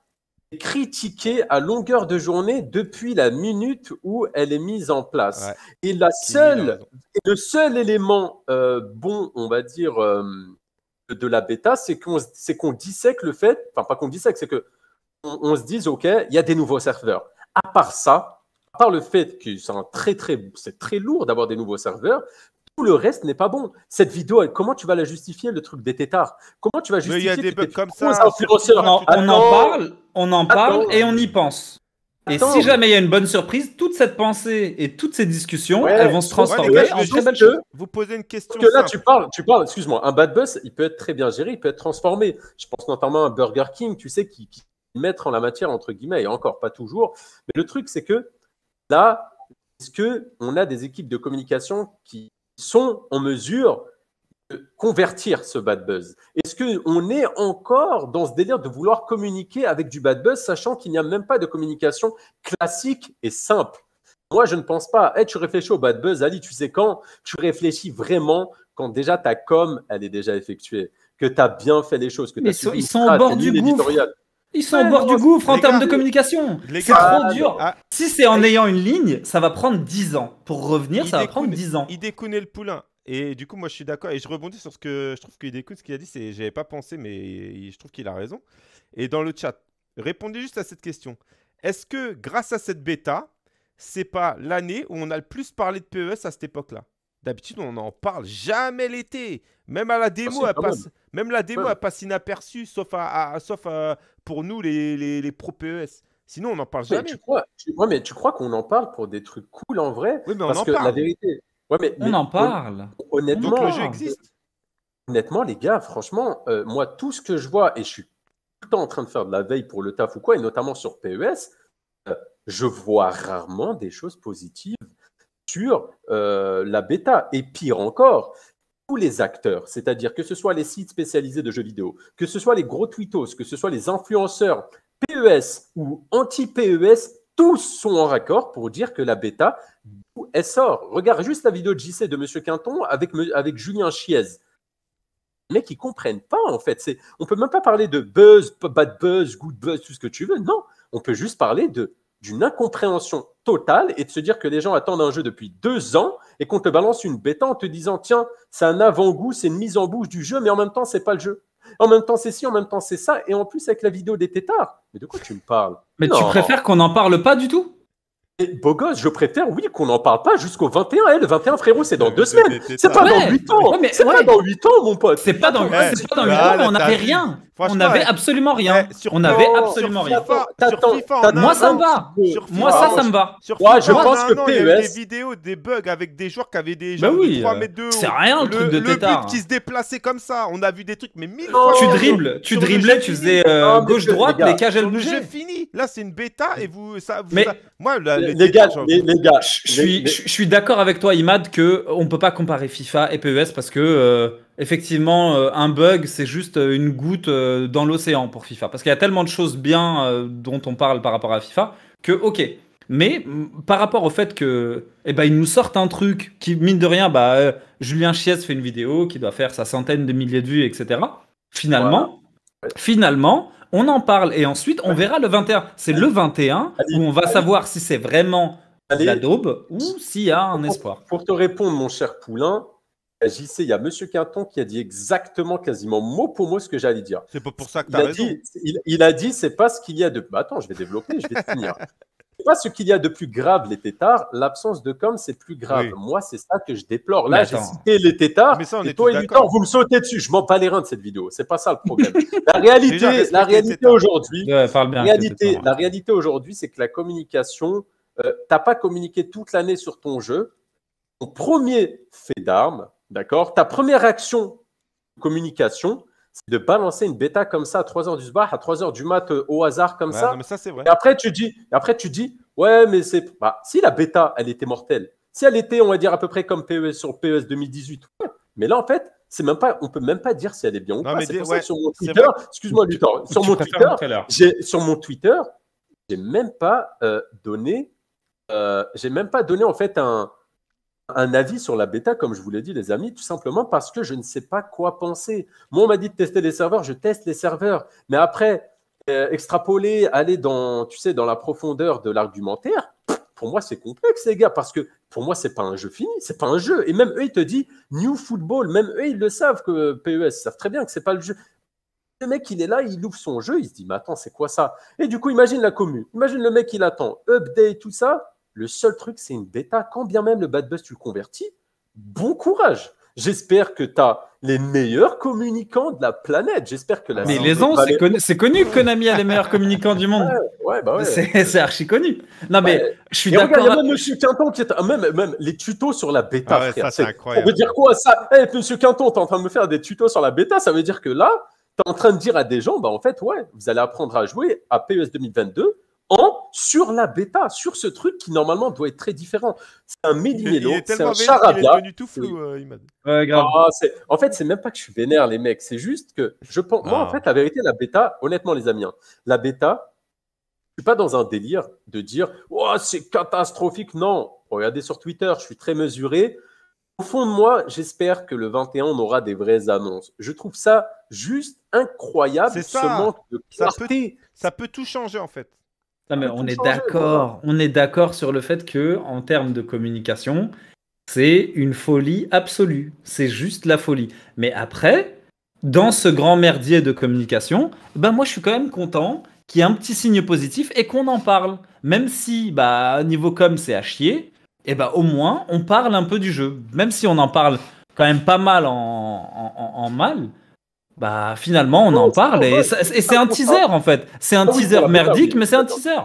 B: critiquée à longueur de journée depuis la minute où elle est mise en place. Et la seule, le seul élément euh, bon, on va dire, euh, de la bêta, c'est qu'on dissèque le fait, enfin pas qu'on dissèque, c'est que on, se dise, OK, il y a des nouveaux serveurs. À part ça, à part le fait que c'est très, très, très lourd d'avoir des nouveaux serveurs, le reste n'est pas bon. Cette vidéo, comment tu vas la justifier, le truc des tétards Comment tu vas justifier Mais il y a des bugs comme ça. On en, parle,
C: on en parle et on y pense. Et si jamais il y a une bonne surprise, toute cette pensée et toutes ces discussions,
A: elles vont se transformer en très Vous posez une question. Parce que là, tu
B: parles, tu parles, excuse-moi, un bad bus, il peut être très bien géré, il peut être transformé. Je pense notamment à Burger King, tu sais, qui, qui mettre en la matière, entre guillemets, et encore pas toujours. Mais le truc, c'est que là, est-ce qu'on a des équipes de communication qui sont en mesure de convertir ce bad buzz Est-ce qu'on est encore dans ce délire de vouloir communiquer avec du bad buzz, sachant qu'il n'y a même pas de communication classique et simple moi, je ne pense pas. Eh, tu réfléchis au bad buzz, Ali, tu sais quand Tu réfléchis vraiment quand déjà ta com, elle est déjà effectuée, que tu as bien fait les choses, que tu as ils sont au bord ils sont au bord du gouffre en termes de
C: communication. C'est trop dur. Ah. si c'est en ayant une ligne, ça va prendre 10 ans. Pour revenir, ça va prendre 10 ans.
A: Il décounait le poulain. Et du coup, moi, je suis d'accord. Et je rebondis sur ce que je trouve qu'il Ce qu'il a dit, c'est j'avais pas pensé, mais je trouve qu'il a raison. Et dans le chat, répondez juste à cette question. Est-ce que grâce à cette bêta, c'est pas l'année où on a le plus parlé de PES à cette époque-là D'habitude, on n'en parle jamais l'été. Même à la ah, démo, passe, même. la démo, passe inaperçue, sauf, sauf euh, pour nous, les, les, PES. E Sinon, on n'en parle jamais. Tu crois,
B: mais tu crois qu'on en parle pour des trucs cool en vrai Oui, mais on en parle. La vérité... on en parle. Honnêtement, les gars, franchement, euh, moi, tout ce que je vois, et je suis tout le temps en train de faire de la veille pour le taf ou quoi, et notamment sur PES, euh, je vois rarement des choses positives sur euh, la bêta. Et pire encore, tous les acteurs, c'est-à-dire que ce soit les sites spécialisés de jeux vidéo, que ce soit les gros tweetos, que ce soit les influenceurs PES ou anti-PES, tous sont en raccord pour dire que la bêta, elle sort. Regarde juste la vidéo de JC de Monsieur Quinton avec, avec Julien Chiez. mais mecs, ne comprennent pas, en fait. C'est, on peut même pas parler de buzz, bad buzz, good buzz, tout ce que tu veux. Non, on peut juste parler de, d'une incompréhension total et de se dire que les gens attendent un jeu depuis deux ans et qu'on te balance une bêta en te disant tiens, c'est un avant-goût, c'est une mise en bouche du jeu, mais en même temps, c'est pas le jeu. En même temps, c'est ci, en même temps, c'est ça. Et en plus, avec la vidéo des tétards. Mais de quoi tu me parles Mais tu préfères qu'on n'en parle pas du tout beau gosse, je préfère, oui, qu'on n'en parle pas jusqu'au 21. Eh, le 21, frérot, c'est dans deux semaines. C'est pas dans 8 ans. c'est pas dans huit ans, mon pote. C'est pas dans, 8 ah, ans, on n'avait rien.
C: On
A: n'avait eh,
B: absolument rien. on n'avait absolument rien.
A: moi, ça me va. Moi, ça, ça me va. Moi, je pense que PES. des vidéos, des bugs avec des joueurs qui avaient des bah de 3 euh, mètres de C'est rien, le truc de Tétard. Le qui se déplaçait comme ça. On a vu des trucs, mais mille fois. Tu dribbles,
C: tu driblais, tu faisais euh, gauche-droite, les cages, elles bougeaient.
A: Là, c'est une bêta et vous. Ça, vous, mais moi, les,
B: gars, les, je
C: suis, je suis d'accord avec toi, Imad, que on peut pas comparer FIFA et PES parce que euh, effectivement, euh, un bug, c'est juste euh, une goutte dans l'océan pour FIFA, parce qu'il y a tellement de choses bien dont on parle par rapport à FIFA que ok. Mais par rapport au fait que, eh ben, ils nous sortent un truc qui mine de rien, bah, Julien Chies fait une vidéo qui doit faire sa centaine de milliers de vues, etc. Finalement, finalement, on en parle et ensuite on verra le 21. C'est
B: le 21 où on va savoir si c'est vraiment allez. la daube ou s'il y a un espoir. Pour te répondre, mon cher Poulain, sais. il y a Monsieur Quinton qui a dit exactement, quasiment mot pour mot, ce que j'allais dire. C'est pas pour ça que tu as Dit, il, a dit, c'est pas ce qu'il y a de. Bah, attends, je vais développer, je vais finir. pas ce qu'il y a de plus grave, les tétards L'absence de com, c'est plus grave. Moi, c'est ça que je déplore. Là, j'ai cité les tétards, mais ça, on et toi vous me sautez dessus. Je m'en pas les reins de cette vidéo. C'est pas ça le problème. la réalité, la réalité aujourd'hui, réalité, aujourd'hui, c'est que la communication, tu euh, t'as pas communiqué toute l'année sur ton jeu. Ton premier fait d'armes, d'accord Ta première action de communication, c'est de balancer une bêta comme ça à 3h du soir, à 3h du mat euh, au hasard comme ça. mais Et après tu dis, après tu dis, ouais, mais c'est bah, si la bêta elle était mortelle, si elle était, on va dire à peu près comme PES sur PES 2018, mais là en fait. C'est même pas, on peut même pas dire si elle est bien ou pas. C'est pour ça que sur mon Twitter, excuse-moi Luthor, sur, mon Twitter, sur mon Twitter, j'ai même pas euh, donné, euh, j'ai même pas donné en fait un, un avis sur la bêta, comme je vous l'ai dit, les amis, tout simplement parce que je ne sais pas quoi penser. Moi, on m'a dit de tester les serveurs, je teste les serveurs. Mais après, euh, extrapoler, aller dans, tu sais, dans la profondeur de l'argumentaire, pour moi, c'est complexe, les gars, parce que pour moi, c'est pas un jeu fini, c'est pas un jeu. Et même eux, ils te disent New Football, même eux, ils le savent que PES, savent très bien que c'est pas le jeu. Le mec, il est là, il ouvre son jeu, il se dit Mais attends, c'est quoi ça Et du coup, imagine la commune, imagine le mec, il attend, update, tout ça, le seul truc, c'est une bêta. Quand bien même le bad bus tu le convertis, bon courage. J'espère que tu as les meilleurs communicants de la planète. J'espère que la. Mais les ans, c'est connu, que
C: Konami a les meilleurs communicants du monde. Ouais, bah C'est
B: archi connu. Non, mais je suis d'accord. Regarde, Quinton ah, Même, les tutos sur la bêta, Ça, incroyable. On veut dire quoi ça eh, Monsieur Quinton, tu es en train de me faire des tutos sur la bêta. Ça veut dire que là, tu es en train de dire à des gens bah, en fait, ouais, vous allez apprendre à jouer à PES 2022 sur la bêta, sur ce truc qui normalement doit être très différent. C'est un Medinello, c'est un charabia. tout en fait, c'est même pas que je suis vénère, les mecs. C'est juste que je pense. Moi, en ah. fait, la vérité, la bêta, honnêtement, les amis, hein, la bêta, je suis pas dans un délire de dire oh, c'est catastrophique. Non, regardez sur Twitter, je suis très mesuré. Au fond de moi, j'espère que le 21, on aura des vraies annonces. Je trouve ça juste incroyable, ce manque de clarté. ça peut tout changer, en fait.
C: Euh, on est d'accord, sur le fait que en termes de communication, c'est une folie absolue. C'est juste la folie. Mais après, dans ce grand merdier de communication, ben moi je suis quand même content qu'il y ait un petit signe positif et qu'on en parle. Même si, bah, niveau com, c'est à chier, et eh ben, au moins, on parle un peu du jeu. Même si on en parle quand même pas mal en mal, bah finalement, on en parle et, c'est un ah, teaser ah. en fait. C'est un ah teaser merdique, mais c'est un teaser.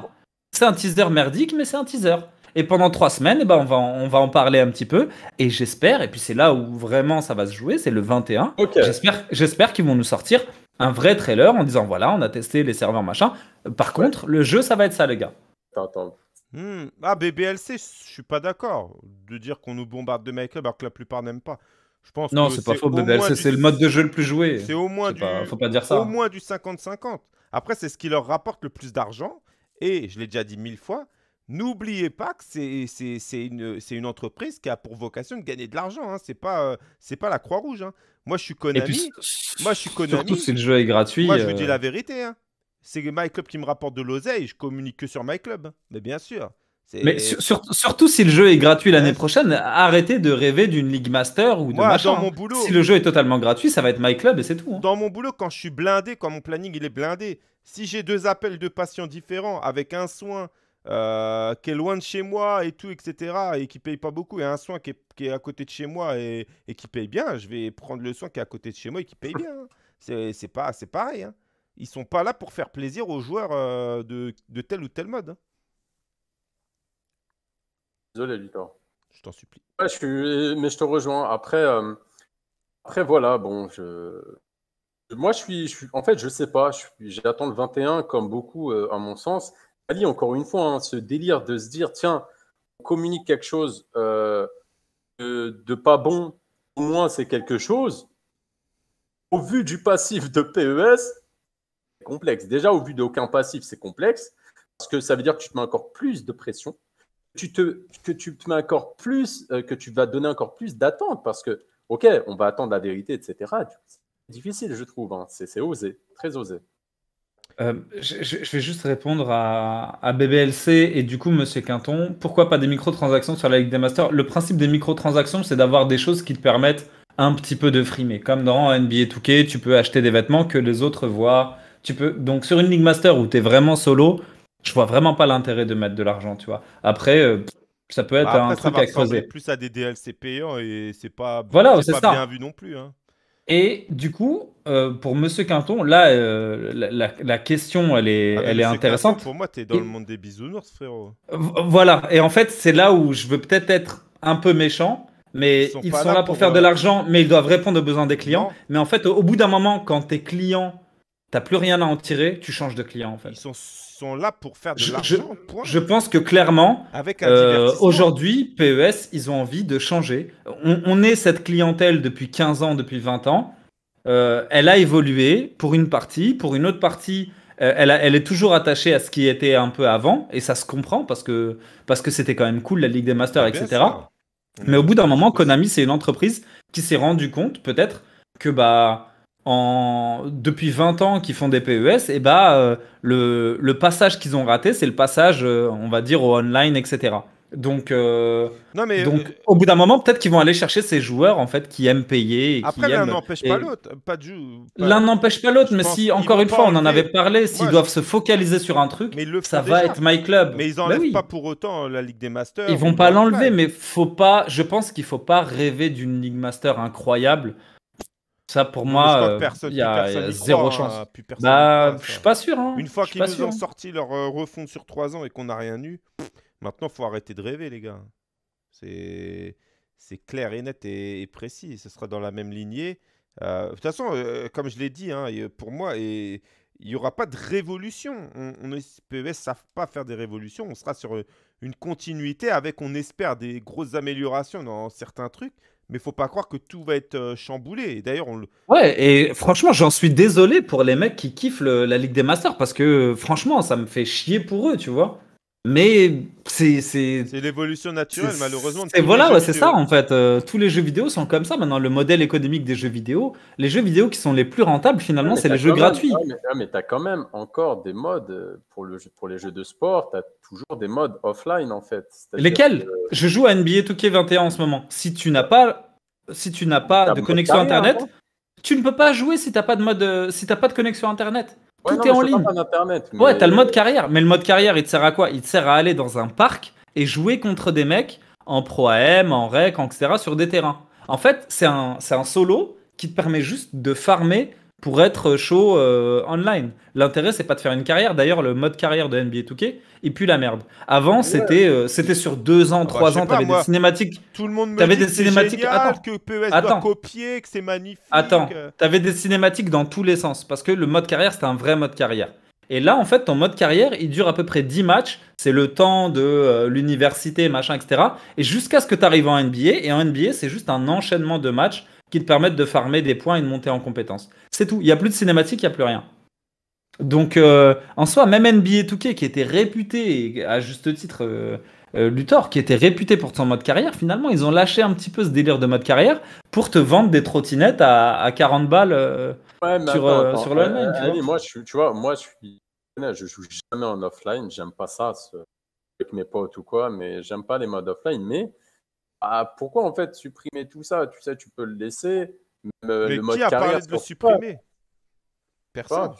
C: C'est un teaser merdique, mais c'est un teaser. Et pendant trois semaines, eh ben, on, va en, on va en parler un petit peu. Et j'espère, et puis c'est là où vraiment ça va se jouer, c'est le 21. J'espère, j'espère qu'ils vont nous sortir un vrai trailer en disant voilà, on a testé les serveurs machin. Par contre, le jeu, ça va être ça, les gars.
A: Hmm. Ah, BBLC, je suis pas d'accord de dire qu'on nous bombarde de make-up alors que la plupart n'aiment pas pense non, c'est pas faux, bébé, c'est le mode de jeu le plus joué. C'est au moins du... faut pas dire ça. Au moins du 50-50. Après, c'est ce qui leur rapporte le plus d'argent. Et je l'ai déjà dit mille fois, n'oubliez pas que c'est une, une entreprise qui a pour vocation de gagner de l'argent. Hein. C'est pas, euh, c'est pas la Croix-Rouge. Hein. Moi, je suis Konami. moi, je suis Konami. Surtout si le jeu est gratuit. Moi, je vous dis euh, la vérité. Hein. C'est MyClub qui me rapporte de l'oseille. Je communique que sur MyClub. Hein. Mais bien sûr. Mais
C: surtout si le jeu est gratuit l'année prochaine, arrêtez de rêver d'une Ligue Master ou de machin. si le jeu est totalement gratuit, ça va être My Club et c'est tout. Hein.
A: Dans mon boulot, quand je suis blindé, quand mon planning il est blindé, si j'ai deux appels de patients différents avec un soin euh, qui est loin de chez moi et tout, etc., et qui paye pas beaucoup, et un soin qui est, à côté de chez moi et, qui paye bien, je vais prendre le soin qui est à côté de chez moi et qui paye bien. Hein. C'est pas, pareil. Hein. Ils sont pas là pour faire plaisir aux joueurs euh, de, tel ou
B: tel mode. Désolé, Victor. Je t'en supplie. Mais je te rejoins. Après, euh, Après voilà, bon, moi, je suis, je suis... En fait, je sais pas. J'attends le 21, comme beaucoup, euh, à mon sens. Ali, encore une fois, hein, ce délire de se dire, tiens, on communique quelque chose euh, de... pas bon, au moins, c'est quelque chose. Au vu du passif de PES, c'est complexe. Déjà, au vu d'aucun passif, c'est complexe. Parce que ça veut dire que tu te mets encore plus de pression tu te, que tu te mets encore plus, euh, que tu vas donner encore plus d'attente parce que, ok, on va attendre la vérité, etc. C'est difficile, je trouve. Hein. C'est osé, très osé.
C: Euh, je, vais juste répondre à, à, BBLC et du coup, Monsieur Quinton, pourquoi pas des microtransactions sur la Ligue des Masters Le principe des microtransactions, c'est d'avoir des choses qui te permettent un petit peu de frimer. Comme dans NBA 2K, tu peux acheter des vêtements que les autres voient. Tu peux donc sur une Ligue Master où tu es vraiment solo, je vois vraiment pas l'intérêt de mettre de l'argent, tu vois. Après, euh, ça peut être bah, un truc à creuser.
A: Plus à des DLC payants et c'est pas, voilà, bien vu non plus. Hein.
C: Et du coup, euh, pour Monsieur Quinton, là, euh, la, question, elle est, ah, elle est intéressante. pour moi, tu es dans le
A: monde des bisounours, frérot.
C: Voilà. Et en fait, c'est là où je veux peut-être être un peu méchant, mais ils sont, là, pour, faire de l'argent, mais ils doivent répondre aux besoins des clients. Mais en fait, au, bout d'un moment, quand tes clients, t'as plus rien à en tirer, tu changes de client, en fait. Ils sont
A: sont là pour faire de l'argent. Je,
C: pense que clairement, euh, aujourd'hui, PES, ils ont envie de changer. On, est cette clientèle depuis 15 ans, depuis 20 ans. Euh, elle a évolué pour une partie, pour une autre partie. Euh, elle, elle, est toujours attachée à ce qui était un peu avant, et ça se comprend parce que parce que c'était quand même cool la Ligue des Masters, ah, etc. Mais au bout d'un moment, Konami, c'est une entreprise qui s'est rendu compte peut-être que bah en, depuis 20 ans qui font des PES, et eh bah, ben, euh, le, passage qu'ils ont raté, c'est le passage, euh, on va dire, au online, etc. Donc, euh, non, mais, donc au bout d'un moment, peut-être qu'ils vont aller chercher ces joueurs en fait qui aiment payer. Après, l'un n'empêche pas l'autre. Pas L'un n'empêche pas l'autre, mais si, encore une fois, on en avait parlé, s'ils doivent se focaliser sur un truc, ça va être My Club. Mais ils n'enlèvent
A: bah pas pour autant la Ligue des Masters. Ils vont pas
C: l'enlever, mais faut pas, je pense qu'il faut pas rêver d'une Ligue Master incroyable ça, pour moi, euh, il y, a, zéro hein, chance. bah, hein. je suis pas sûr. Une fois qu'ils nous ont
A: sorti leur euh, refond sur trois ans et qu'on n'a rien eu, maintenant, faut arrêter de rêver, les gars. C'est clair et net et, précis. Ce sera dans la même lignée. Euh, de toute façon, comme je l'ai dit, hein, pour moi, et, il n'y aura pas de révolution. On, on ne savent pas faire des révolutions. On sera sur une continuité avec, on espère, des grosses améliorations dans certains trucs mais faut pas croire que tout va être euh, chamboulé. d'ailleurs, on le...
C: Ouais, et franchement, j'en suis désolé pour les mecs qui kiffent la Ligue des Masters parce que franchement, ça me fait chier pour eux, tu vois. Mais c'est. C'est l'évolution naturelle,
A: malheureusement. Et voilà, c'est ça
C: en fait. Euh, tous les jeux vidéo sont comme ça maintenant. Le modèle économique des jeux vidéo, les jeux vidéo qui sont les plus rentables finalement, c'est les jeux gratuits.
B: Ah, mais, t'as quand même encore des modes euh, pour, le, pour les jeux de sport, T'as toujours des modes offline en fait. Lesquels
C: Je joue à NBA 2K21 en ce moment. Si tu n'as pas, si tu n'as pas de connexion internet, hein
B: tu ne peux pas jouer si t'as pas de
C: mode, euh, si t'as pas de connexion internet. Tout ouais, est en ligne. Ouais, t'as le euh, mode carrière. Mais le mode carrière, il te sert à quoi Il te sert à aller dans un parc et jouer contre des mecs en pro AM, en rec, etc. sur des terrains. En fait, c'est un, un solo qui te permet juste de farmer pour être chaud euh, online. L'intérêt, c'est pas de faire une carrière. D'ailleurs, le mode carrière de NBA 2K, et puis la merde. Avant, c'était euh, c'était sur deux ans, ah bah, trois ans, t'avais des cinématiques.
A: Tout le monde me dit des cinématiques. attends, que PES copier, que c'est magnifique. Attends, euh.
C: avais des cinématiques dans tous les sens parce que le mode carrière, c'était un vrai mode carrière. Et là, en fait, ton mode carrière, il dure à peu près 10 matchs. C'est le temps de l'université, machin, etc. Et jusqu'à ce que tu arrives en NBA. Et en NBA, c'est juste un enchaînement de matchs qui te permettent de farmer des points et de monter en compétences. C'est tout. Il n'y a plus de cinématique, il n'y a plus rien. Donc, euh, en soi, même NBA 2K, qui était réputé, à juste titre, euh, euh, Luthor, qui était réputé pour son mode carrière, finalement, ils ont lâché un petit peu ce délire de mode carrière pour te vendre des trottinettes à, 40 balles sur, sur, le online, tu
B: moi, je suis, tu vois, moi, je ne joue jamais en offline, j'aime pas ça ce... avec mes potes ou quoi, mais j'aime pas les modes offline. Mais ah, pourquoi en fait supprimer tout ça Tu sais, tu peux le laisser. Euh, mais qui a parlé de le
A: supprimer Personne.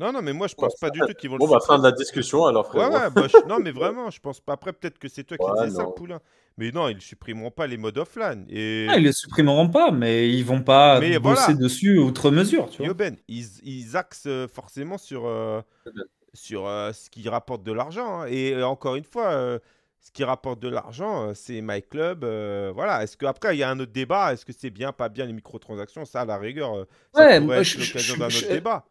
A: Non, non, mais
B: moi je pense pas du tout qu'ils vont bon, le bah, fin de la discussion alors,
A: frère. Ouais, ouais, bah, Non, mais vraiment, je pense pas. Après, peut-être que c'est toi qui dis ça, Poulain. Mais non, ils supprimeront pas les modes offline. Et... Ah, ils les
C: supprimeront pas, mais ils vont pas bosser dessus outre mesure. Tu
A: vois. Ben, ils, axent euh, forcément sur, euh, ben. sur ce qui rapporte de l'argent. Hein. Et encore une fois, ce qui rapporte de l'argent, euh, c'est MyClub. Euh, voilà. Est-ce qu'après, il y a un autre débat Est-ce que c'est bien, pas bien les microtransactions Ça, à la rigueur, euh, ça ouais, pourrait être l'occasion d'un autre débat.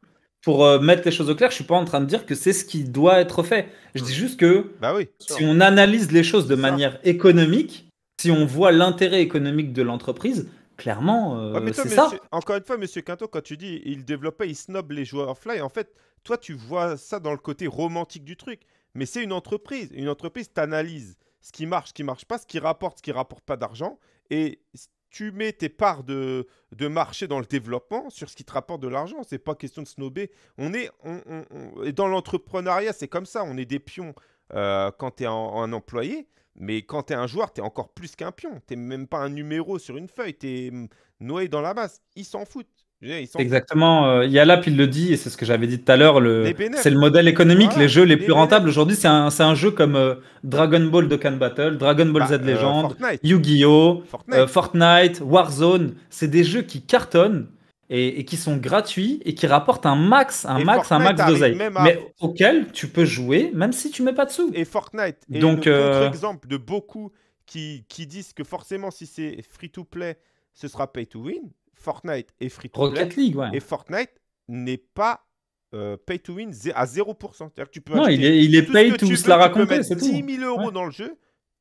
C: Pour mettre les choses au clair, je suis pas en train de dire que c'est ce qui doit être fait. Je dis mmh. juste que bah oui, si on analyse les choses de manière économique, si on voit l'intérêt économique de l'entreprise, clairement, c'est ça.
A: Encore une fois, Monsieur Quinto, quand tu dis il développait, il snob les joueurs fly, en fait, toi, tu vois ça dans le côté romantique du truc. Mais c'est une entreprise. Une entreprise t'analyse ce qui marche, ce qui marche pas, ce qui rapporte, ce qui rapporte pas d'argent. Et tu mets tes parts de, marché dans le développement sur ce qui te rapporte de l'argent. C'est pas question de snober. On est, dans l'entrepreneuriat, c'est comme ça. On est des pions euh, quand tu es un, employé. Mais quand tu es un joueur, tu es encore plus qu'un pion. Tu même pas un numéro sur une feuille. Tu es mm, noyé dans la masse. Ils s'en foutent sont...
C: Exactement. a euh, Yalap, il le dit, et c'est ce que j'avais dit tout à l'heure, c'est le modèle économique. les jeux les, plus rentables aujourd'hui, c'est un, jeu comme euh, Dragon Ball Dokkan Battle, Dragon Ball bah, Z euh, Legend, Yu-Gi-Oh!, Fortnite. Warzone. C'est des jeux qui cartonnent et, qui sont gratuits et qui rapportent un max, un max, un max d'oseille. Mais auquel tu peux jouer même si tu mets pas de sous. Et Fortnite est Donc, un
A: exemple de beaucoup qui, qui disent que forcément, si c'est free to play, ce sera pay to win. Fortnite et free to play. Rocket League, ouais. Et Fortnite n'est pas euh, pay to win à 0%. C'est-à-dire que tu peux. Non, il est, pay to se la raconter, c'est tout. 10 000 euros dans le jeu.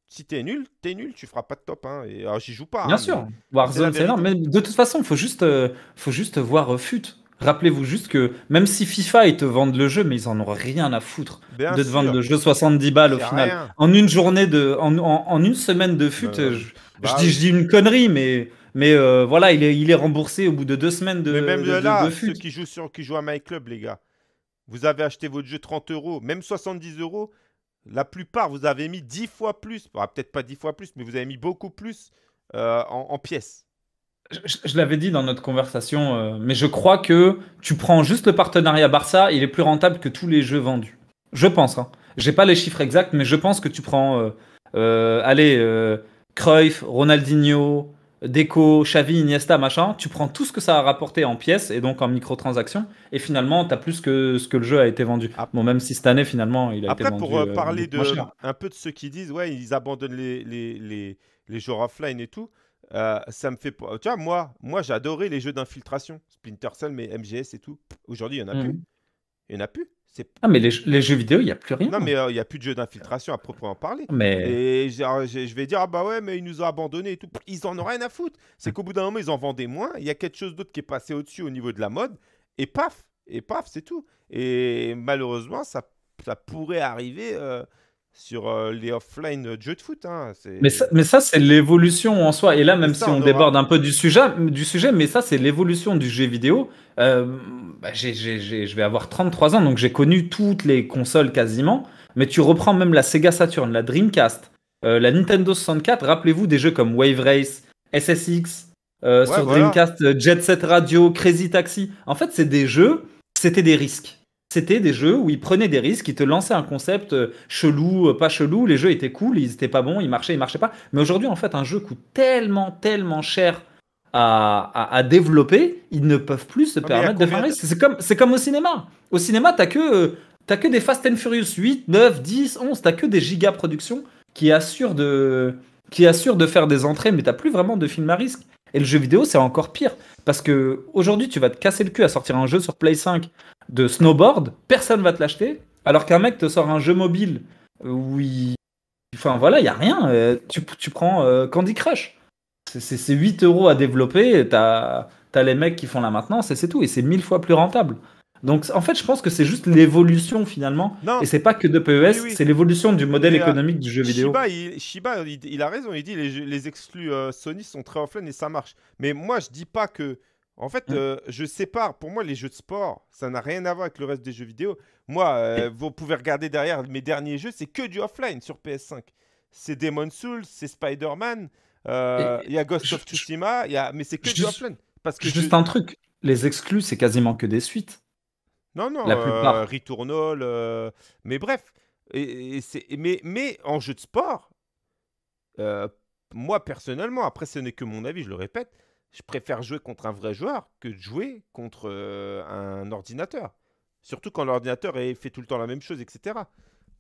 A: Si t'es nul, t'es nul, tu feras pas de top. Hein. Et ah, j'y joue pas. Bien hein, sûr, Warzone, c'est énorme.
C: Mais de toute façon, faut juste, euh, faut juste voir euh, FUT. Rappelez-vous juste que même si FIFA ils te vendent le jeu, mais ils en ont rien à foutre de te vendre le jeu 70 balles au final. En une journée de, en, une semaine de FUT, bah je, bah dis, je dis une connerie, mais mais euh, voilà, il est, remboursé au bout de deux semaines de. Mais même de, là, ceux
A: qui jouent, sur, qui jouent à MyClub, les gars, vous avez acheté votre jeu 30 euros, même 70 euros. La plupart, vous avez mis 10 fois plus. Peut-être pas 10 fois plus, mais vous avez mis beaucoup plus euh, en, pièces
C: je, l'avais dit dans notre conversation, euh, mais je crois que tu prends juste le partenariat Barça, il est plus rentable que tous les jeux vendus. Je pense. Hein. J'ai pas les chiffres exacts, mais je pense que tu prends, allez, Cruyff, Ronaldinho, Déco, Chavi, Iniesta, machin, tu prends tout ce que ça a rapporté en pièces et donc en microtransactions, et finalement, tu as plus que ce que le jeu a été vendu. Ah. bon, même si cette année, finalement, il a été vendu. Après, euh, pour euh, parler de,
A: un peu de ceux qui disent, ouais, ils abandonnent les, les, les, offline et tout, euh, ça me fait. Tu vois, moi, moi j'adorais les jeux d'infiltration, Splinter Cell, mais MGS et tout. Aujourd'hui, il n'y mhm. en a plus. Il n'y en a plus. Ah, mais les,
C: jeux vidéo, il n'y a plus rien. Non, mais
A: euh, il n'y a plus de jeux d'infiltration à proprement parler. Mais... Et je vais dire, ah bah ouais, mais ils nous ont abandonnés et tout. Ils en ont rien à foutre. C'est mm. qu'au bout d'un moment, ils en vendaient moins. Il y a quelque chose d'autre qui est passé au-dessus au niveau de la mode. Et paf Et paf, c'est tout. Et malheureusement, ça, ça pourrait arriver. Euh, sur euh, les offline euh, jeux de foot. Hein, mais ça, ça c'est
C: l'évolution en soi. Et là, même si on, déborde un peu du sujet, du sujet mais ça, c'est l'évolution du jeu vidéo. Euh, bah, je vais avoir 33 ans, donc j'ai connu toutes les consoles quasiment. Mais tu reprends même la Sega Saturn, la Dreamcast, la Nintendo 64. Rappelez-vous des jeux comme Wave Race, SSX, sur Dreamcast, Jet Set Radio, Crazy Taxi. En fait, c'est des jeux, c'était des risques c'était des jeux où ils prenaient des risques, ils te lançaient un concept euh, chelou, euh, pas chelou, les jeux étaient cool, ils étaient pas bons, ils marchaient, ils marchaient pas. Mais aujourd'hui, en fait, un jeu coûte tellement, tellement cher à, développer, ils ne peuvent plus se ah, permettre de faire C'est comme, c'est comme au cinéma. Au cinéma, t'as que, euh, que des Fast and Furious 8, 9, 10, 11, t'as que des giga productions qui assurent de, qui assurent de faire des entrées, mais t'as plus vraiment de films à risque. Et le jeu vidéo, c'est encore pire. Parce que aujourd'hui, tu vas te casser le cul à sortir un jeu sur Play 5 de snowboard, personne va te l'acheter. Alors qu'un mec te sort un jeu mobile oui, il. Enfin voilà, il n'y a rien. Euh, tu, prends euh, Candy Crush. C'est 8 euros à développer, t'as as les mecs qui font la maintenance et c'est tout. Et c'est mille fois plus rentable. Donc en fait, je pense que c'est juste l'évolution finalement. Et Et c'est pas que de PES, c'est l'évolution du modèle euh, économique du jeu vidéo.
A: Shiba, il, il, a raison, il dit les, les exclus euh, Sony sont très offline et ça marche. Mais moi, je dis pas que. En fait, hein. euh, je sépare. Pour moi, les jeux de sport, ça n'a rien à voir avec le reste des jeux vidéo. Moi, vous pouvez regarder derrière mes derniers jeux, c'est que du offline sur PS5. C'est Demon Souls, c'est Spider-Man, il y a Ghost of Tsushima, mais c'est que du offline. Parce que juste un truc,
C: les exclus, c'est quasiment que des suites.
A: Non, non, la euh, euh, mais bref. Et, mais, mais en jeu de sport, euh, moi personnellement, après ce n'est que mon avis, je le répète, je préfère jouer contre un vrai joueur que de jouer contre un ordinateur. Surtout quand l'ordinateur fait tout le temps la même chose, etc.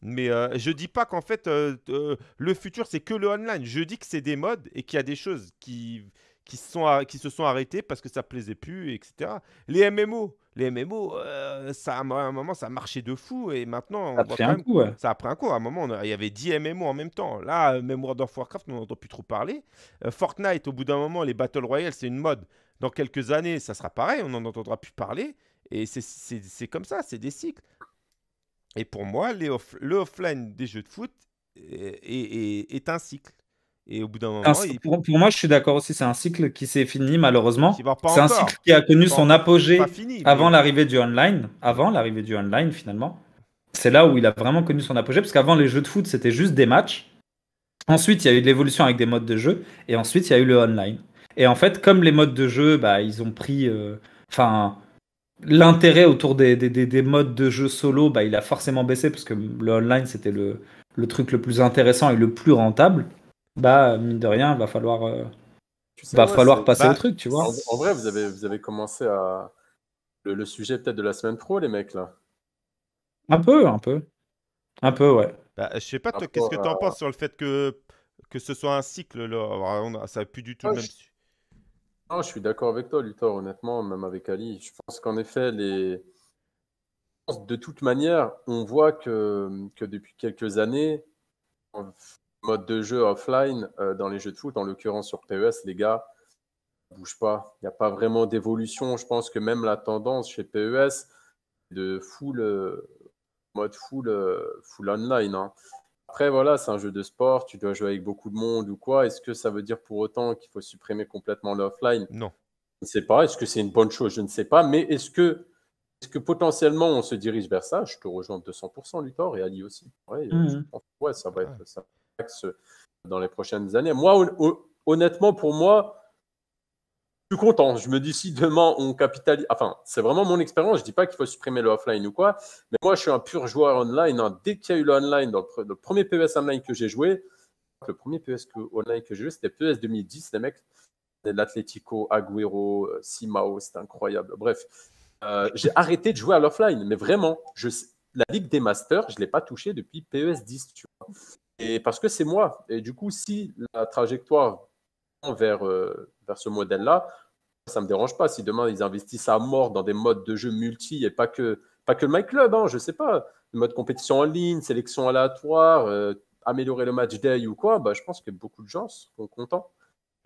A: Mais je je dis pas qu'en fait le futur c'est que le online. Je dis que c'est des modes et qu'il y a des choses qui, qui se, sont, qui se sont arrêtés parce que ça plaisait plus, etc. Les MMO, les MMO, euh, ça, à un moment, ça marchait de fou. Et maintenant, ça a pris un coup. Ça un coup. À un moment, il y avait 10 MMO en même temps. Là, même World of Warcraft, on entend plus trop parler. Euh, Fortnite, au bout d'un moment, les Battle Royale, c'est une mode. Dans quelques années, ça sera pareil. On n'en entendra plus parler. Et c'est comme ça, c'est des cycles. Et pour moi, les le offline des jeux de foot euh, est, est, est un cycle bout
C: Pour, moi, je suis d'accord aussi. C'est un cycle qui s'est fini, malheureusement. C'est un cycle qui a connu son apogée avant l'arrivée du online. Avant l'arrivée du online, finalement. C'est là où il a vraiment connu son apogée. Parce qu'avant, les jeux de foot, c'était juste des matchs. Ensuite, il y a eu de l'évolution avec des modes de jeu. Et ensuite, il y a eu le online. Et en fait, comme les modes de jeu, bah, ils ont pris. Euh, enfin. L'intérêt autour des, des, modes de jeu solo, bah, il a forcément baissé parce que le online, c'était le, le truc le plus intéressant et le plus rentable bah, mine de rien, va falloir, euh, va falloir passer au bah, truc, tu vois. En,
B: vrai, vous avez, vous avez commencé à. Le, sujet peut-être de la semaine pro, les mecs, là.
C: Un peu, un peu. Un peu, ouais.
A: Bah, je sais pas, qu'est-ce que tu en penses sur le fait que, que ce soit un cycle, là Ça n'a plus du tout
B: ah, Non, je suis d'accord avec toi, Luthor, honnêtement, même avec Ali. Je pense qu'en effet, les. De toute manière, on voit que, que depuis quelques années, mode de jeu offline euh, dans les jeux de foot, en l'occurrence sur PES, les gars, ne bouge pas. Il n'y a pas vraiment d'évolution. Je pense que même la tendance chez PES e de full euh, mode full, euh, full online. Hein. Après, voilà, c'est un jeu de sport, tu dois jouer avec beaucoup de monde ou quoi. Est-ce que ça veut dire pour autant qu'il faut supprimer complètement l'offline Non. Je ne sais pas. Est-ce que c'est une bonne chose Je ne sais pas. Mais est-ce que, est que potentiellement on se dirige vers ça Je te rejoins 200%, Luthor, et Ali aussi. Mhm. Ouais, ça va être ça. Euh, dans les prochaines années. Moi, honnêtement, pour moi, je suis content. Je me dis si demain on capitalise. Enfin, c'est vraiment mon expérience. Je dis pas qu'il faut supprimer le offline ou quoi. Mais moi, je suis un pur joueur online. Hein. Dès qu'il y a eu le online, le, premier PES online que j'ai joué, le premier PES que, online que j'ai joué, c'était PES 2010. Les mecs, l'Atletico, Agüero, euh, Simao, c'était incroyable. Bref, euh, j'ai arrêté de jouer à l'offline. Mais vraiment, la Ligue des Masters, je ne l'ai pas touché depuis PES 10. Et parce que c'est moi. Et du coup, si la trajectoire vers, euh, vers ce modèle-là, ça ne me dérange pas. Si demain, ils investissent à mort dans des modes de jeu multi et pas que, pas que le My Club, hein, je ne sais pas, mode compétition en ligne, sélection aléatoire, euh, améliorer le match day ou quoi, bah, je pense que beaucoup de gens seront contents.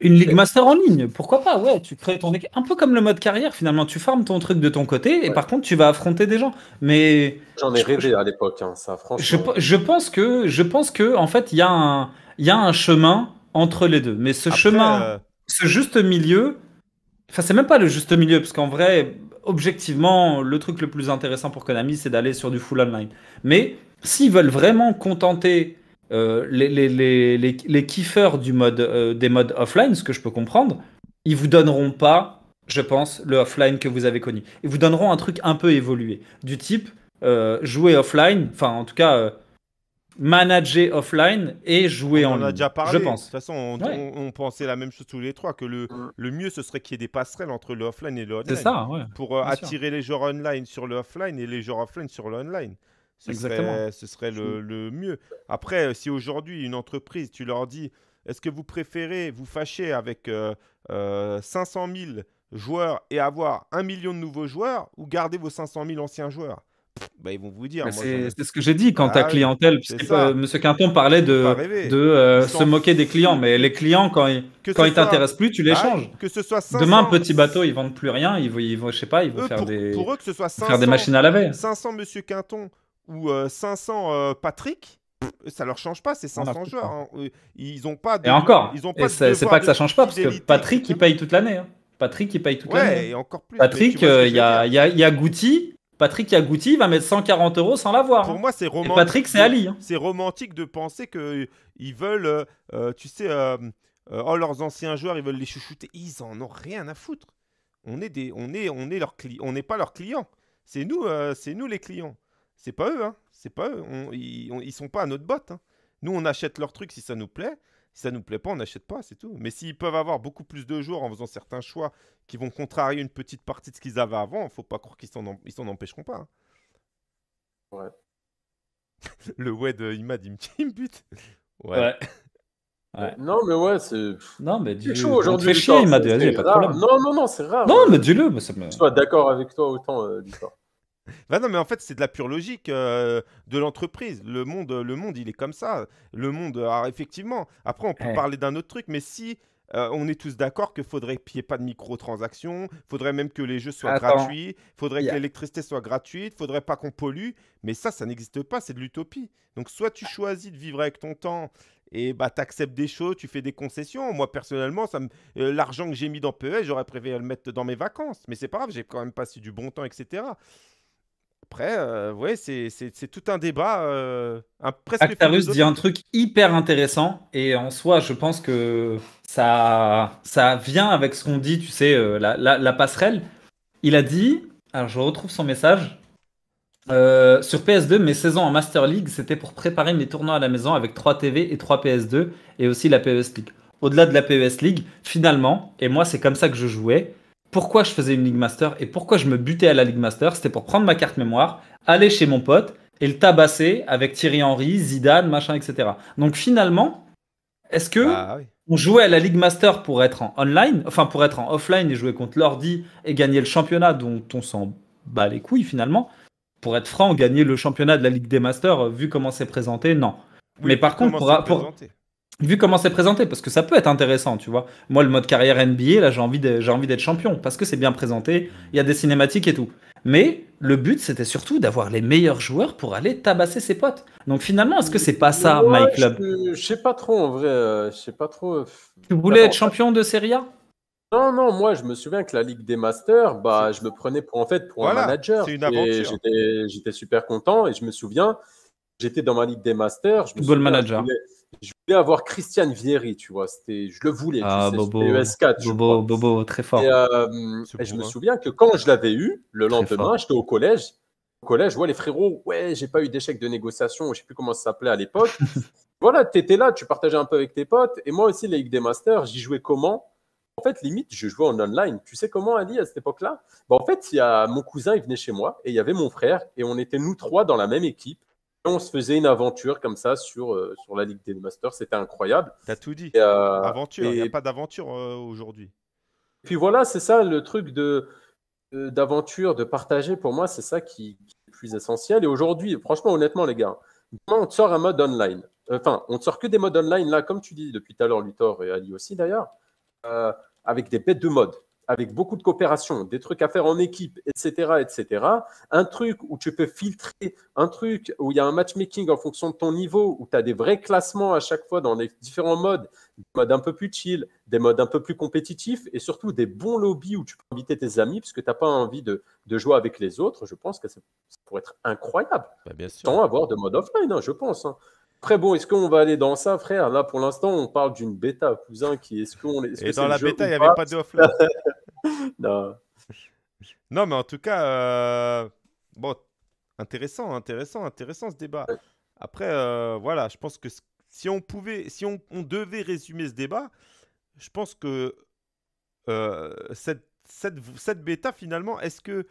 C: Une Ligue Master en ligne, pourquoi pas Ouais, tu crées ton un peu comme le mode carrière finalement, tu farmes ton truc de ton côté et par contre tu vas affronter des gens. Mais j'en ai rêvé à l'époque, hein, ça franchement. Je, pense que je pense que en fait il y a un il y un chemin entre les deux, mais ce chemin, euh, ce juste milieu, enfin c'est même pas le juste milieu parce qu'en vrai, objectivement, le truc le plus intéressant pour Konami c'est d'aller sur du full online. Mais s'ils veulent vraiment contenter euh, les, les, kiffeurs du mode, euh, des modes offline, ce que je peux comprendre, ils vous donneront pas, je pense, le offline que vous avez connu. Ils vous donneront un truc un peu évolué, du type euh, jouer offline, enfin en tout cas manager offline et jouer en, ligne. On a déjà parlé. Je pense. De toute
A: façon, on, pensait la même chose tous les trois que le, mieux ce serait qu'il y ait des passerelles entre le offline et le online. C'est ça, ouais. Pour attirer les joueurs online sur le offline et les joueurs offline sur l'online. Ce Exactement. serait, ce serait le, mieux. Après, euh, si aujourd'hui une entreprise, tu leur dis, est-ce que vous préférez vous fâcher avec 500 euh, 000 euh, joueurs et avoir un million de nouveaux joueurs ou garder vos 500 000 anciens joueurs bah, ils vont vous dire. C'est ce que j'ai dit quand ta ah
C: clientèle. M. Monsieur Quinton parlait de, de se moquer des clients, mais les clients, quand ils ne t'intéressent plus, tu les ah changes.
A: Que ce soit Demain,
C: petit bateau, ils vendent plus rien. Ils vont, pas, ils faire, des... faire des machines à laver.
A: 500 Monsieur Quinton ou 500 euh, euh, Patrick, ça leur change pas, c'est 500 joueurs. Hein. Euh, ils ont pas. et encore. Ils ont pas. C'est pas que ça change pas parce que Patrick,
C: il paye toute l'année. Hein. Patrick, il paye toute l'année. Et encore plus. Patrick, il y, y, a Gouti. Patrick Yagouti va mettre 140 euros sans l'avoir. Pour hein. moi, c'est romantique. Patrick, c'est Ali.
A: C'est romantique de penser que ils veulent, tu sais, oh, leurs anciens joueurs, ils veulent les chouchouter. Ils en ont rien à foutre. On est des, on est, on est leur cli on n'est pas leurs clients. C'est nous, c'est nous les clients. C'est pas eux, hein. C'est pas eux. ils, sont pas à notre botte. Hein. Nous, on achète leurs trucs si ça nous plaît. Si ça nous plaît pas, on n'achète pas, c'est tout. Mais s'ils peuvent avoir beaucoup plus de joueurs en faisant certains choix qui vont contrarier une petite partie de ce qu'ils avaient avant, faut pas croire qu'ils s'en, s'en empêcheront pas. Hein. Ouais. le ouais
B: de Imad, il me bute. Ouais. ouais. ouais. Non, mais ouais, c'est. Non, mais dis-le. chaud aujourd'hui. Chier, Imad, pas de problème. Non, non, non, c'est rare. Non, euh, mais dis-le. Mais ça me... Je suis pas d'accord avec toi
A: autant, euh, Victor. Bah non, mais en fait, c'est de la pure logique euh, de l'entreprise. Le monde, le monde, il est comme ça. Le monde, alors, effectivement. Après, on peut eh. parler d'un autre truc, mais si euh, on est tous d'accord que faudrait qu'il n'y ait pas de microtransactions, faudrait même que les jeux soient gratuits, faudrait que l'électricité soit gratuite, faudrait pas qu'on pollue. Mais ça, ça n'existe pas, c'est de l'utopie. Donc, soit tu choisis de vivre avec ton temps. Et bah, acceptes des choses, tu fais des concessions. Moi, personnellement, euh, l'argent que j'ai mis dans PE, j'aurais préféré le mettre dans mes vacances. Mais c'est pas grave, j'ai quand même passé du bon temps, etc. Après, euh, ouais, c'est, tout un débat. Euh, un,
C: presque Actarus dit un truc hyper intéressant et en soi, je pense que ça, ça vient avec ce qu'on dit, tu sais, euh, la, la, la, passerelle. Il a dit, alors je retrouve son message. Euh, sur PS2, mes saisons en Master League, c'était pour préparer mes tournois à la maison avec 3 TV et 3 PS2 et aussi la PES League. Au-delà de la PES League, finalement, et moi c'est comme ça que je jouais, pourquoi je faisais une Ligue Master et pourquoi je me butais à la Ligue Master, c'était pour prendre ma carte mémoire, aller chez mon pote et le tabasser avec Thierry Henry, Zidane, machin, etc. Donc finalement, est-ce que ah on jouait à la Ligue Master pour être en online, enfin pour être en offline et jouer contre l'ordi et gagner le championnat dont on s'en bat les couilles finalement Pour être franc, gagner le championnat de la Ligue des Masters, vu comment c'est présenté, non. Mais par contre, pour, vu comment c'est présenté, parce que ça peut être intéressant, tu vois. Moi, le mode carrière NBA, là, j'ai envie d'être champion, parce que c'est bien présenté, il y a des cinématiques et tout. Mais le but, c'était surtout d'avoir les meilleurs joueurs pour aller tabasser ses potes. Donc finalement, est-ce que c'est pas ça, My Club
B: je, sais pas trop, en vrai, euh, je sais pas trop. Euh, tu voulais être champion de Serie A non, non, moi je me souviens que la Ligue des Masters, bah, je me prenais pour en fait pour un manager. C'est une aventure. J'étais super content et je me souviens, j'étais dans ma Ligue des Masters. Je Football manager avoir Christian Vieri, tu vois. C'était, je le voulais. Ah, tu Bobo.
C: E Bobo, Bobo, très fort. Et,
B: euh, je me souviens que quand je l'avais eu, le lendemain, j'étais au collège. Au collège, ouais, les frérots, ouais, j'ai pas eu d'échec de négociation, je sais plus comment ça s'appelait à l'époque. voilà, tu étais là, tu partageais un peu avec tes potes. Et moi aussi, les Ligue des Masters, j'y jouais comment en fait, limite, je jouais en online. Tu sais comment, Ali, à cette époque-là bah, En fait, il y a mon cousin, il venait chez moi et il y avait mon frère et on était nous trois dans la même équipe on se faisait une aventure comme ça sur, euh, sur la Ligue des Masters. C'était incroyable. T'as tout dit. Euh, aventure, il n'y a pas d'aventure euh, aujourd'hui. Puis voilà, c'est ça le truc de d'aventure, de partager. Pour moi, c'est ça qui, est le plus essentiel. Et aujourd'hui, franchement, honnêtement, les gars, on sort un mode online. Enfin, on ne sort que des modes online, là, comme tu dis depuis tout à l'heure, Luthor et Ali aussi d'ailleurs, avec des bêtes de mode avec beaucoup de coopération, des trucs à faire en équipe, etc., etc. Un truc où tu peux filtrer, un truc où il y a un matchmaking en fonction de ton niveau, où tu as des vrais classements à chaque fois dans les différents modes, des modes un peu plus chill, des modes un peu plus compétitifs, et surtout des bons lobbies où tu peux inviter tes amis, parce que tu n'as pas envie de, jouer avec les autres, je pense que ça, pourrait être incroyable. Bah, bien sûr. Sans avoir de mode offline, hein, je pense. Hein. Après, bon, est-ce qu'on va aller dans ça, frère Là, pour l'instant, on parle d'une bêta, cousin, qui est-ce qu'on... Est Et dans la bêta, il n'y avait pas d'offre. non. non, mais en tout cas,
A: euh, bon, intéressant, intéressant, intéressant ce débat. Après, euh, voilà, je pense que si on pouvait, si on, devait résumer ce débat, je pense que euh, cette, cette, cette bêta, finalement, est-ce que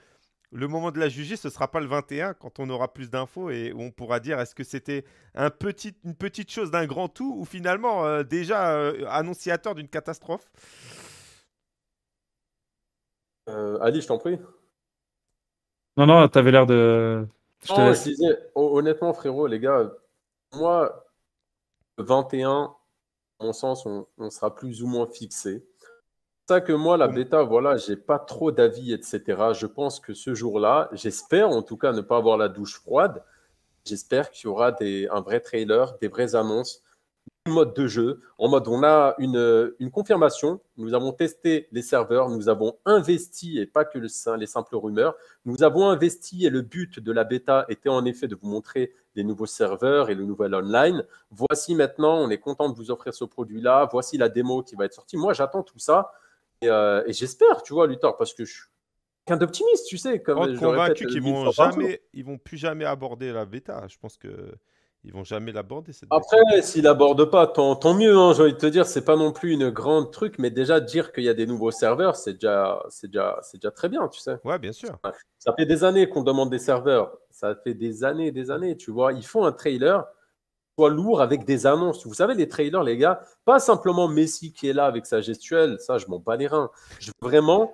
A: le moment de la juger, ce sera pas le 21 quand on aura plus d'infos et où on pourra dire est-ce que c'était une petite chose d'un grand tout ou finalement euh, déjà euh, annonciateur d'une catastrophe
B: euh, Ali, je t'en prie.
C: Non, non, tu avais l'air de.
B: honnêtement, frérot, les gars, moi, 21, à mon sens, on, on sera plus ou moins fixé ça que moi, la mm. bêta, voilà, j'ai pas trop d'avis, etc. Je pense que ce jour-là, j'espère en tout cas ne pas avoir la douche froide. J'espère qu'il y aura des, un vrai trailer, des vraies annonces, un mode de jeu. En mode, on a une, confirmation. Nous avons testé les serveurs, nous avons investi et pas que les simples rumeurs. Nous avons investi et le but de la bêta était en effet de vous montrer les nouveaux serveurs et le nouvel online. Voici maintenant, on est content de vous offrir ce produit-là. Voici la démo qui va être sortie. Moi, j'attends tout ça. Euh, et, j'espère, tu vois, Luthor, parce que je suis qu'un optimiste, tu sais. Comme je convaincu euh, qu'ils vont jamais,
A: ils vont plus jamais aborder la bêta. Je pense que ils vont jamais l'aborder. Après,
B: s'ils l'abordent pas, tant, tant mieux. Hein, j'ai envie de te dire, c'est pas non plus une grande truc, mais déjà dire qu'il y a des nouveaux serveurs, c'est déjà, c'est déjà, c'est déjà très bien, tu sais. Ouais, bien sûr. Ça fait des années qu'on demande des serveurs. Ça fait des années, des années. Tu vois, ils font un trailer soit lourd avec des annonces. Vous savez, les trailers, les gars, pas simplement Messi qui est là avec sa gestuelle, ça, je m'en bats les reins. Je vraiment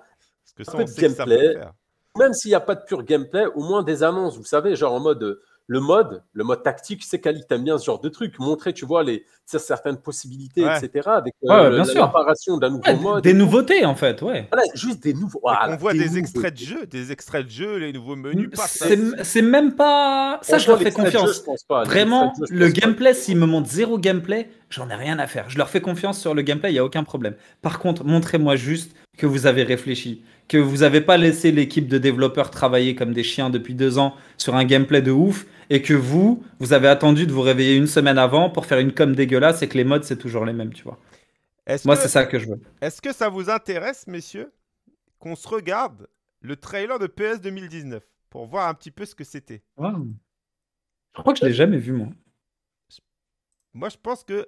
B: Même s'il n'y a pas de pur gameplay, au moins des annonces. Vous savez, genre en mode euh, le mode, le mode tactique, c'est qu'Ali t'aime bien ce genre de truc. Montrer, tu vois, les, certaines possibilités, etc. Euh, d'un nouveau mode. Des nouveautés,
C: en fait, ouais.
B: juste des nouveaux. on voit des, extraits de jeu, des extraits de jeu,
C: les nouveaux menus. C'est même pas. Ça, je leur fais confiance. Vraiment, le gameplay, s'ils me montrent zéro gameplay, j'en ai rien à faire. Je leur fais confiance sur le gameplay, il n'y a aucun problème. Par contre, montrez-moi juste que vous avez réfléchi que vous n'avez pas laissé l'équipe de développeurs travailler comme des chiens depuis deux ans sur un gameplay de ouf, et que vous, vous avez attendu de vous réveiller une semaine avant pour faire une com dégueulasse et que les modes, c'est toujours les mêmes, tu vois. Moi, c'est ça que je veux.
A: Est-ce que ça vous intéresse, messieurs, qu'on se regarde le trailer de PS 2019 pour voir un petit peu ce que c'était Je crois que je l'ai jamais vu, moi. Moi, je pense que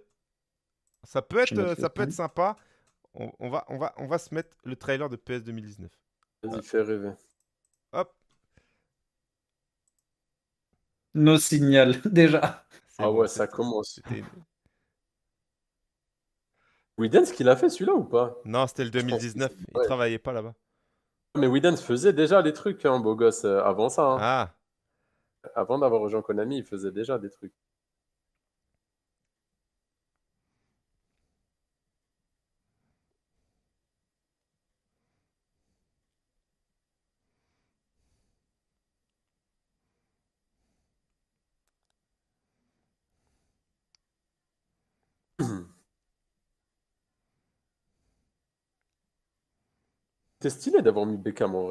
A: ça peut être, euh, ça peut être sympa on, va, on, va, on va se mettre le trailer de PS 2019. Vas-y,
B: fais rêver. Hop. Nos signal, déjà. Ah ouais, ça commence. Widens, qu'il a fait celui-là ou pas Non, c'était le 2019. Il travaillait pas là-bas. Ah, mais Widens faisait déjà des trucs, hein, beau gosse, euh, avant ça. Hein. Ah. Avant d'avoir rejoint Konami, il faisait déjà des trucs. C'était stylé d'avoir mis Beckham en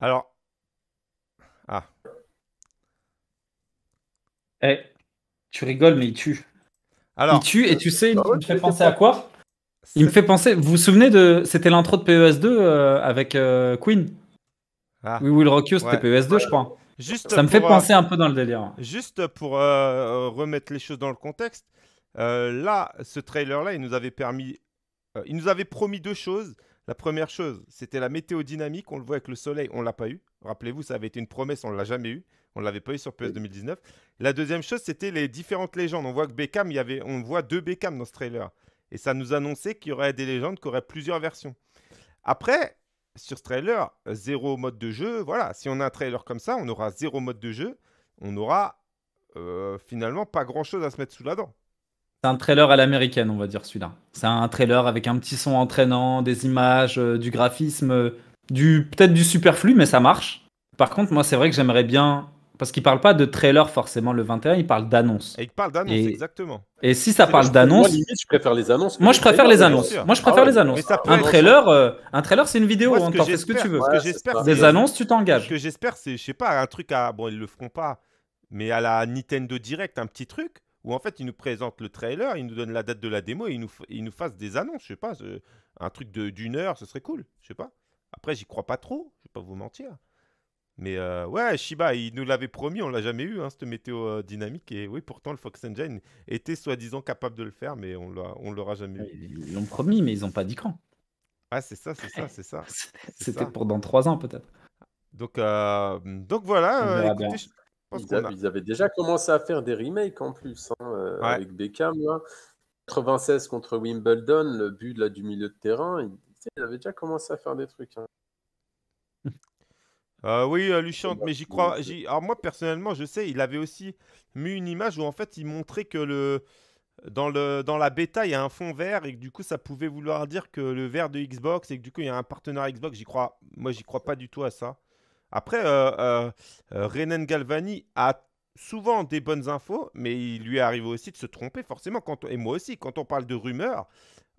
A: Alors. Ah.
C: Eh, tu rigoles, mais il tue. Alors. Il tue, et tu sais, il ah me fait penser à quoi Il me fait penser. Vous vous souvenez de. C'était l'intro de PES2 euh, avec euh, Queen ah. Oui, Will Rock c'était PES2, je crois. Juste ça me fait penser euh, un peu dans le délire.
A: Juste pour euh, euh, remettre les choses dans le contexte, là, ce trailer-là, il nous avait permis, il nous avait promis deux choses. La première chose, c'était la météo dynamique. On le voit avec le soleil, on l'a pas eu. Rappelez-vous, ça avait été une promesse, on l'a jamais eu. On l'avait pas eu sur PS 2019. La deuxième chose, c'était les différentes légendes. On voit que Beckham, il y avait, on voit deux Beckham dans ce trailer, et ça nous annonçait qu'il y aurait des légendes qui auraient plusieurs versions. Après, sur ce trailer, zéro mode de jeu. Voilà, si on a un trailer comme ça, on aura zéro mode de jeu. On aura euh, finalement pas grand chose à se mettre sous la dent.
C: C'est un trailer à l'américaine, on va dire celui-là. C'est un trailer avec un petit son entraînant, des images, euh, du graphisme, euh, du peut-être du superflu, mais ça marche. Par contre, moi, c'est vrai que j'aimerais bien parce qu'il parle pas de trailer forcément le 21, il parle d'annonce. Et il
B: parle d'annonce, exactement.
C: Et si ça parle d'annonce. Moi,
B: je préfère les annonces. Moi, je préfère les annonces. Moi, je préfère ah les annonces. Un trailer,
C: euh, un trailer c'est une vidéo, Moi, ce hein, ce que tu veux. des annonces, tu
A: t'engages. Ce que j'espère, c'est, je sais pas, un truc à. Bon, ils le feront pas, mais à la Nintendo Direct, un petit truc où en fait, ils nous présentent le trailer, ils nous donnent la date de la démo et ils nous, ils nous fassent des annonces. Je sais pas, un truc d'une heure, ce serait cool. Je sais pas. Après, j'y crois pas trop, je vais pas vous mentir. Mais euh, ouais, Shiba, il nous l'avait promis, on l'a jamais eu, hein, cette météo euh, dynamique. Et oui, pourtant, le Fox Engine était soi-disant capable de le faire, mais on ne l'aura jamais eu. Ils l'ont promis, mais ils n'ont pas dit quand. Ah, c'est ça, c'est ça, c'est
C: ça. C'était pour dans trois ans, peut-être.
B: Donc, euh, donc voilà. ils, avaient déjà commencé à faire des remakes en plus, hein, avec Beckham. 96 contre Wimbledon, le but là, du milieu de terrain. Ils, avaient déjà commencé à faire des trucs. Hein. Euh, oui, euh, lui mais j'y crois. Alors moi
A: personnellement, je sais, il avait aussi mis une image où en fait il montrait que le dans le dans la bêta il y a un fond vert et que du coup ça pouvait vouloir dire que le vert de Xbox et que du coup il y a un partenaire Xbox. J'y crois. Moi j'y crois pas du tout à ça. Après, euh, Renan Galvani a souvent des bonnes infos, mais il lui arrive aussi de se tromper forcément. Quand Et moi aussi, quand on parle de rumeurs.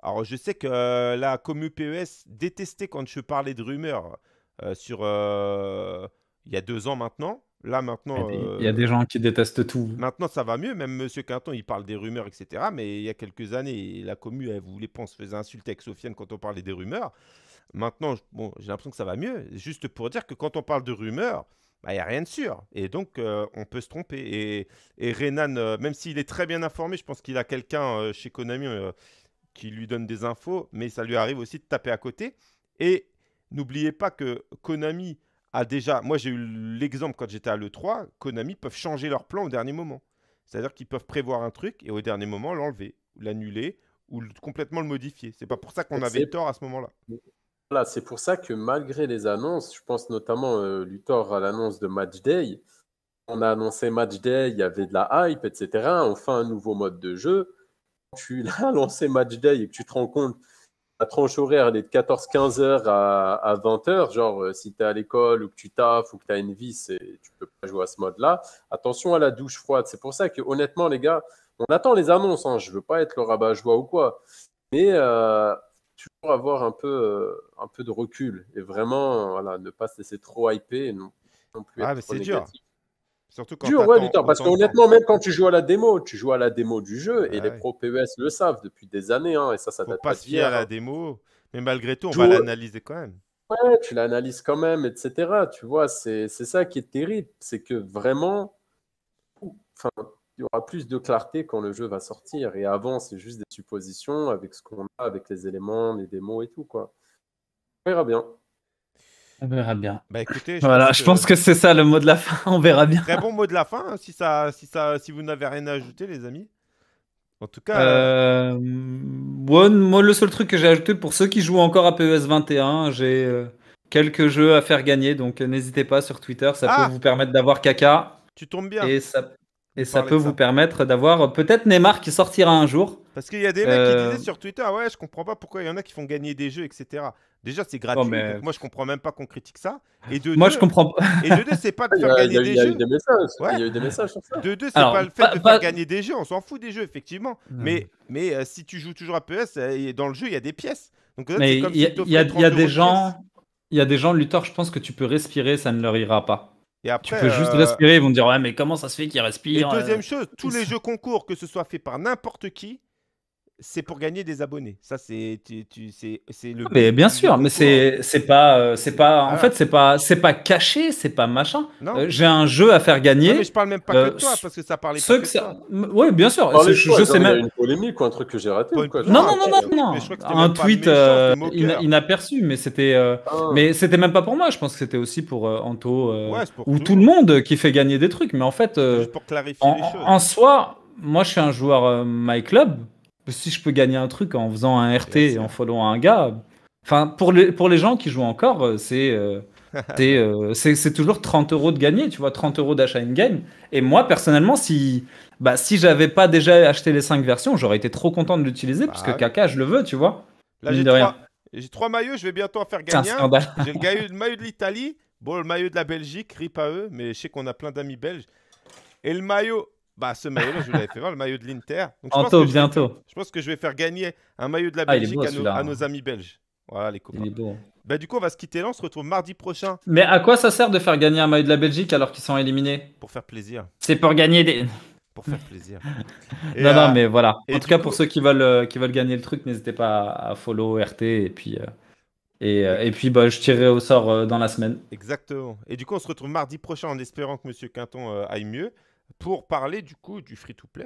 A: Alors je sais que la commu PES détestait quand je parlais de rumeurs. Euh, sur euh, il y a deux ans maintenant. Là maintenant, il y a euh, des gens qui
C: détestent tout.
A: Maintenant, ça va mieux. Même Monsieur Quinton, il parle des rumeurs, etc. Mais il y a quelques années, la commune elle voulait pas, on se faisait insulter avec Sofiane quand on parlait des rumeurs. Maintenant, bon, j'ai l'impression que ça va mieux. Juste pour dire que quand on parle de rumeurs, bah, il n'y a rien de sûr. Et donc, on peut se tromper. Et, et Renan, même s'il est très bien informé, je pense qu'il a quelqu'un chez Konami qui lui donne des infos, mais ça lui arrive aussi de taper à côté. Et N'oubliez pas que Konami a déjà. Moi, j'ai eu l'exemple quand j'étais à l'E3. Konami peuvent changer leur plan au dernier moment. C'est-à-dire qu'ils peuvent prévoir un truc et au dernier moment l'enlever, l'annuler ou complètement le modifier. C'est pas pour ça qu'on avait tort à ce moment-là.
B: Voilà, c'est pour ça que malgré les annonces, je pense notamment euh, Luthor à l'annonce de Match Day, on a annoncé Match Day, il y avait de la hype, etc. On fait un nouveau mode de jeu. Tu l'as lancé Match Day et tu te rends compte la tranche horaire, elle est de 14-15 heures à, 20 heures. Genre, euh, si tu es à l'école ou que tu taffes ou que tu as une vie, tu peux pas jouer à ce mode-là. Attention à la douche froide. C'est pour ça que, honnêtement, les gars, on attend les annonces. Hein. Je veux pas être le rabat-joie ou quoi. Mais euh, toujours avoir un peu, euh, un peu de recul et vraiment voilà, ne pas se laisser trop hyper non, plus ah, être mais c'est Dur.
A: Surtout quand parce qu'honnêtement,
B: même quand tu joues à la démo, tu joues à la démo du jeu, bah et les pros PES le savent depuis des années, hein, et ça, ça pas à la hein. démo, mais malgré tout, on va l'analyser quand même. Ouais, tu l'analyses quand même, etc. Tu vois, c'est ça qui est terrible, c'est que vraiment, il y aura plus de clarté quand le jeu va sortir, et avant, c'est juste des suppositions avec ce qu'on a, avec les éléments, les démos et tout, quoi. On verra bien.
C: On verra bien. Bah je voilà, pense je que... pense que c'est ça le mot de la fin. On verra bien. Très
A: bon mot de la fin, hein, si ça, si ça, si vous n'avez rien à ajouter, les amis.
B: En
C: tout cas. Euh, bon, moi, le seul truc que j'ai ajouté pour ceux qui jouent encore à PES 21, j'ai euh, quelques jeux à faire gagner, donc euh, n'hésitez pas sur Twitter, ça peut ah vous permettre d'avoir caca.
A: Tu tombes bien. Et ça,
C: et ça peut vous permettre d'avoir peut-être Neymar qui sortira un jour.
A: Parce qu'il y a des mecs qui disaient sur Twitter, ouais, je comprends pas pourquoi il y en a qui font gagner des jeux, etc. Déjà, c'est gratuit. moi, je comprends même pas qu'on critique ça. Et de moi, je comprends. et de deux, c'est pas de faire gagner des jeux. Il y a eu des messages sur ça. De deux, c'est pas le fait de faire gagner des jeux. On s'en fout des jeux, effectivement. Hmm. Mais, mais euh, si tu joues toujours à PS, euh, dans le jeu, il y a des pièces. Donc, il y, a
B: des gens,
C: il y a des gens, Luthor, je pense que tu peux respirer, ça ne leur ira pas. tu peux juste euh, respirer, ils vont te dire ouais, mais comment ça se fait qu'il respire Et deuxième
A: chose, tous les jeux concours, que ce soit fait par n'importe qui, c'est pour gagner des abonnés. Ça, c'est tu, tu c'est le. Ah, mais bien
C: sûr, mais c'est c'est pas euh, c'est pas en fait c'est pas c'est pas caché, c'est pas machin. Euh, j'ai un jeu à faire gagner. mais je parle même pas que de toi euh, parce que ça parlait. Ceux que, ça...
B: Oui, bien sûr. je, sais même. Une polémique ou un truc que j'ai raté. Ou quoi, non, non,
C: non, non, Un tweet inaperçu, mais c'était ah. mais c'était même pas pour moi. Je pense que c'était aussi pour Anto ou tout. le monde qui fait gagner des trucs. Mais en fait, pour clarifier en, les choses. En soi, moi, je suis un joueur my club si je peux gagner un truc en faisant un RT et en followant un gars, enfin pour les, pour les gens qui jouent encore, euh, euh, euh, c'est c'est toujours 30 euros de gagner, tu vois, 30 euros d'achat in-game. Et moi, personnellement, si, bah, si j'avais pas déjà acheté les 5 versions, j'aurais été trop content de l'utiliser, puisque parce que bah, caca, je le veux, tu vois. Là, j'ai trois,
A: trois, maillots, je vais bientôt en faire gagner un. J'ai le maillot de l'Italie, bon, le maillot de la Belgique, rip à eux, mais je sais qu'on a plein d'amis belges. Et le maillot bah, ce maillot-là, je l'avais fait voir, le maillot de l'Inter. Donc, je bientôt. Je, pense que je vais faire gagner un maillot de la ah, Belgique à, nos, hein. amis belges. Voilà, les copains. Bah, du coup, on va se quitter là, on se retrouve mardi prochain. Mais à quoi
C: ça sert de faire gagner un maillot de la Belgique alors qu'ils sont éliminés Pour faire plaisir. C'est pour gagner des.
A: Pour faire plaisir. non, non, mais voilà. Et en tout cas, pour
C: ceux qui veulent, euh, qui veulent gagner le truc, n'hésitez pas à follow RT et puis. Euh, et, euh, et, puis bah, je tirerai au sort dans la semaine.
A: Exactement. Et du coup, on se retrouve mardi prochain en espérant que Monsieur Quinton aille mieux pour parler du coup du free-to-play